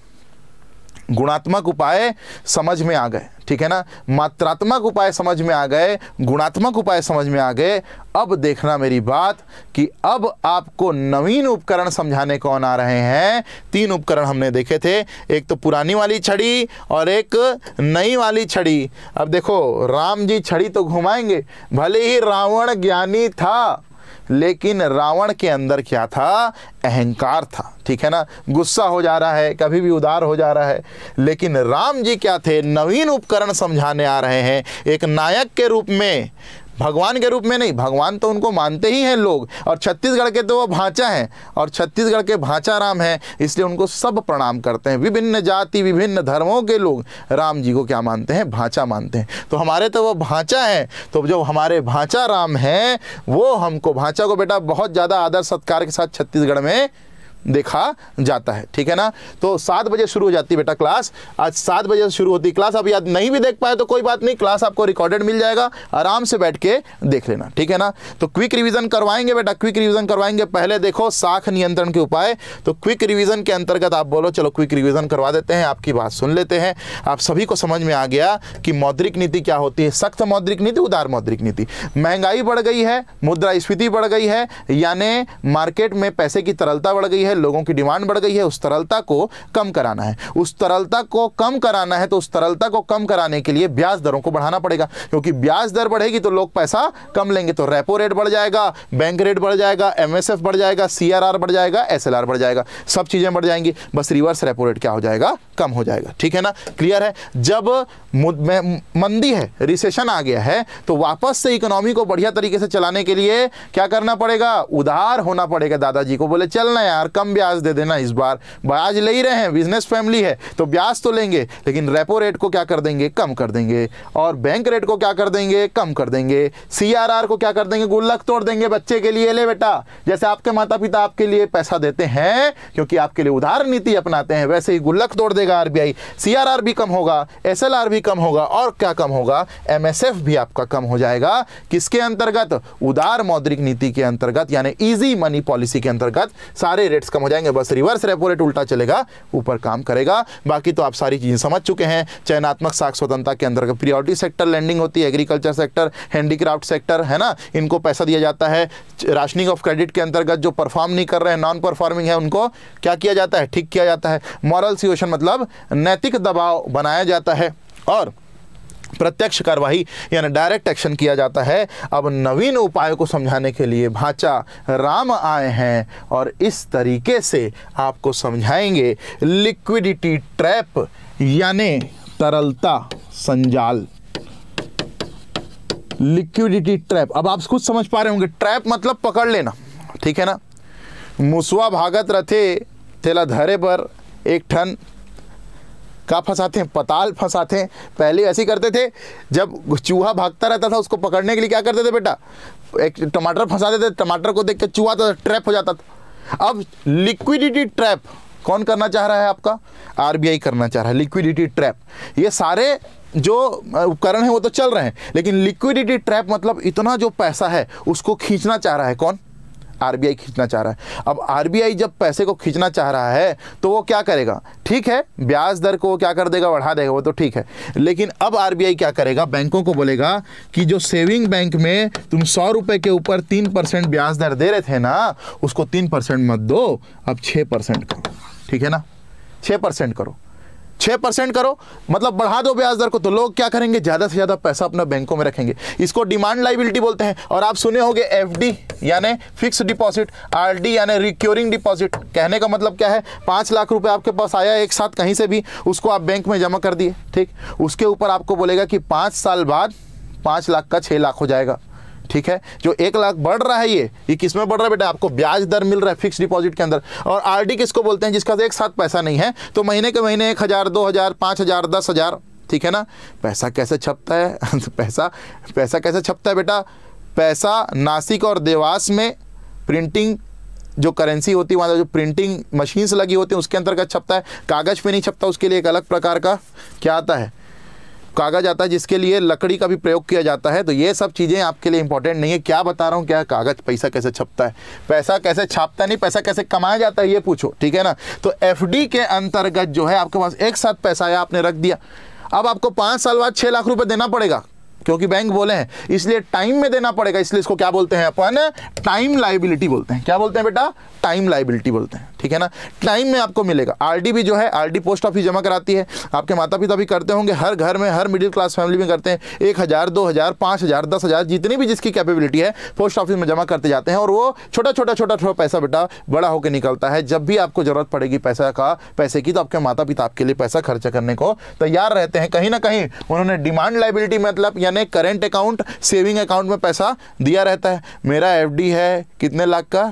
गुणात्मक उपाय समझ में आ गए ठीक है ना मात्रात्मक उपाय समझ में आ गए गुणात्मक उपाय समझ में आ गए अब देखना मेरी बात कि अब आपको नवीन उपकरण समझाने कौन आ रहे हैं तीन उपकरण हमने देखे थे एक तो पुरानी वाली छड़ी और एक नई वाली छड़ी अब देखो राम जी छड़ी तो घुमाएंगे भले ही रावण ज्ञानी था लेकिन रावण के अंदर क्या था अहंकार था ठीक है ना गुस्सा हो जा रहा है कभी भी उदार हो जा रहा है लेकिन राम जी क्या थे नवीन उपकरण समझाने आ रहे हैं एक नायक के रूप में भगवान के रूप में नहीं भगवान तो उनको मानते ही हैं लोग और छत्तीसगढ़ के तो वो भाँचा हैं और छत्तीसगढ़ के भाँचा राम हैं इसलिए उनको सब प्रणाम करते हैं विभिन्न जाति विभिन्न धर्मों के लोग राम जी को क्या मानते हैं भाँचा मानते हैं तो हमारे तो वो भाँचा हैं तो जो हमारे भाँचा राम हैं वो हमको भाँचा को बेटा बहुत ज़्यादा आदर सत्कार के साथ छत्तीसगढ़ में देखा जाता है ठीक है ना तो सात बजे शुरू हो जाती है बेटा क्लास आज सात बजे से शुरू होती है क्लास आप याद नहीं भी देख पाए तो कोई बात नहीं क्लास आपको रिकॉर्डेड मिल जाएगा आराम से बैठ के देख लेना ठीक है ना तो क्विक रिविजन करवाएंगे बेटा क्विक रिविजन करवाएंगे पहले देखो साख नियंत्रण के उपाय तो क्विक रिविजन के अंतर्गत आप बोलो चलो क्विक रिविजन करवा देते हैं आपकी बात सुन लेते हैं आप सभी को समझ में आ गया कि मौद्रिक नीति क्या होती है सख्त मौद्रिक नीति उदार मौद्रिक नीति महंगाई बढ़ गई है मुद्रा स्फीति बढ़ गई है यानी मार्केट में पैसे की तरलता बढ़ गई है लोगों की डिमांड बढ़ गई है उस तरलता को कम कराना है उस तरलता को कम कराना है तो उस तरलता को कम कराने के लिए ब्याज दरों को बढ़ाना पड़ेगा क्योंकि ब्याज दर बढ़ेगी तो लोग पैसा कम लेंगे तो रेपो रेट बढ़ जाएगा बैंक रेट बढ़ जाएगा एम बढ़ जाएगा सी बढ़ जाएगा एस बढ़ जाएगा सब चीज़ें बढ़ जाएंगी बस रिवर्स रेपो रेट क्या हो जाएगा कम हो जाएगा ठीक है ना क्लियर है जब मंदी है रिसेशन आ गया है तो वापस से इकोनॉमी को बढ़िया तरीके से चलाने के लिए क्या करना पड़ेगा उधार होना पड़ेगा दादाजी को बोले चलना यार कम कम ब्याज दे देना इस बार ब्याज ले ही रहे हैं बिजनेस फैमिली है तो ब्याज तो लेंगे लेकिन रेपो रेट को क्या कर देंगे कम कर देंगे और बैंक रेट को क्या कर देंगे कम कर देंगे सी को क्या कर देंगे गुल्लक तोड़ देंगे बच्चे के लिए ले बेटा जैसे आपके माता पिता आपके लिए पैसा देते हैं क्योंकि आपके लिए उधार नीति अपनाते हैं वैसे ही गुल्लक तोड़ देगा आरबीआई सीआरआर भी कम होगा एसएलआर भी कम होगा और क्या कम होगा एमएसएफ भी आपका कम हो जाएगा किसके अंतर्गत उदार मौद्रिक नीति के अंतर्गत यानी इजी मनी पॉलिसी के अंतर्गत सारे रेट रेट्स कम हो जाएंगे बस रिवर्स रेपो रेट उल्टा चलेगा ऊपर काम करेगा बाकी तो आप सारी चीज़ें समझ चुके हैं चयनात्मक साख स्वतंत्रता के अंतर्गत प्रियोरिटी सेक्टर लैंडिंग होती है एग्रीकल्चर सेक्टर हैंडीक्राफ्ट सेक्टर है ना इनको पैसा दिया जाता है राशनिंग ऑफ क्रेडिट के अंतर्गत जो परफॉर्म नहीं कर रहे हैं नॉन परफॉर्मिंग है उनको क्या किया जाता है ठीक किया जाता है मॉरल सिचुएशन मतलब नैतिक दबाव बनाया जाता है और प्रत्यक्ष कार्रवाई यानी डायरेक्ट एक्शन किया जाता है अब नवीन उपाय को समझाने के लिए भाचा राम आए हैं और इस तरीके से आपको समझाएंगे लिक्विडिटी ट्रैप यानी तरलता संजाल लिक्विडिटी ट्रैप अब आप कुछ समझ पा रहे होंगे ट्रैप मतलब पकड़ लेना ठीक है ना मुसवा भागत रथे तेला धरे पर एक ठन का फंसाते हैं पताल फंसाते हैं पहले ऐसे ही करते थे जब चूहा भागता रहता था उसको पकड़ने के लिए क्या करते थे बेटा एक टमाटर फंसा देते टमाटर को देख के चूहा तो ट्रैप हो जाता था अब लिक्विडिटी ट्रैप कौन करना चाह रहा है आपका आरबीआई करना चाह रहा है लिक्विडिटी ट्रैप ये सारे जो उपकरण है वो तो चल रहे हैं लेकिन लिक्विडिटी ट्रैप मतलब इतना जो पैसा है उसको खींचना चाह रहा है कौन आरबीआई खींचना चाह रहा है अब आरबीआई जब पैसे को खींचना चाह रहा है तो वो क्या करेगा ठीक है ब्याज दर को क्या कर देगा बढ़ा देगा वो तो ठीक है लेकिन अब आरबीआई क्या करेगा बैंकों को बोलेगा कि जो सेविंग बैंक में तुम सौ रुपए के ऊपर तीन परसेंट ब्याज दर दे रहे थे ना उसको तीन परसेंट मत दो अब छः परसेंट करो ठीक है ना छः परसेंट करो छः परसेंट करो मतलब बढ़ा दो ब्याज दर को तो लोग क्या करेंगे ज़्यादा से ज़्यादा पैसा अपना बैंकों में रखेंगे इसको डिमांड लाइबिलिटी बोलते हैं और आप सुने होंगे एफ यानी फिक्स डिपॉजिट आर यानी रिक्योरिंग डिपॉजिट कहने का मतलब क्या है पाँच लाख रुपये आपके पास आया एक साथ कहीं से भी उसको आप बैंक में जमा कर दिए ठीक उसके ऊपर आपको बोलेगा कि पाँच साल बाद पाँच लाख का छः लाख हो जाएगा ठीक है जो एक लाख बढ़ रहा है ये ये किस में बढ़ रहा है बेटा आपको ब्याज दर मिल रहा है फिक्स डिपॉजिट के अंदर और आर किसको बोलते हैं जिसका एक साथ पैसा नहीं है तो महीने के महीने एक हज़ार दो हज़ार पाँच हज़ार दस हज़ार ठीक है ना पैसा कैसे छपता है <laughs> पैसा पैसा कैसे छपता है बेटा पैसा नासिक और देवास में प्रिंटिंग जो करेंसी होती है वहाँ जो प्रिंटिंग मशीन्स लगी होती हैं उसके अंतर्गत छपता है कागज़ पे नहीं छपता उसके लिए एक अलग प्रकार का क्या आता है कागज आता है जिसके लिए लकड़ी का भी प्रयोग किया जाता है तो ये सब चीज़ें आपके लिए इंपॉर्टेंट नहीं है क्या बता रहा हूँ क्या कागज़ पैसा कैसे छपता है पैसा कैसे छापता नहीं पैसा कैसे कमाया जाता है ये पूछो ठीक है ना तो एफ के अंतर्गत जो है आपके पास एक साथ पैसा आया आपने रख दिया अब आपको पाँच साल बाद छः लाख रुपये देना पड़ेगा क्योंकि बैंक बोले हैं इसलिए टाइम में देना पड़ेगा इसलिए इसको क्या बोलते हैं अपन टाइम लाइबिलिटी बोलते हैं क्या बोलते हैं बेटा टाइम लाइबिलिटी बोलते हैं ठीक है ना टाइम में आपको मिलेगा आरडी भी जो है आरडी पोस्ट ऑफिस जमा कराती है आपके माता पिता भी करते होंगे हर घर में हर मिडिल क्लास फैमिली में करते हैं एक हज़ार दो हज़ार पाँच हज़ार दस हज़ार जितनी भी जिसकी कैपेबिलिटी है पोस्ट ऑफिस में जमा करते जाते हैं और वो छोटा छोटा छोटा छोटा पैसा बेटा बड़ा होकर निकलता है जब भी आपको ज़रूरत पड़ेगी पैसा का पैसे की तो आपके माता पिता आपके लिए पैसा खर्च करने को तैयार रहते हैं कहीं ना कहीं उन्होंने डिमांड लाइबिलिटी मतलब यानी करेंट अकाउंट सेविंग अकाउंट में पैसा दिया रहता है मेरा एफ है कितने लाख का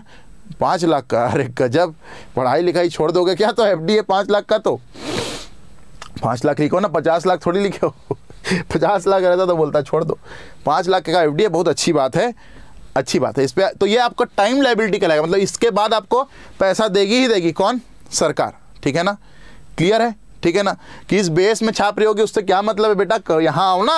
पाँच लाख का अरे गजब पढ़ाई लिखाई छोड़ दोगे क्या तो एफ डी ए पांच लाख का तो पाँच लाख लिखो ना पचास लाख थोड़ी लिखे हो <laughs> पचास लाख रहता तो बोलता छोड़ दो पाँच लाख का एफ डी है बहुत अच्छी बात है अच्छी बात है इस पर तो ये आपको टाइम लाइबिलिटी कहलाएगा मतलब इसके बाद आपको पैसा देगी ही देगी कौन सरकार ठीक है ना क्लियर है ठीक है ना किस बेस में छाप रही होगी उससे क्या मतलब है बेटा यहाँ आओ ना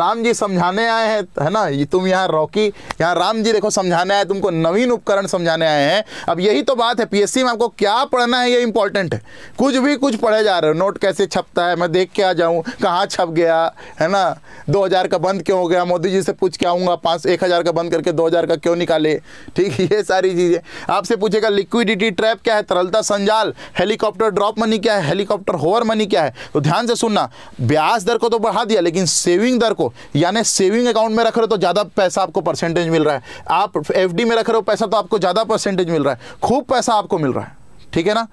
राम जी समझाने आए हैं है ना ये तुम यहाँ रॉकी यहाँ राम जी देखो समझाने आए तुमको नवीन उपकरण समझाने आए हैं अब यही तो बात है पीएससी में आपको क्या पढ़ना है ये इंपॉर्टेंट है कुछ भी कुछ पढ़े जा रहे हो नोट कैसे छपता है मैं देख के आ जाऊँ कहाँ छप गया है ना दो हज़ार का बंद क्यों हो गया मोदी जी से पूछ के आऊँगा पाँच एक हज़ार का बंद करके दो हज़ार का क्यों निकाले ठीक ये सारी चीज़ें आपसे पूछेगा लिक्विडिटी ट्रैप क्या है तरलता संजाल हेलीकॉप्टर ड्रॉप मनी क्या है हेलीकॉप्टर हो फॉर मनी क्या है तो ध्यान से सुनना ब्याज दर को तो बढ़ा दिया लेकिन सेविंग दर को यानी सेविंग अकाउंट में रख रहे हो तो ज़्यादा पैसा आपको परसेंटेज मिल रहा है आप एफ में रख रहे हो पैसा तो आपको ज़्यादा परसेंटेज मिल रहा है खूब पैसा आपको मिल रहा है ठीक है ना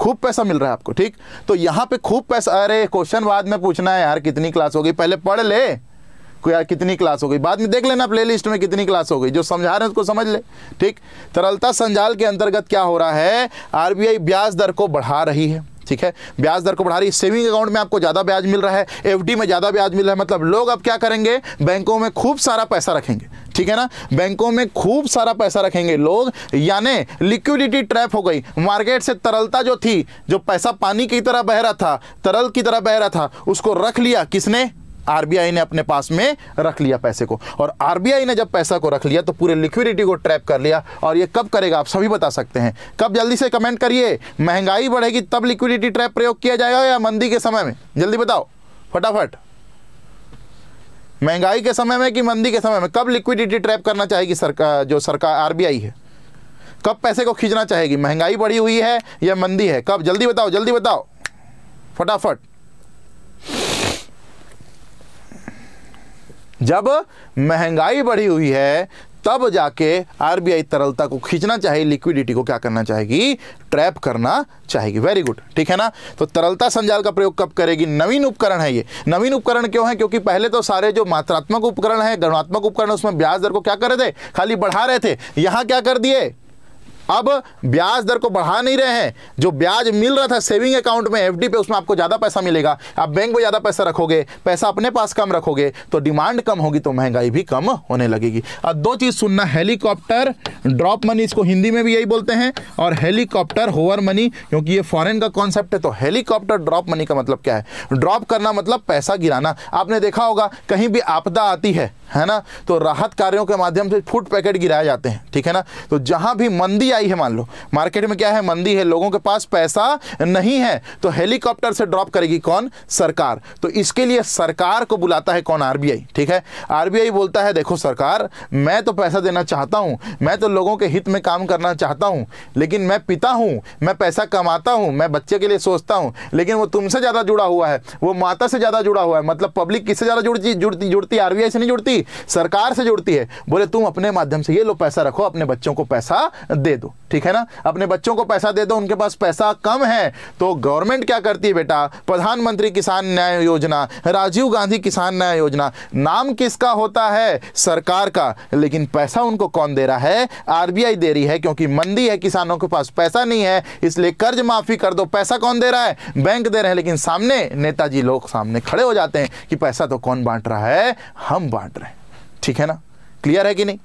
खूब पैसा मिल रहा है आपको ठीक तो यहाँ पे खूब पैसा अरे क्वेश्चन बाद में पूछना है यार कितनी क्लास हो गई पहले पढ़ ले यार कितनी क्लास हो गई बाद में देख लेना प्लेलिस्ट में कितनी क्लास हो गई जो समझा रहे हैं उसको समझ ले ठीक तरलता संजाल के अंतर्गत क्या हो रहा है आरबीआई ब्याज दर को बढ़ा रही है ठीक है ब्याज दर को बढ़ा रही है सेविंग अकाउंट में आपको ज़्यादा ब्याज मिल रहा है एफ में ज़्यादा ब्याज मिल रहा है मतलब लोग अब क्या करेंगे बैंकों में खूब सारा पैसा रखेंगे ठीक है ना बैंकों में खूब सारा पैसा रखेंगे लोग यानी लिक्विडिटी ट्रैप हो गई मार्केट से तरलता जो थी जो पैसा पानी की तरह बह रहा था तरल की तरह बह रहा था उसको रख लिया किसने आरबीआई ने अपने पास में रख लिया पैसे को और आरबीआई ने जब पैसा को रख लिया तो पूरे लिक्विडिटी को ट्रैप कर लिया और ये कब करेगा आप सभी बता सकते हैं कब जल्दी से कमेंट करिए महंगाई बढ़ेगी तब लिक्विडिटी ट्रैप प्रयोग किया जाएगा या मंदी के समय में जल्दी बताओ फटाफट महंगाई के समय में कि मंदी के समय में कब लिक्विडिटी ट्रैप करना चाहेगी सरकार जो सरकार आरबीआई है कब पैसे को खींचना चाहेगी महंगाई बढ़ी हुई है या मंदी है कब जल्दी बताओ जल्दी बताओ फटाफट जब महंगाई बढ़ी हुई है तब जाके आरबीआई तरलता को खींचना चाहिए लिक्विडिटी को क्या करना चाहेगी ट्रैप करना चाहेगी वेरी गुड ठीक है ना तो तरलता संजाल का प्रयोग कब करेगी नवीन उपकरण है ये नवीन उपकरण क्यों है क्योंकि पहले तो सारे जो मात्रात्मक उपकरण है गणात्मक उपकरण उसमें ब्याज दर को क्या कर रहे थे खाली बढ़ा रहे थे यहां क्या कर दिए अब ब्याज दर को बढ़ा नहीं रहे हैं जो ब्याज मिल रहा था सेविंग अकाउंट में एफडी पे उसमें आपको ज़्यादा पैसा मिलेगा आप बैंक में ज़्यादा पैसा रखोगे पैसा अपने पास कम रखोगे तो डिमांड कम होगी तो महंगाई भी कम होने लगेगी अब दो चीज़ सुनना हेलीकॉप्टर ड्रॉप मनी इसको हिंदी में भी यही बोलते हैं और हेलीकॉप्टर होवर मनी क्योंकि ये फॉरन का कॉन्सेप्ट है तो हेलीकॉप्टर ड्रॉप मनी का मतलब क्या है ड्रॉप करना मतलब पैसा गिराना आपने देखा होगा कहीं भी आपदा आती है है ना तो राहत कार्यों के माध्यम से फूड पैकेट गिराए जाते हैं ठीक है ना तो जहां भी मंदी आई है मान लो मार्केट में क्या है मंदी है लोगों के पास पैसा नहीं है तो हेलीकॉप्टर से ड्रॉप करेगी कौन सरकार तो इसके लिए सरकार को बुलाता है कौन आरबीआई ठीक है आरबीआई बोलता है देखो सरकार मैं तो पैसा देना चाहता हूँ मैं तो लोगों के हित में काम करना चाहता हूँ लेकिन मैं पिता हूँ मैं पैसा कमाता हूँ मैं बच्चे के लिए सोचता हूँ लेकिन वो तुमसे ज़्यादा जुड़ा हुआ है वो माता से ज़्यादा जुड़ा हुआ है मतलब पब्लिक किससे ज़्यादा जुड़ती जुड़ती आरबीआई से नहीं जुड़ती सरकार से जुड़ती है बोले तुम अपने माध्यम से ये लो पैसा रखो अपने बच्चों को पैसा दे दो ठीक है ना अपने बच्चों को पैसा दे दो उनके पास पैसा कम है तो गवर्नमेंट क्या करती है बेटा प्रधानमंत्री किसान न्याय योजना राजीव गांधी किसान न्याय योजना नाम किसका होता है सरकार का लेकिन पैसा उनको कौन दे रहा है आरबीआई दे रही है क्योंकि मंदी है किसानों के पास पैसा नहीं है इसलिए कर्ज माफी कर दो पैसा कौन दे रहा है बैंक दे रहे हैं लेकिन सामने नेताजी लोग सामने खड़े हो जाते हैं कि पैसा तो कौन बांट रहा है हम बांट रहे हैं ठीक है ना क्लियर है कि नहीं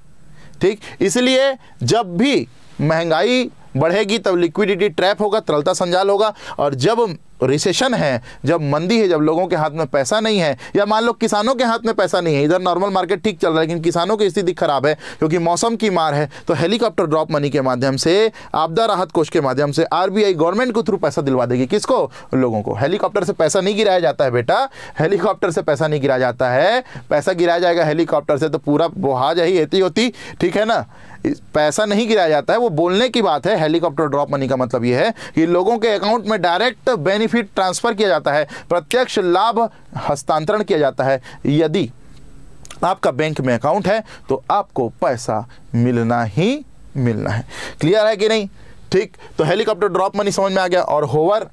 ठीक इसलिए जब भी महंगाई बढ़ेगी तब लिक्विडिटी ट्रैप होगा तरलता संजाल होगा और जब रिसेशन है जब मंदी है जब लोगों के हाथ में पैसा नहीं है या मान लो किसानों के हाथ में पैसा नहीं है इधर नॉर्मल मार्केट ठीक चल रहा है लेकिन किसानों की स्थिति खराब है क्योंकि मौसम की मार है तो हेलीकॉप्टर ड्रॉप मनी के माध्यम से आपदा राहत कोष के माध्यम से आरबीआई गवर्नमेंट के थ्रू पैसा दिलवा देगी किसको लोगों को हेलीकॉप्टर से पैसा नहीं गिराया जाता है बेटा हेलीकॉप्टर से पैसा नहीं गिराया जाता है पैसा गिराया जाएगा हेलीकॉप्टर से तो पूरा बोहाज ही होती ठीक है ना पैसा नहीं गिराया जाता है वो बोलने की बात है हेलीकॉप्टर ड्रॉप मनी का मतलब ये है कि लोगों के अकाउंट में डायरेक्ट बेनिफिट ट्रांसफर किया जाता है प्रत्यक्ष लाभ हस्तांतरण किया जाता है यदि आपका बैंक में अकाउंट है तो आपको पैसा मिलना ही मिलना है क्लियर है कि नहीं ठीक तो हेलीकॉप्टर ड्रॉप मनी समझ में आ गया और होवर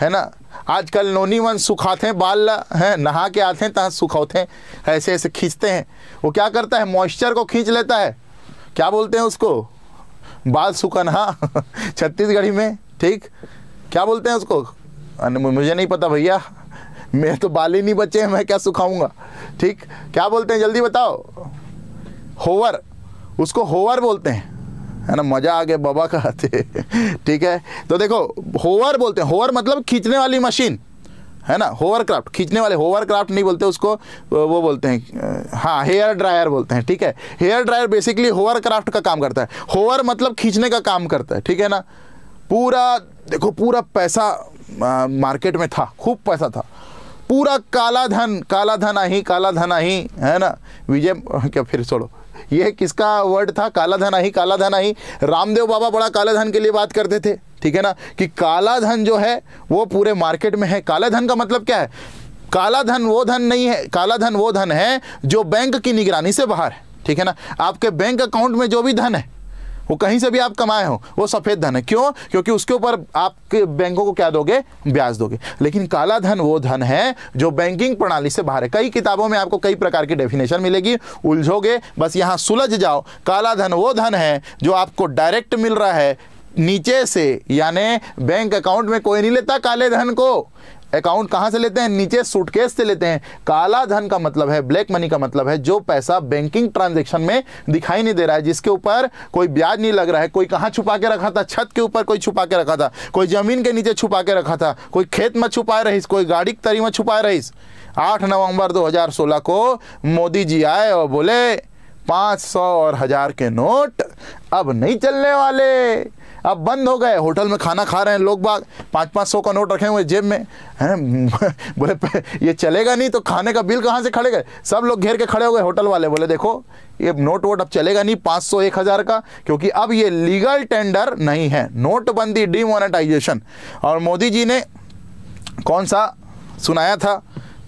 है ना आजकल नोनी वन सुखाते हैं बाल हैं नहा के आते हैं तहाँ सुखाते हैं ऐसे ऐसे खींचते हैं वो क्या करता है मॉइस्चर को खींच लेता है क्या बोलते हैं उसको बाल सुकनहा <laughs> छत्तीसगढ़ी में ठीक क्या बोलते हैं उसको मुझे नहीं पता भैया मैं तो बाल ही नहीं बचे हैं मैं क्या सुखाऊंगा ठीक क्या बोलते हैं जल्दी बताओ होवर उसको होवर बोलते हैं है ना मज़ा आ गया बाबा का <laughs> ठीक है तो देखो होवर बोलते हैं होवर मतलब खींचने वाली मशीन है ना होवर क्राफ्ट खींचने वाले होवर क्राफ्ट नहीं बोलते उसको वो बोलते हैं हाँ हेयर ड्रायर बोलते हैं ठीक है hair dryer basically hovercraft का काम करता है होवर मतलब खींचने का काम करता है ठीक है ना पूरा देखो पूरा पैसा आ, मार्केट में था खूब पैसा था पूरा काला धन काला धन आही काला धन ही है ना विजय क्या फिर छोड़ो यह किसका वर्ड था काला धन ही काला धन ही रामदेव बाबा बड़ा काला धन के लिए बात करते थे ठीक है ना कि काला धन जो है वो पूरे मार्केट में है काला धन का मतलब क्या है काला धन वो धन नहीं है काला धन वो धन है जो बैंक की निगरानी से बाहर है ठीक है ना आपके बैंक अकाउंट में जो भी धन है वो कहीं से भी आप कमाए हो वो सफ़ेद धन है क्यों क्योंकि उसके ऊपर आपके बैंकों को क्या दोगे ब्याज दोगे लेकिन काला धन वो धन है जो बैंकिंग प्रणाली से बाहर है कई किताबों में आपको कई प्रकार की डेफिनेशन मिलेगी उलझोगे बस यहां सुलझ जाओ काला धन वो धन है जो आपको डायरेक्ट मिल रहा है नीचे से यानी बैंक अकाउंट में कोई नहीं लेता काले धन को अकाउंट कहां से लेते हैं नीचे सूटकेस से लेते हैं काला धन का मतलब है ब्लैक मनी का मतलब है जो पैसा बैंकिंग ट्रांजैक्शन में दिखाई नहीं दे रहा है जिसके ऊपर कोई ब्याज नहीं लग रहा है कोई कहां छुपा के रखा था छत के ऊपर कोई छुपा के रखा था कोई जमीन के नीचे छुपा के रखा था कोई खेत में छुपाए रहीस कोई गाड़ी की तरी में छुपाए रहीस आठ नवंबर दो को मोदी जी आए और बोले पांच सौ और हज़ार के नोट अब नहीं चलने वाले अब बंद हो गए होटल में खाना खा रहे हैं लोग बाग पाँच पाँच सौ का नोट रखे हुए जेब में है <laughs> बोले ये चलेगा नहीं तो खाने का बिल कहाँ से खड़े गए सब लोग घेर के खड़े हो गए होटल वाले बोले देखो ये नोट वोट अब चलेगा नहीं पाँच सौ एक हज़ार का क्योंकि अब ये लीगल टेंडर नहीं है नोटबंदी डीमोनेटाइजेशन और मोदी जी ने कौन सा सुनाया था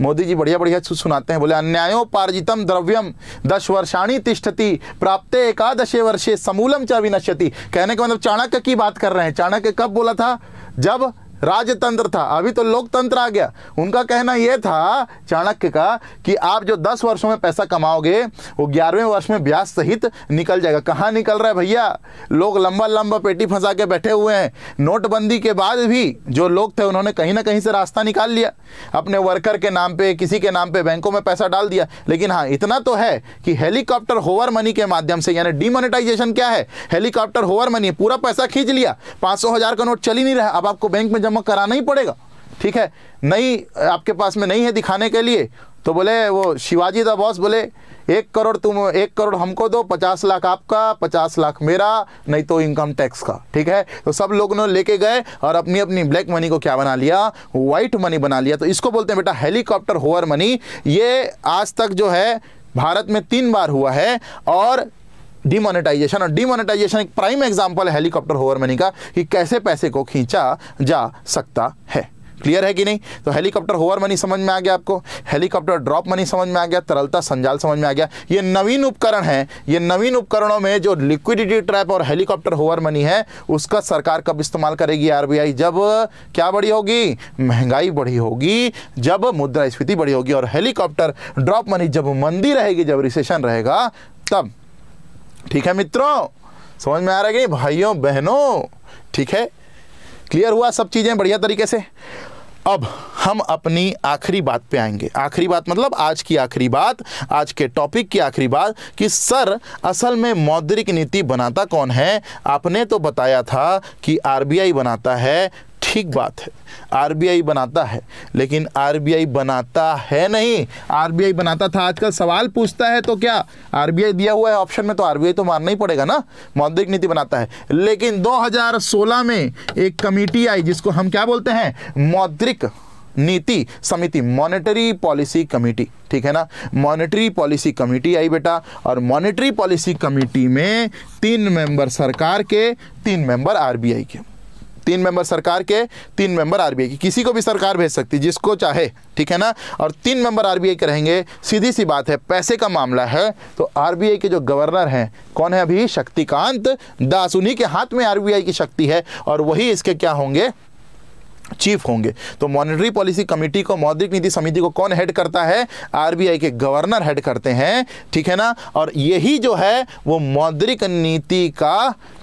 मोदी जी बढ़िया बढ़िया सुनाते हैं बोले अन्यायोपार्जितम द्रव्यम दश वर्षाणी तिष्ठति प्राप्त एकादशे वर्षे समूलम च विनश्यति कहने का मतलब चाणक्य की बात कर रहे हैं चाणक्य कब बोला था जब राजतंत्र था अभी तो लोकतंत्र आ गया उनका कहना यह था चाणक्य का कि आप जो दस वर्षों में पैसा कमाओगे वो ग्यारहवें वर्ष में ब्याज सहित निकल जाएगा कहाँ निकल रहा है भैया लोग लंबा लंबा पेटी फंसा के बैठे हुए हैं नोटबंदी के बाद भी जो लोग थे उन्होंने कहीं ना कहीं से रास्ता निकाल लिया अपने वर्कर के नाम पर किसी के नाम पर बैंकों में पैसा डाल दिया लेकिन हाँ इतना तो है कि हेलीकॉप्टर होवर मनी के माध्यम से यानी डिमोनिटाइजेशन क्या है हेलीकॉप्टर होवर मनी पूरा पैसा खींच लिया पाँच सौ हजार का नोट चल ही नहीं रहा अब आपको बैंक में जमा कराना ही पड़ेगा ठीक है नहीं आपके पास में नहीं है दिखाने के लिए तो बोले वो शिवाजी द बॉस बोले एक करोड़ तुम एक करोड़ हमको दो पचास लाख आपका पचास लाख मेरा नहीं तो इनकम टैक्स का ठीक है तो सब लोगों ने लेके गए और अपनी अपनी ब्लैक मनी को क्या बना लिया वाइट मनी बना लिया तो इसको बोलते हैं बेटा हेलीकॉप्टर होवर मनी ये आज तक जो है भारत में तीन बार हुआ है और डिमोनेटाइजेशन और डिमोनेटाइजेशन एक प्राइम एग्जाम्पल है हेलीकॉप्टर मनी का कि कैसे पैसे को खींचा जा सकता है क्लियर है कि नहीं तो हेलीकॉप्टर होवर मनी समझ में आ गया आपको हेलीकॉप्टर ड्रॉप मनी समझ में आ गया तरलता संजाल समझ में आ गया ये नवीन उपकरण है ये नवीन उपकरणों में जो लिक्विडिटी ट्रैप और हेलीकॉप्टर होवर मनी है उसका सरकार कब इस्तेमाल करेगी आरबीआई जब क्या बढ़ी होगी महंगाई बढ़ी होगी जब मुद्रा स्फीति बढ़ी होगी और हेलीकॉप्टर ड्रॉप मनी जब मंदी रहेगी जब रिसेशन रहेगा तब ठीक है मित्रों समझ में आ रहा है कि भाइयों बहनों ठीक है क्लियर हुआ सब चीज़ें बढ़िया तरीके से अब हम अपनी आखिरी बात पे आएंगे आखिरी बात मतलब आज की आखिरी बात आज के टॉपिक की आखिरी बात कि सर असल में मौद्रिक नीति बनाता कौन है आपने तो बताया था कि आरबीआई बनाता है ठीक बात है आरबीआई बनाता है लेकिन आरबीआई बनाता है नहीं आरबीआई बनाता था आजकल सवाल पूछता है तो क्या आरबीआई दिया हुआ है ऑप्शन में तो आरबीआई तो मानना ही पड़ेगा ना मौद्रिक नीति बनाता है लेकिन 2016 में एक कमेटी आई जिसको हम क्या बोलते हैं मौद्रिक नीति समिति मॉनेटरी पॉलिसी कमेटी ठीक है ना मॉनेटरी पॉलिसी कमेटी आई बेटा और मॉनेटरी पॉलिसी कमेटी में तीन मेंबर सरकार के तीन मेंबर आरबीआई के तीन मेंबर सरकार के तीन मेंबर आरबीआई की किसी को भी सरकार भेज सकती है जिसको चाहे ठीक है ना और तीन मेंबर आरबीआई के रहेंगे सीधी सी बात है पैसे का मामला है तो आरबीआई के जो गवर्नर हैं कौन है अभी शक्तिकांत दास उन्हीं के हाथ में आरबीआई की शक्ति है और वही इसके क्या होंगे चीफ होंगे तो मॉनेटरी पॉलिसी कमेटी को मौद्रिक नीति समिति को कौन हेड करता है आरबीआई के गवर्नर हेड करते हैं ठीक है ना और यही जो है वो मौद्रिक नीति का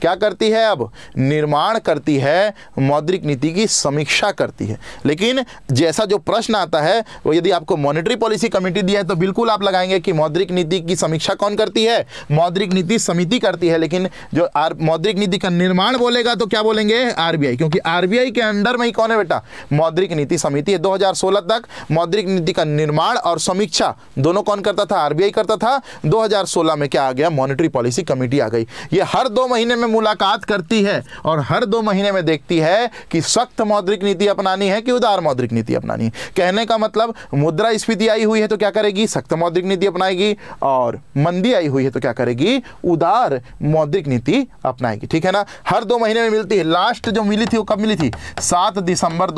क्या करती है अब निर्माण करती है मौद्रिक नीति की समीक्षा करती है लेकिन जैसा जो प्रश्न आता है वो यदि आपको मॉनेटरी पॉलिसी कमेटी दिया है तो बिल्कुल आप लगाएंगे कि मौद्रिक नीति की समीक्षा कौन करती है मौद्रिक नीति समिति करती है लेकिन जो मौद्रिक नीति का निर्माण बोलेगा तो क्या बोलेंगे आरबीआई क्योंकि आरबीआई के अंडर में ही कौन कौन है बेटा मौद्रिक नीति समिति दो हजार सोलह तक मौद्रिक नीति का निर्माण और समीक्षा दोनों कौन करता था आरबीआई करता था 2016 में क्या आ गया मॉनिटरी पॉलिसी कमेटी आ गई ये हर दो महीने में मुलाकात करती है और हर दो महीने में देखती है कि सख्त मौद्रिक नीति अपनानी है कि उदार मौद्रिक नीति अपनानी कहने का मतलब मुद्रा स्फीति आई हुई है तो क्या करेगी सख्त मौद्रिक नीति अपनाएगी और मंदी आई हुई है तो क्या करेगी उदार मौद्रिक नीति अपनाएगी ठीक है ना हर दो महीने में मिलती है लास्ट जो मिली थी वो कब मिली थी सात दिसंबर दिसंबर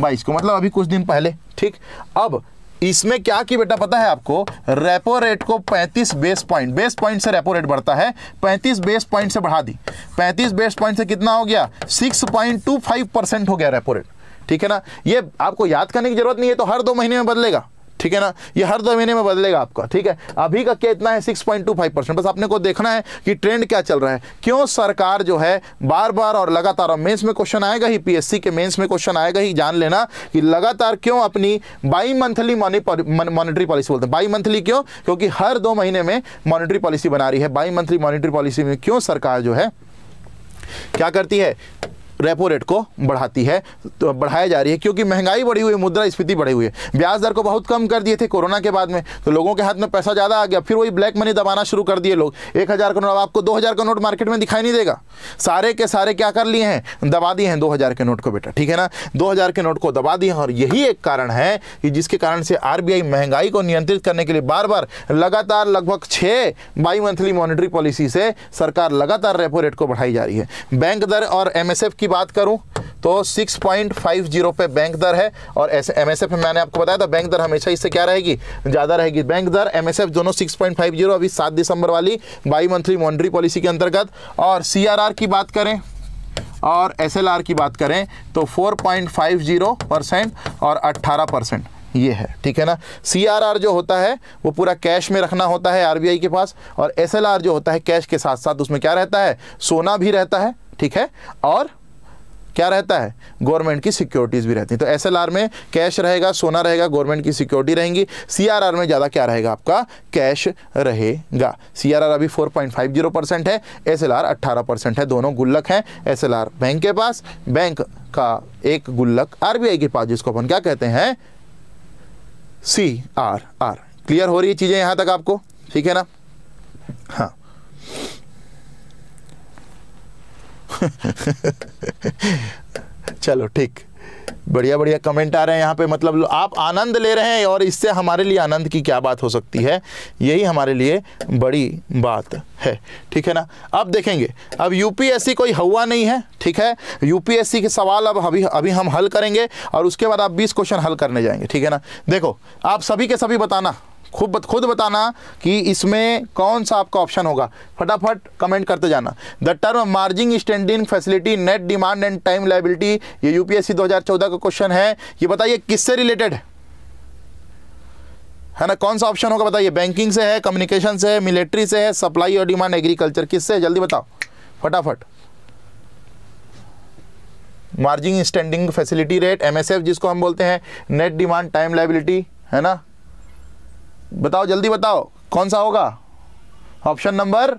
2022 को मतलब अभी कुछ दिन पहले ठीक अब इसमें क्या की बेटा पता है आपको रेपो रेट को 35 बेस पॉइंट बेस पॉइंट से रेपो रेट बढ़ता है 35 बेस पॉइंट से बढ़ा दी 35 बेस पॉइंट से कितना हो गया 6.25 परसेंट हो गया रेपो रेट ठीक है ना ये आपको याद करने की जरूरत नहीं है तो हर दो महीने में बदलेगा ठीक है ना ये हर दो महीने में बदलेगा आपका ठीक है अभी का क्या इतना है six point two five percent बस आपने को देखना है कि ट्रेंड क्या चल रहा है क्यों सरकार जो है बार बार और लगातार और मेंस में क्वेश्चन आएगा ही पीएससी के मेंस में क्वेश्चन आएगा ही जान लेना कि लगातार क्यों अपनी बाई मंथली मॉनिटरी पॉलिसी बोलते हैं बाई मंथली क्यों क्योंकि हर दो महीने में मॉनिटरी पॉलिसी बना रही है बाई मंथली मॉनिटरी पॉलिसी में क्यों सरकार जो है क्या करती है रेपो रेट को बढ़ाती है तो बढ़ाया जा रही है क्योंकि महंगाई बढ़ी हुई है मुद्रा स्फीति बढ़ी हुई है ब्याज दर को बहुत कम कर दिए थे कोरोना के बाद में तो लोगों के हाथ में पैसा ज़्यादा आ गया फिर वही ब्लैक मनी दबाना शुरू कर दिए लोग एक हज़ार का नोट आपको दो हज़ार का नोट मार्केट में दिखाई नहीं देगा सारे के सारे क्या कर लिए हैं दबा दिए हैं दो हज़ार के नोट को बेटा ठीक है ना दो हज़ार के नोट को दबा दिए हैं और यही एक कारण है कि जिसके कारण से आई महंगाई को नियंत्रित करने के लिए बार बार लगातार लगभग छः बाई मंथली मॉनिटरी पॉलिसी से सरकार लगातार रेपो रेट को बढ़ाई जा रही है बैंक दर और एमएसएफ की बात करूं तो 6.50 पे बैंक दर है और ऐसे एम में मैंने आपको बताया था बैंक दर हमेशा इससे क्या रहेगी ज़्यादा रहेगी बैंक दर एम दोनों 6.50 अभी 7 दिसंबर वाली बाई मंथली मॉन्ड्री पॉलिसी के अंतर्गत और सी की बात करें और एस की बात करें तो 4.50 परसेंट और 18 परसेंट ये है ठीक है ना सी जो होता है वो पूरा कैश में रखना होता है आर के पास और एस जो होता है कैश के साथ साथ उसमें क्या रहता है सोना भी रहता है ठीक है और क्या रहता है गवर्नमेंट की सिक्योरिटीज़ भी रहती हैं तो एस में कैश रहेगा सोना रहेगा गवर्नमेंट की सिक्योरिटी रहेंगी सी में ज़्यादा क्या रहेगा आपका कैश रहेगा सी अभी फोर परसेंट है एस एल परसेंट है दोनों गुल्लक हैं एस बैंक के पास बैंक का एक गुल्लक आरबीआई के पास जिसको अपन क्या कहते हैं सी आर आर क्लियर हो रही है चीज़ें यहाँ तक आपको ठीक है ना हाँ <laughs> चलो ठीक बढ़िया बढ़िया कमेंट आ रहे हैं यहाँ पे मतलब आप आनंद ले रहे हैं और इससे हमारे लिए आनंद की क्या बात हो सकती है यही हमारे लिए बड़ी बात है ठीक है ना अब देखेंगे अब यूपीएससी कोई हवा नहीं है ठीक है यूपीएससी के सवाल अब अभी अभी हम हल करेंगे और उसके बाद आप बीस क्वेश्चन हल करने जाएंगे ठीक है ना देखो आप सभी के सभी बताना खुद बत, खुद बताना कि इसमें कौन सा आपका ऑप्शन होगा फटाफट कमेंट करते जाना the term marginal standing facility net demand and time liability ये यूपीएससी 2014 का क्वेश्चन है ये बताइए किससे रिलेटेड है है ना कौन सा ऑप्शन होगा बताइए बैंकिंग से है कम्युनिकेशन से है मिलिट्री से है सप्लाई और डिमांड एग्रीकल्चर किससे है जल्दी बताओ फटाफट marginal standing facility rate MSF जिसको हम बोलते हैं नेट डिमांड टाइम लाइबिलिटी है ना बताओ जल्दी बताओ कौन सा होगा ऑप्शन नंबर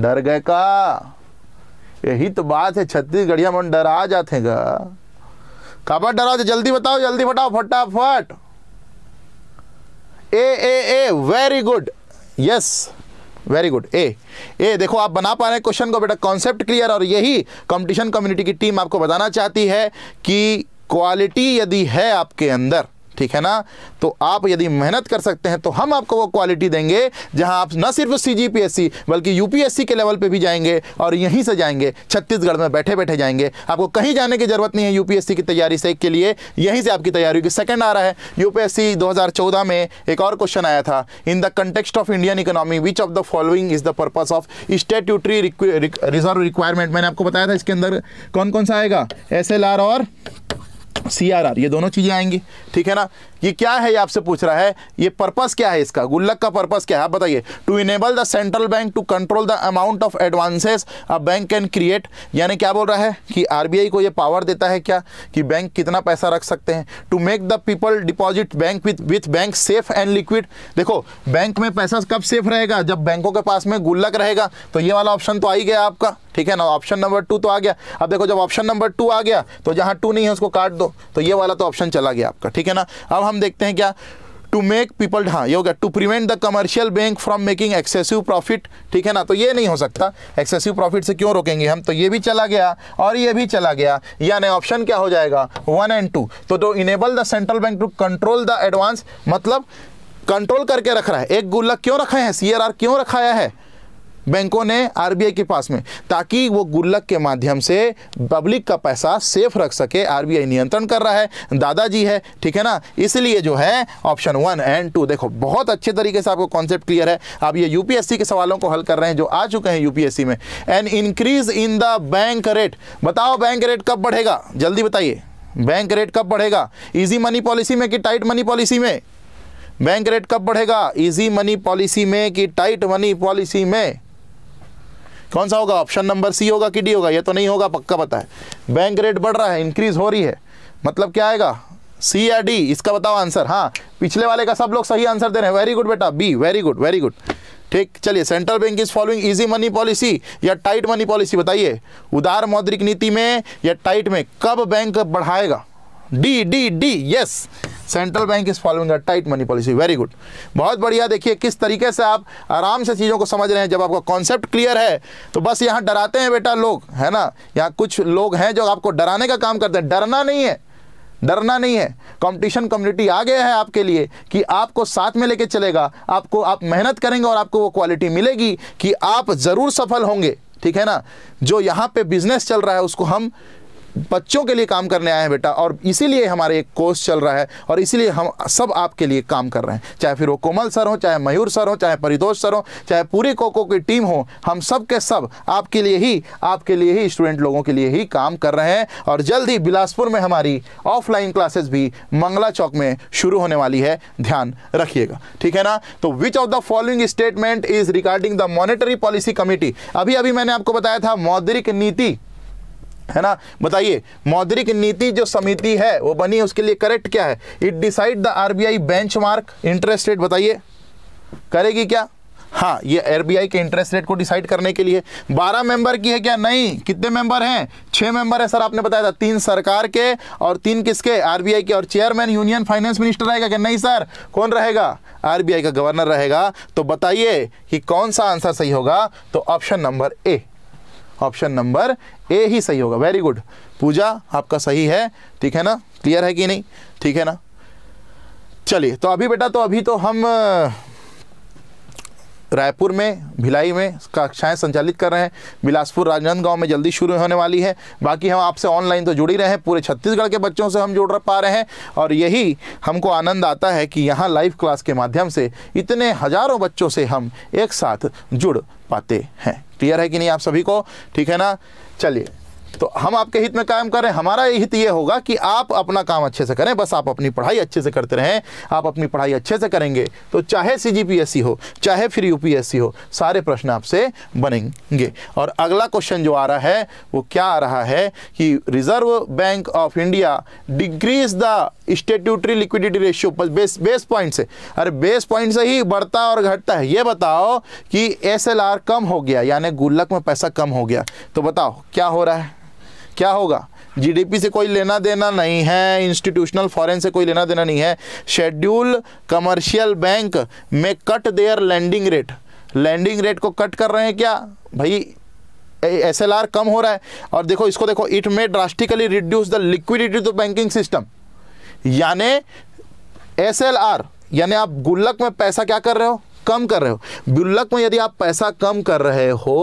डर गए का यही तो बात है छत्तीसगढ़िया मन डरा जाते गा काबर जल्दी बताओ जल्दी बताओ फटाफट A A A very good yes very good A A देखो आप बना पा रहे हैं क्वेश्चन को बेटा कॉन्सेप्ट क्लियर और यही कंपटीशन कम्युनिटी की टीम आपको बताना चाहती है कि क्वालिटी यदि है आपके अंदर ठीक है ना तो आप यदि मेहनत कर सकते हैं तो हम आपको वो क्वालिटी देंगे जहां आप न सिर्फ सी बल्कि यूपीएससी के लेवल पे भी जाएंगे और यहीं से जाएंगे छत्तीसगढ़ में बैठे बैठे जाएंगे आपको कहीं जाने की ज़रूरत नहीं है यूपीएससी की तैयारी से के लिए यहीं से आपकी तैयारी होगी सेकंड आ रहा है यूपीएससी दो में एक और क्वेश्चन आया था in the context of Indian economy which of the following is the purpose of statutory reserve requirement मैंने आपको बताया था इसके अंदर कौन कौन सा आएगा एस और सी आर आर ये दोनों चीज़ें आएंगी ठीक है ना ये क्या है ये आपसे पूछ रहा है ये पर्पस क्या है इसका गुल्लक का पर्पस क्या है आप बताइए to enable the central bank to control the amount of advances a bank can create यानी क्या बोल रहा है कि आरबीआई को ये पावर देता है क्या कि बैंक कितना पैसा रख सकते हैं to make the people deposit bank with with bank safe and liquid देखो बैंक में पैसा कब सेफ रहेगा जब बैंकों के पास में गुल्लक रहेगा तो ये वाला ऑप्शन तो आ ही गया आपका ठीक है ना ऑप्शन नंबर टू तो आ गया अब देखो जब ऑप्शन नंबर टू आ गया तो जहाँ टू नहीं है उसको काट दो तो ये वाला तो ऑप्शन चला गया आपका ठीक है ना अब हम हम देखते हैं क्या टू मेक पीपल हाँ ये हो गया to prevent the commercial bank from making excessive profit ठीक है ना तो ये नहीं हो सकता एक्सेसिव प्रॉफिट से क्यों रोकेंगे हम तो ये भी चला गया और ये भी चला गया यानी ऑप्शन क्या हो जाएगा वन एंड टू तो to enable the central bank to control the advance मतलब कंट्रोल करके रख रहा है एक गुल्लक क्यों रखा है सी क्यों रखाया है बैंकों ने आरबीआई के पास में ताकि वो गुल्लक के माध्यम से पब्लिक का पैसा सेफ रख सके आरबीआई नियंत्रण कर रहा है दादाजी है ठीक है ना इसलिए जो है ऑप्शन वन एंड टू देखो बहुत अच्छे तरीके से आपको कॉन्सेप्ट क्लियर है आप ये यूपीएससी के सवालों को हल कर रहे हैं जो आ चुके हैं यूपीएससी में an increase in the bank rate बताओ बैंक रेट कब बढ़ेगा जल्दी बताइए बैंक रेट कब बढ़ेगा इजी मनी पॉलिसी में कि टाइट मनी पॉलिसी में बैंक रेट कब बढ़ेगा इजी मनी पॉलिसी में कि टाइट मनी पॉलिसी में कौन सा होगा ऑप्शन नंबर सी होगा कि डी होगा ये तो नहीं होगा पक्का पता है बैंक रेट बढ़ रहा है इंक्रीज हो रही है मतलब क्या आएगा सी या डी इसका बताओ आंसर हाँ पिछले वाले का सब लोग सही आंसर दे रहे हैं वेरी गुड बेटा B very good very good ठीक चलिए central bank is following easy money policy या टाइट मनी पॉलिसी बताइए उदार मौद्रिक नीति में या टाइट में कब बैंक बढ़ाएगा D D D yes central bank is following a tight money policy very good बहुत बढ़िया देखिए किस तरीके से आप आराम से चीज़ों को समझ रहे हैं जब आपका कॉन्सेप्ट क्लियर है तो बस यहाँ डराते हैं बेटा लोग है ना यहाँ कुछ लोग हैं जो आपको डराने का काम करते हैं डरना नहीं है डरना नहीं है कंपटीशन कम्युनिटी आ गया है आपके लिए कि आपको साथ में लेके चलेगा आपको आप मेहनत करेंगे और आपको वो क्वालिटी मिलेगी कि आप ज़रूर सफल होंगे ठीक है ना जो यहाँ पे बिजनेस चल रहा है उसको हम बच्चों के लिए काम करने आए हैं बेटा और इसीलिए हमारे एक कोर्स चल रहा है और इसीलिए हम सब आपके लिए काम कर रहे हैं चाहे फिर वो कोमल सर हो चाहे मयूर सर हो चाहे परितोष सर हो चाहे पूरी कोको की टीम हो हम सब के सब आपके लिए ही आपके लिए ही स्टूडेंट लोगों के लिए ही काम कर रहे हैं और जल्द ही बिलासपुर में हमारी ऑफलाइन क्लासेस भी मंगला चौक में शुरू होने वाली है ध्यान रखिएगा ठीक है ना तो which of the following statement is regarding the monetary policy committee अभी अभी मैंने आपको बताया था मौद्रिक नीति है ना बताइए मौद्रिक नीति जो समिति है वो बनी उसके लिए करेक्ट क्या है it decide the RBI benchmark interest rate बताइए करेगी क्या हाँ ये आरबीआई के इंटरेस्ट रेट को डिसाइड करने के लिए बारह मेंबर की है क्या नहीं कितने मेंबर हैं छह मेंबर है सर आपने बताया था तीन सरकार के और तीन किसके आरबीआई के और चेयरमैन यूनियन फाइनेंस मिनिस्टर रहेगा क्या नहीं सर कौन रहेगा आरबीआई का गवर्नर रहेगा तो बताइए कि कौन सा आंसर सही होगा तो option number A option number A ही सही होगा वेरी गुड पूजा आपका सही है ठीक है ना क्लियर है कि नहीं ठीक है ना चलिए तो अभी बेटा तो अभी तो हम रायपुर में भिलाई में कक्षाएं संचालित कर रहे हैं बिलासपुर राजनांदगांव में जल्दी शुरू होने वाली है बाकी हम आपसे ऑनलाइन तो जुड़ ही रहे हैं पूरे छत्तीसगढ़ के बच्चों से हम जुड़ पा रहे हैं और यही हमको आनंद आता है कि यहाँ लाइव क्लास के माध्यम से इतने हज़ारों बच्चों से हम एक साथ जुड़ पाते हैं क्लियर है कि नहीं आप सभी को ठीक है ना चलिए तो हम आपके हित में काम कर रहे हैं हमारा हित ये होगा कि आप अपना काम अच्छे से करें बस आप अपनी पढ़ाई अच्छे से करते रहें आप अपनी पढ़ाई अच्छे से करेंगे तो चाहे सी हो चाहे फिर यूपीएससी हो सारे प्रश्न आपसे बनेंगे और अगला क्वेश्चन जो आ रहा है वो क्या आ रहा है कि Reserve Bank of India decreases the statutory liquidity ratio base base point से अरे बेस पॉइंट से ही बढ़ता और घटता है ये बताओ कि एसएलआर कम हो गया यानी गुल्लक में पैसा कम हो गया तो बताओ क्या हो रहा है क्या होगा जीडीपी से कोई लेना देना नहीं है इंस्टीट्यूशनल फॉरेन से कोई लेना देना नहीं है शेड्यूल कमर्शियल बैंक में cut their lending rate lending rate को कट कर रहे हैं क्या भाई एस कम हो रहा है और देखो इसको देखो it may drastically reduce the liquidity to banking system यानी एस यानी आप गुल्लक में पैसा क्या कर रहे हो कम कर रहे हो गुल्लक में यदि आप पैसा कम कर रहे हो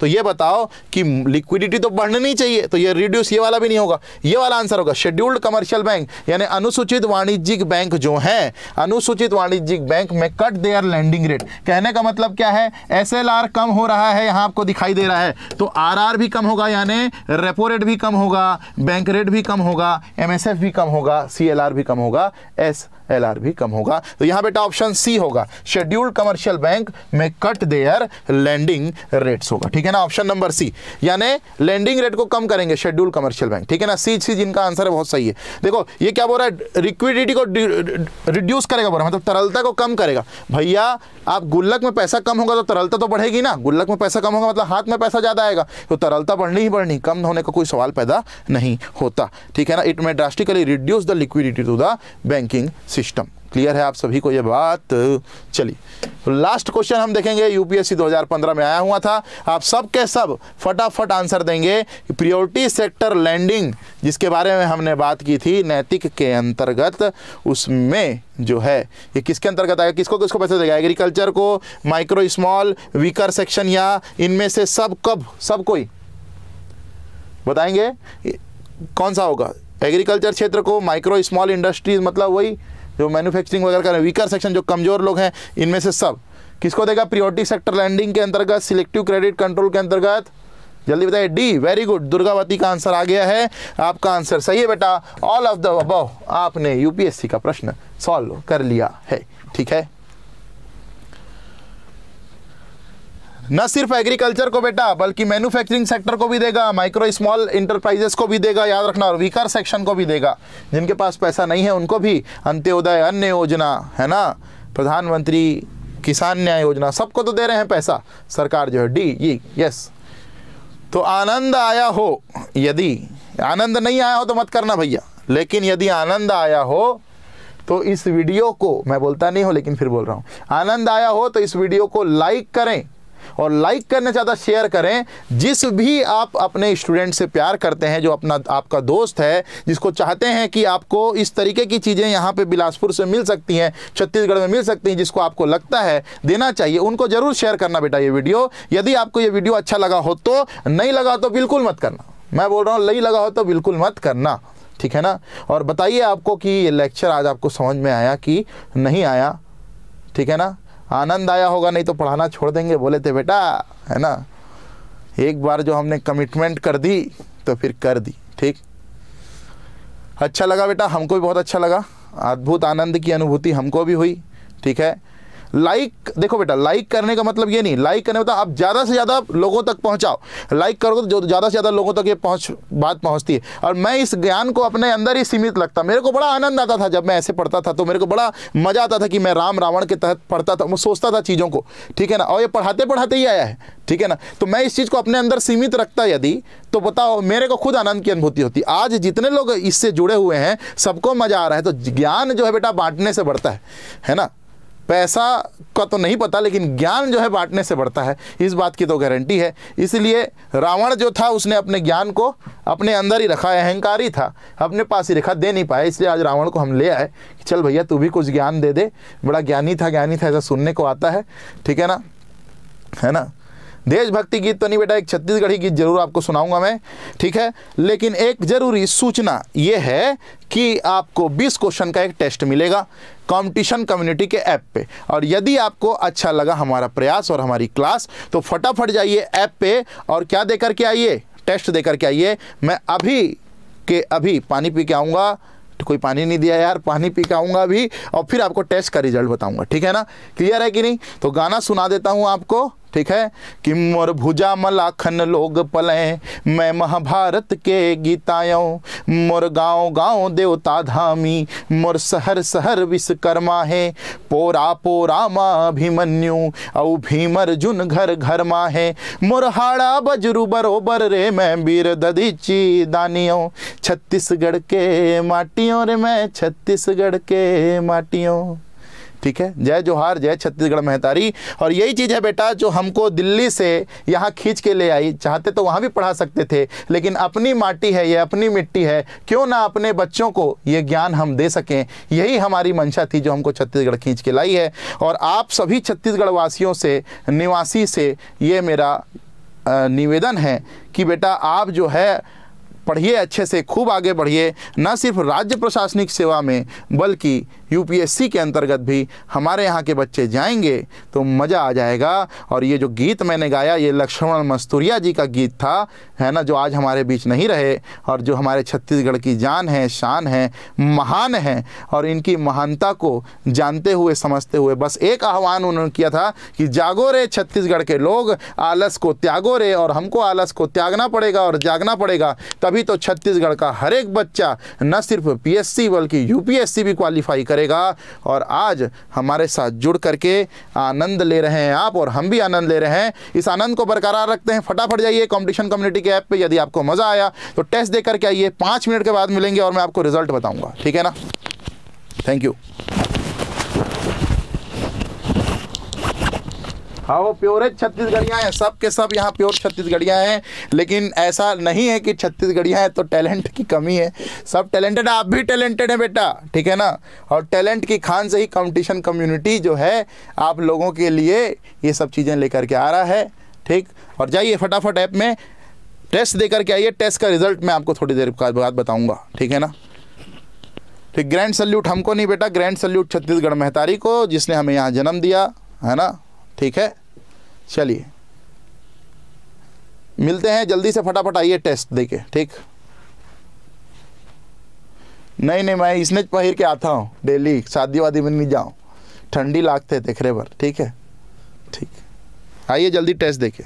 तो ये बताओ कि लिक्विडिटी तो बढ़नी चाहिए तो ये रिड्यूस ये वाला भी नहीं होगा ये वाला आंसर होगा शेड्यूल्ड कमर्शियल बैंक यानी अनुसूचित वाणिज्यिक बैंक जो है अनुसूचित वाणिज्यिक बैंक में कट देयर लैंडिंग रेट कहने का मतलब क्या है एस कम हो रहा है यहां आपको दिखाई दे रहा है तो आर भी कम होगा यानी रेपो रेट भी कम होगा बैंक रेट भी कम होगा एम भी कम होगा सी भी कम होगा एस आर भी कम होगा तो यहाँ बेटा ऑप्शन सी होगा शेड्यूल्ड कमर्शियल बैंक में कट देयर लैंडिंग रेट्स होगा ठीक है ना ऑप्शन नंबर सी यानी लैंडिंग रेट को कम करेंगे शेड्यूल्ड कमर्शियल बैंक ठीक है ना सी सी जिनका आंसर है बहुत सही है देखो ये क्या बोल रहा है लिक्विडिटी को रिड्यूस करेगा बोल रहा है मतलब तरलता को कम करेगा भैया आप गुल्लक में पैसा कम होगा तो तरलता तो बढ़ेगी ना गुल्लक में पैसा कम होगा मतलब हाथ में पैसा ज़्यादा आएगा तो तरलता बढ़नी ही बढ़नी कम होने का कोई सवाल पैदा नहीं होता ठीक है ना it may drastically reduce the liquidity to the banking system clear है आप सभी को यह बात चलिए लास्ट क्वेश्चन हम देखेंगे यूपीएससी 2015 में आया हुआ था आप सब के सब फटाफट आंसर देंगे प्रियोरिटी सेक्टर लैंडिंग जिसके बारे में हमने बात की थी नैतिक के अंतर्गत उसमें जो है ये किसके अंतर्गत आएगा किसको किसको पैसा देगा एग्रीकल्चर को माइक्रो स्मॉल वीकर सेक्शन या इनमें से सब कब सब कोई बताएंगे कौन सा होगा एग्रीकल्चर क्षेत्र को माइक्रो स्मॉल इंडस्ट्रीज मतलब वही जो मैन्युफैक्चरिंग वगैरह कर रहे हैं वीकर सेक्शन जो कमज़ोर लोग हैं इनमें से सब किसको देगा प्रियोरिटी सेक्टर लैंडिंग के अंतर्गत सिलेक्टिव क्रेडिट कंट्रोल के अंतर्गत जल्दी बताइए डी वेरी गुड दुर्गावती का आंसर आ गया है आपका आंसर सही है बेटा ऑल ऑफ द अबव आपने यूपीएससी का प्रश्न सॉल्व कर लिया है ठीक है न सिर्फ एग्रीकल्चर को बेटा बल्कि मैन्युफैक्चरिंग सेक्टर को भी देगा माइक्रो स्मॉल इंटरप्राइजेस को भी देगा याद रखना और वीकर सेक्शन को भी देगा जिनके पास पैसा नहीं है उनको भी अंत्योदय अन्य योजना है ना प्रधानमंत्री किसान न्याय योजना सबको तो दे रहे हैं पैसा सरकार जो है डी ई यस तो आनंद आया हो यदि आनंद नहीं आया हो तो मत करना भैया लेकिन यदि आनंद आया हो तो इस वीडियो को मैं बोलता नहीं हूँ लेकिन फिर बोल रहा हूँ आनंद आया हो तो इस वीडियो को लाइक करें और लाइक करना ज़्यादा शेयर करें जिस भी आप अपने स्टूडेंट से प्यार करते हैं जो अपना आपका दोस्त है जिसको चाहते हैं कि आपको इस तरीके की चीज़ें यहाँ पे बिलासपुर से मिल सकती हैं छत्तीसगढ़ में मिल सकती हैं जिसको आपको लगता है देना चाहिए उनको ज़रूर शेयर करना बेटा ये वीडियो यदि आपको ये वीडियो अच्छा लगा हो तो नहीं लगा तो बिल्कुल मत करना मैं बोल रहा हूँ नहीं लगा हो तो बिल्कुल मत करना ठीक है ना और बताइए आपको कि ये लेक्चर आज आपको समझ में आया कि नहीं आया ठीक है ना आनंद आया होगा नहीं तो पढ़ाना छोड़ देंगे बोले थे बेटा है ना एक बार जो हमने कमिटमेंट कर दी तो फिर कर दी ठीक अच्छा लगा बेटा हमको भी बहुत अच्छा लगा अद्भुत आनंद की अनुभूति हमको भी हुई ठीक है लाइक देखो बेटा लाइक करने का मतलब ये नहीं लाइक करने का मतलब आप ज़्यादा से ज़्यादा लोगों तक पहुँचाओ लाइक करोगे तो ज़्यादा से ज़्यादा लोगों तक ये पहुँच बात पहुँचती है और मैं इस ज्ञान को अपने अंदर ही सीमित लगता मेरे को बड़ा आनंद आता था जब मैं ऐसे पढ़ता था तो मेरे को बड़ा मज़ा आता था कि मैं राम रावण के तहत पढ़ता था मैं सोचता था चीज़ों को ठीक है ना और ये पढ़ाते पढ़ाते ही आया है ठीक है ना तो मैं इस चीज़ को अपने अंदर सीमित रखता यदि तो बताओ मेरे को खुद आनंद की अनुभूति होती आज जितने लोग इससे जुड़े हुए हैं सबको मज़ा आ रहा है तो ज्ञान जो है बेटा बांटने से बढ़ता है है ना पैसा का तो नहीं पता लेकिन ज्ञान जो है बांटने से बढ़ता है इस बात की तो गारंटी है इसलिए रावण जो था उसने अपने ज्ञान को अपने अंदर ही रखा अहंकार ही था अपने पास ही रखा दे नहीं पाया इसलिए आज रावण को हम ले आए कि चल भैया तू भी कुछ ज्ञान दे दे बड़ा ज्ञानी था ज्ञानी था ऐसा सुनने को आता है ठीक है ना है ना देशभक्ति गीत तो नहीं बेटा एक छत्तीसगढ़ी गीत जरूर आपको सुनाऊंगा मैं ठीक है लेकिन एक ज़रूरी सूचना ये है कि आपको 20 क्वेश्चन का एक टेस्ट मिलेगा कंपटीशन कम्युनिटी के ऐप पे और यदि आपको अच्छा लगा हमारा प्रयास और हमारी क्लास तो फटाफट जाइए ऐप पे और क्या दे करके आइए टेस्ट दे करके आइए मैं अभी के अभी पानी पी के आऊँगा तो कोई पानी नहीं दिया यार पानी पी के आऊँगा अभी और फिर आपको टेस्ट का रिजल्ट बताऊँगा ठीक है ना क्लियर है कि नहीं तो गाना सुना देता हूँ आपको ठीक है कि मोर भुजा मलाखन लोग पलें मैं महाभारत के गीतायों मोर गांव गांव देवता धामी मोर सहर सहर विश्वकर्मा है पोरा पोरा माँ अभिमन्यु औ भीम अर्जुन घर घर मा है मोर हाड़ा बजरू बरोबर रे मैं वीर ददीची दानियों छत्तीसगढ़ के माटियों रे मैं छत्तीसगढ़ के माटियों ठीक है जय जोहार जय छत्तीसगढ़ महतारी और यही चीज़ है बेटा जो हमको दिल्ली से यहाँ खींच के ले आई चाहते तो वहाँ भी पढ़ा सकते थे लेकिन अपनी माटी है ये अपनी मिट्टी है क्यों ना अपने बच्चों को ये ज्ञान हम दे सकें यही हमारी मंशा थी जो हमको छत्तीसगढ़ खींच के लाई है और आप सभी छत्तीसगढ़ वासियों से निवासी से ये मेरा निवेदन है कि बेटा आप जो है पढ़िए अच्छे से खूब आगे बढ़िए ना सिर्फ राज्य प्रशासनिक सेवा में बल्कि यूपीएससी के अंतर्गत भी हमारे यहाँ के बच्चे जाएंगे तो मज़ा आ जाएगा और ये जो गीत मैंने गाया ये लक्ष्मण मस्तूरिया जी का गीत था है ना जो आज हमारे बीच नहीं रहे और जो हमारे छत्तीसगढ़ की जान है शान है महान है और इनकी महानता को जानते हुए समझते हुए बस एक आह्वान उन्होंने किया था कि जागो रे छत्तीसगढ़ के लोग आलस को त्यागो रे और हमको आलस को त्यागना पड़ेगा और जागना पड़ेगा तभी तो छत्तीसगढ़ का हर एक बच्चा न सिर्फ पी बल्कि यू भी क्वालिफाई करेगा और आज हमारे साथ जुड़ करके आनंद ले रहे हैं आप और हम भी आनंद ले रहे हैं इस आनंद को बरकरार रखते हैं फटाफट जाइए कॉम्पिटिशन कम्युनिटी के ऐप पर यदि आपको मज़ा आया तो टेस्ट देकर के आइए पाँच मिनट के बाद मिलेंगे और मैं आपको रिजल्ट बताऊँगा ठीक है ना थैंक यू हाँ प्योर है छत्तीसगढ़िया है सब के सब यहाँ प्योर छत्तीसगढ़िया हैं लेकिन ऐसा नहीं है कि छत्तीसगढ़िया है तो टैलेंट की कमी है सब टैलेंटेड आप भी टैलेंटेड हैं बेटा ठीक है ना और टैलेंट की खान से ही कॉम्पिटिशन कम्युनिटी जो है आप लोगों के लिए ये सब चीज़ें लेकर के आ रहा है ठीक और जाइए फटाफट ऐप में टेस्ट देकर के आइए टेस्ट का रिजल्ट मैं आपको थोड़ी देर बाद बताऊँगा ठीक है ना ठीक ग्रैंड सल्यूट हमको नहीं बेटा ग्रैंड सल्यूट छत्तीसगढ़ महतारी को जिसने हमें यहाँ जन्म दिया है ना ठीक है चलिए मिलते हैं जल्दी से फटाफट आइए टेस्ट देके ठीक नहीं नहीं मैं इसने पहिर के आता हूँ डेली शादी वादी में नहीं जाऊँ ठंडी लागते देखरे भर ठीक है ठीक आइए जल्दी टेस्ट देखे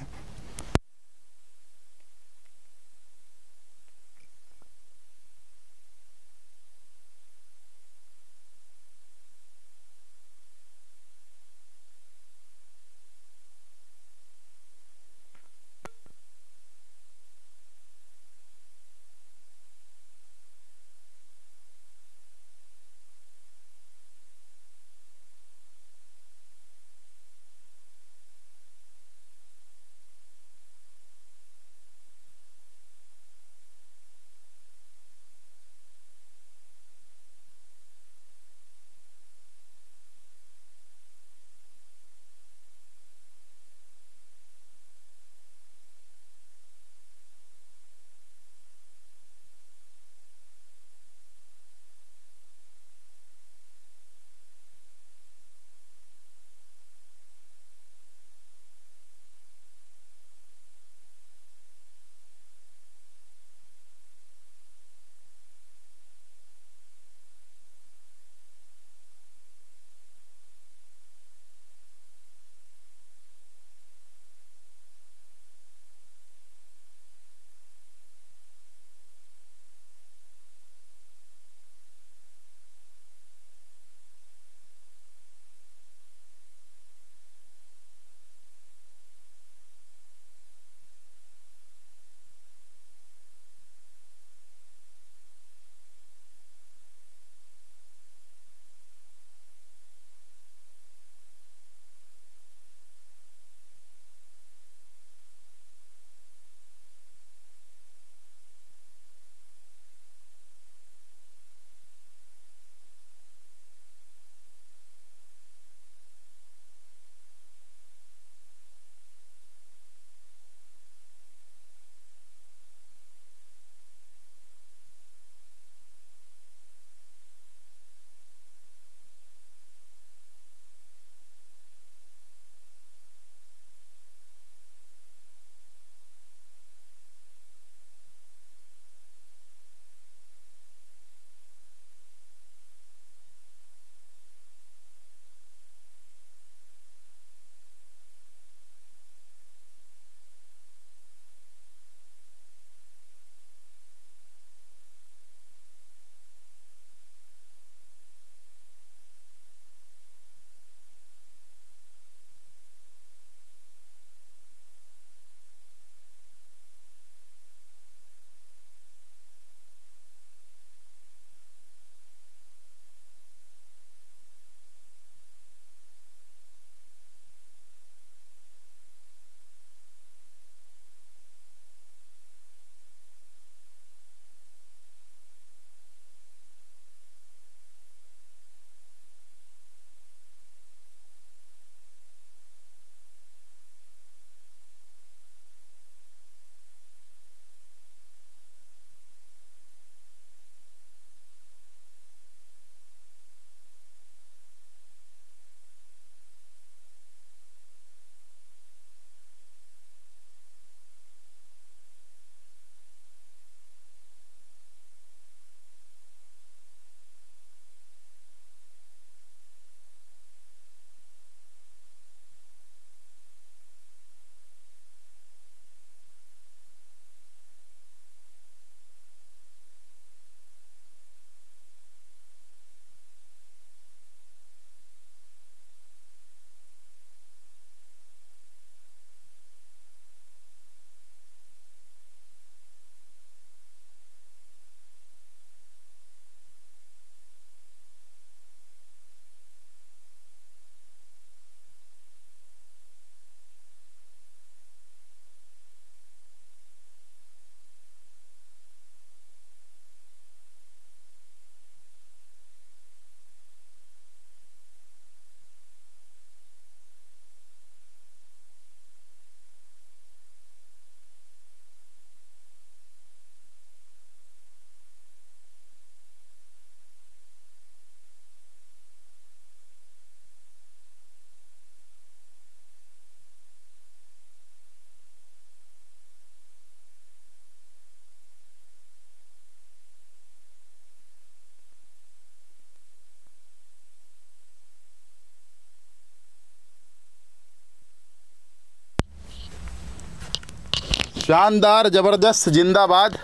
शानदार ज़बरदस्त जिंदाबाद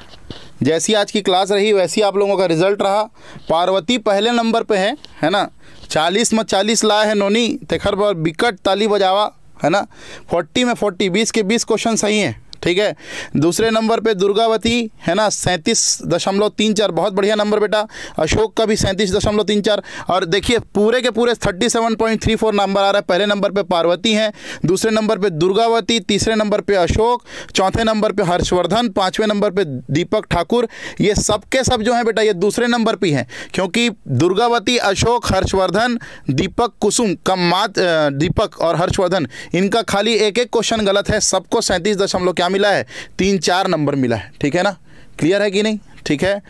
जैसी आज की क्लास रही वैसी आप लोगों का रिजल्ट रहा पार्वती पहले नंबर पे है है ना चालीस में चालीस लाए है नोनी तेखर पर बिकट ताली बजावा है ना फोर्टी में फोर्टी बीस के बीस क्वेश्चन सही हैं ठीक है दूसरे नंबर पे दुर्गावती है ना सैंतीस दशमलव तीन चार बहुत बढ़िया नंबर बेटा अशोक का भी सैंतीस दशमलव तीन चार और देखिए पूरे के पूरे thirty seven point three four number आ रहा है पहले नंबर पे पार्वती हैं दूसरे नंबर पे दुर्गावती तीसरे नंबर पे अशोक चौथे नंबर पे हर्षवर्धन पाँचवें नंबर पर दीपक ठाकुर ये सब के सब जो हैं बेटा ये दूसरे नंबर पर हैं क्योंकि दुर्गावती अशोक हर्षवर्धन दीपक कुसुम कम मात दीपक और हर्षवर्धन इनका खाली एक एक क्वेश्चन गलत है सबको सैंतीस दशमलव क्या क्या मिला है तीन चार नंबर मिला है ठीक है ना क्लियर है कि नहीं ठीक है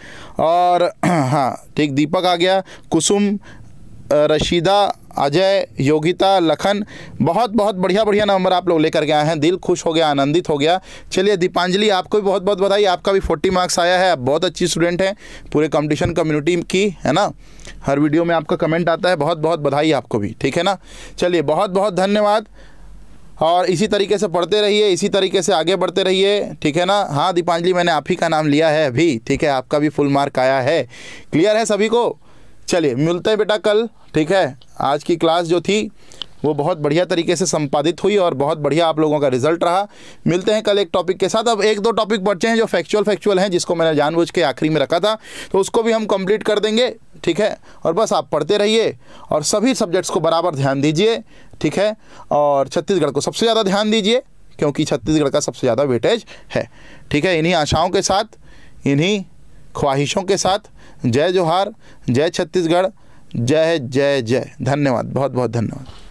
और <clears throat> हाँ ठीक दीपक आ गया कुसुम रशीदा अजय योगिता लखन बहुत बहुत बढ़िया बढ़िया नंबर आप लोग लेकर के आए हैं दिल खुश हो गया आनंदित हो गया चलिए दीपांजलि आपको भी बहुत बहुत बधाई आपका भी फोर्टी मार्क्स आया है आप बहुत अच्छी स्टूडेंट हैं पूरे कंपटीशन कम्युनिटी की है ना हर वीडियो में आपका कमेंट आता है बहुत बहुत बधाई आपको भी ठीक है ना चलिए बहुत बहुत धन्यवाद और इसी तरीके से पढ़ते रहिए इसी तरीके से आगे बढ़ते रहिए ठीक है ना हाँ दीपांजलि मैंने आप ही का नाम लिया है अभी ठीक है आपका भी फुल मार्क आया है क्लियर है सभी को चलिए मिलते हैं बेटा कल ठीक है आज की क्लास जो थी वो बहुत बढ़िया तरीके से संपादित हुई और बहुत बढ़िया आप लोगों का रिजल्ट रहा मिलते हैं कल एक टॉपिक के साथ अब एक दो टॉपिक बचे हैं जो फैक्चुअल फैक्चुअल हैं जिसको मैंने जानबूझ के आखिरी में रखा था तो उसको भी हम कंप्लीट कर देंगे ठीक है और बस आप पढ़ते रहिए और सभी सब्जेक्ट्स को बराबर ध्यान दीजिए ठीक है और छत्तीसगढ़ को सबसे ज़्यादा ध्यान दीजिए क्योंकि छत्तीसगढ़ का सबसे ज़्यादा वेटेज है ठीक है इन्हीं आशाओं के साथ इन्हीं ख्वाहिशों के साथ जय जोहार जय छत्तीसगढ़ जय जय जय धन्यवाद बहुत बहुत धन्यवाद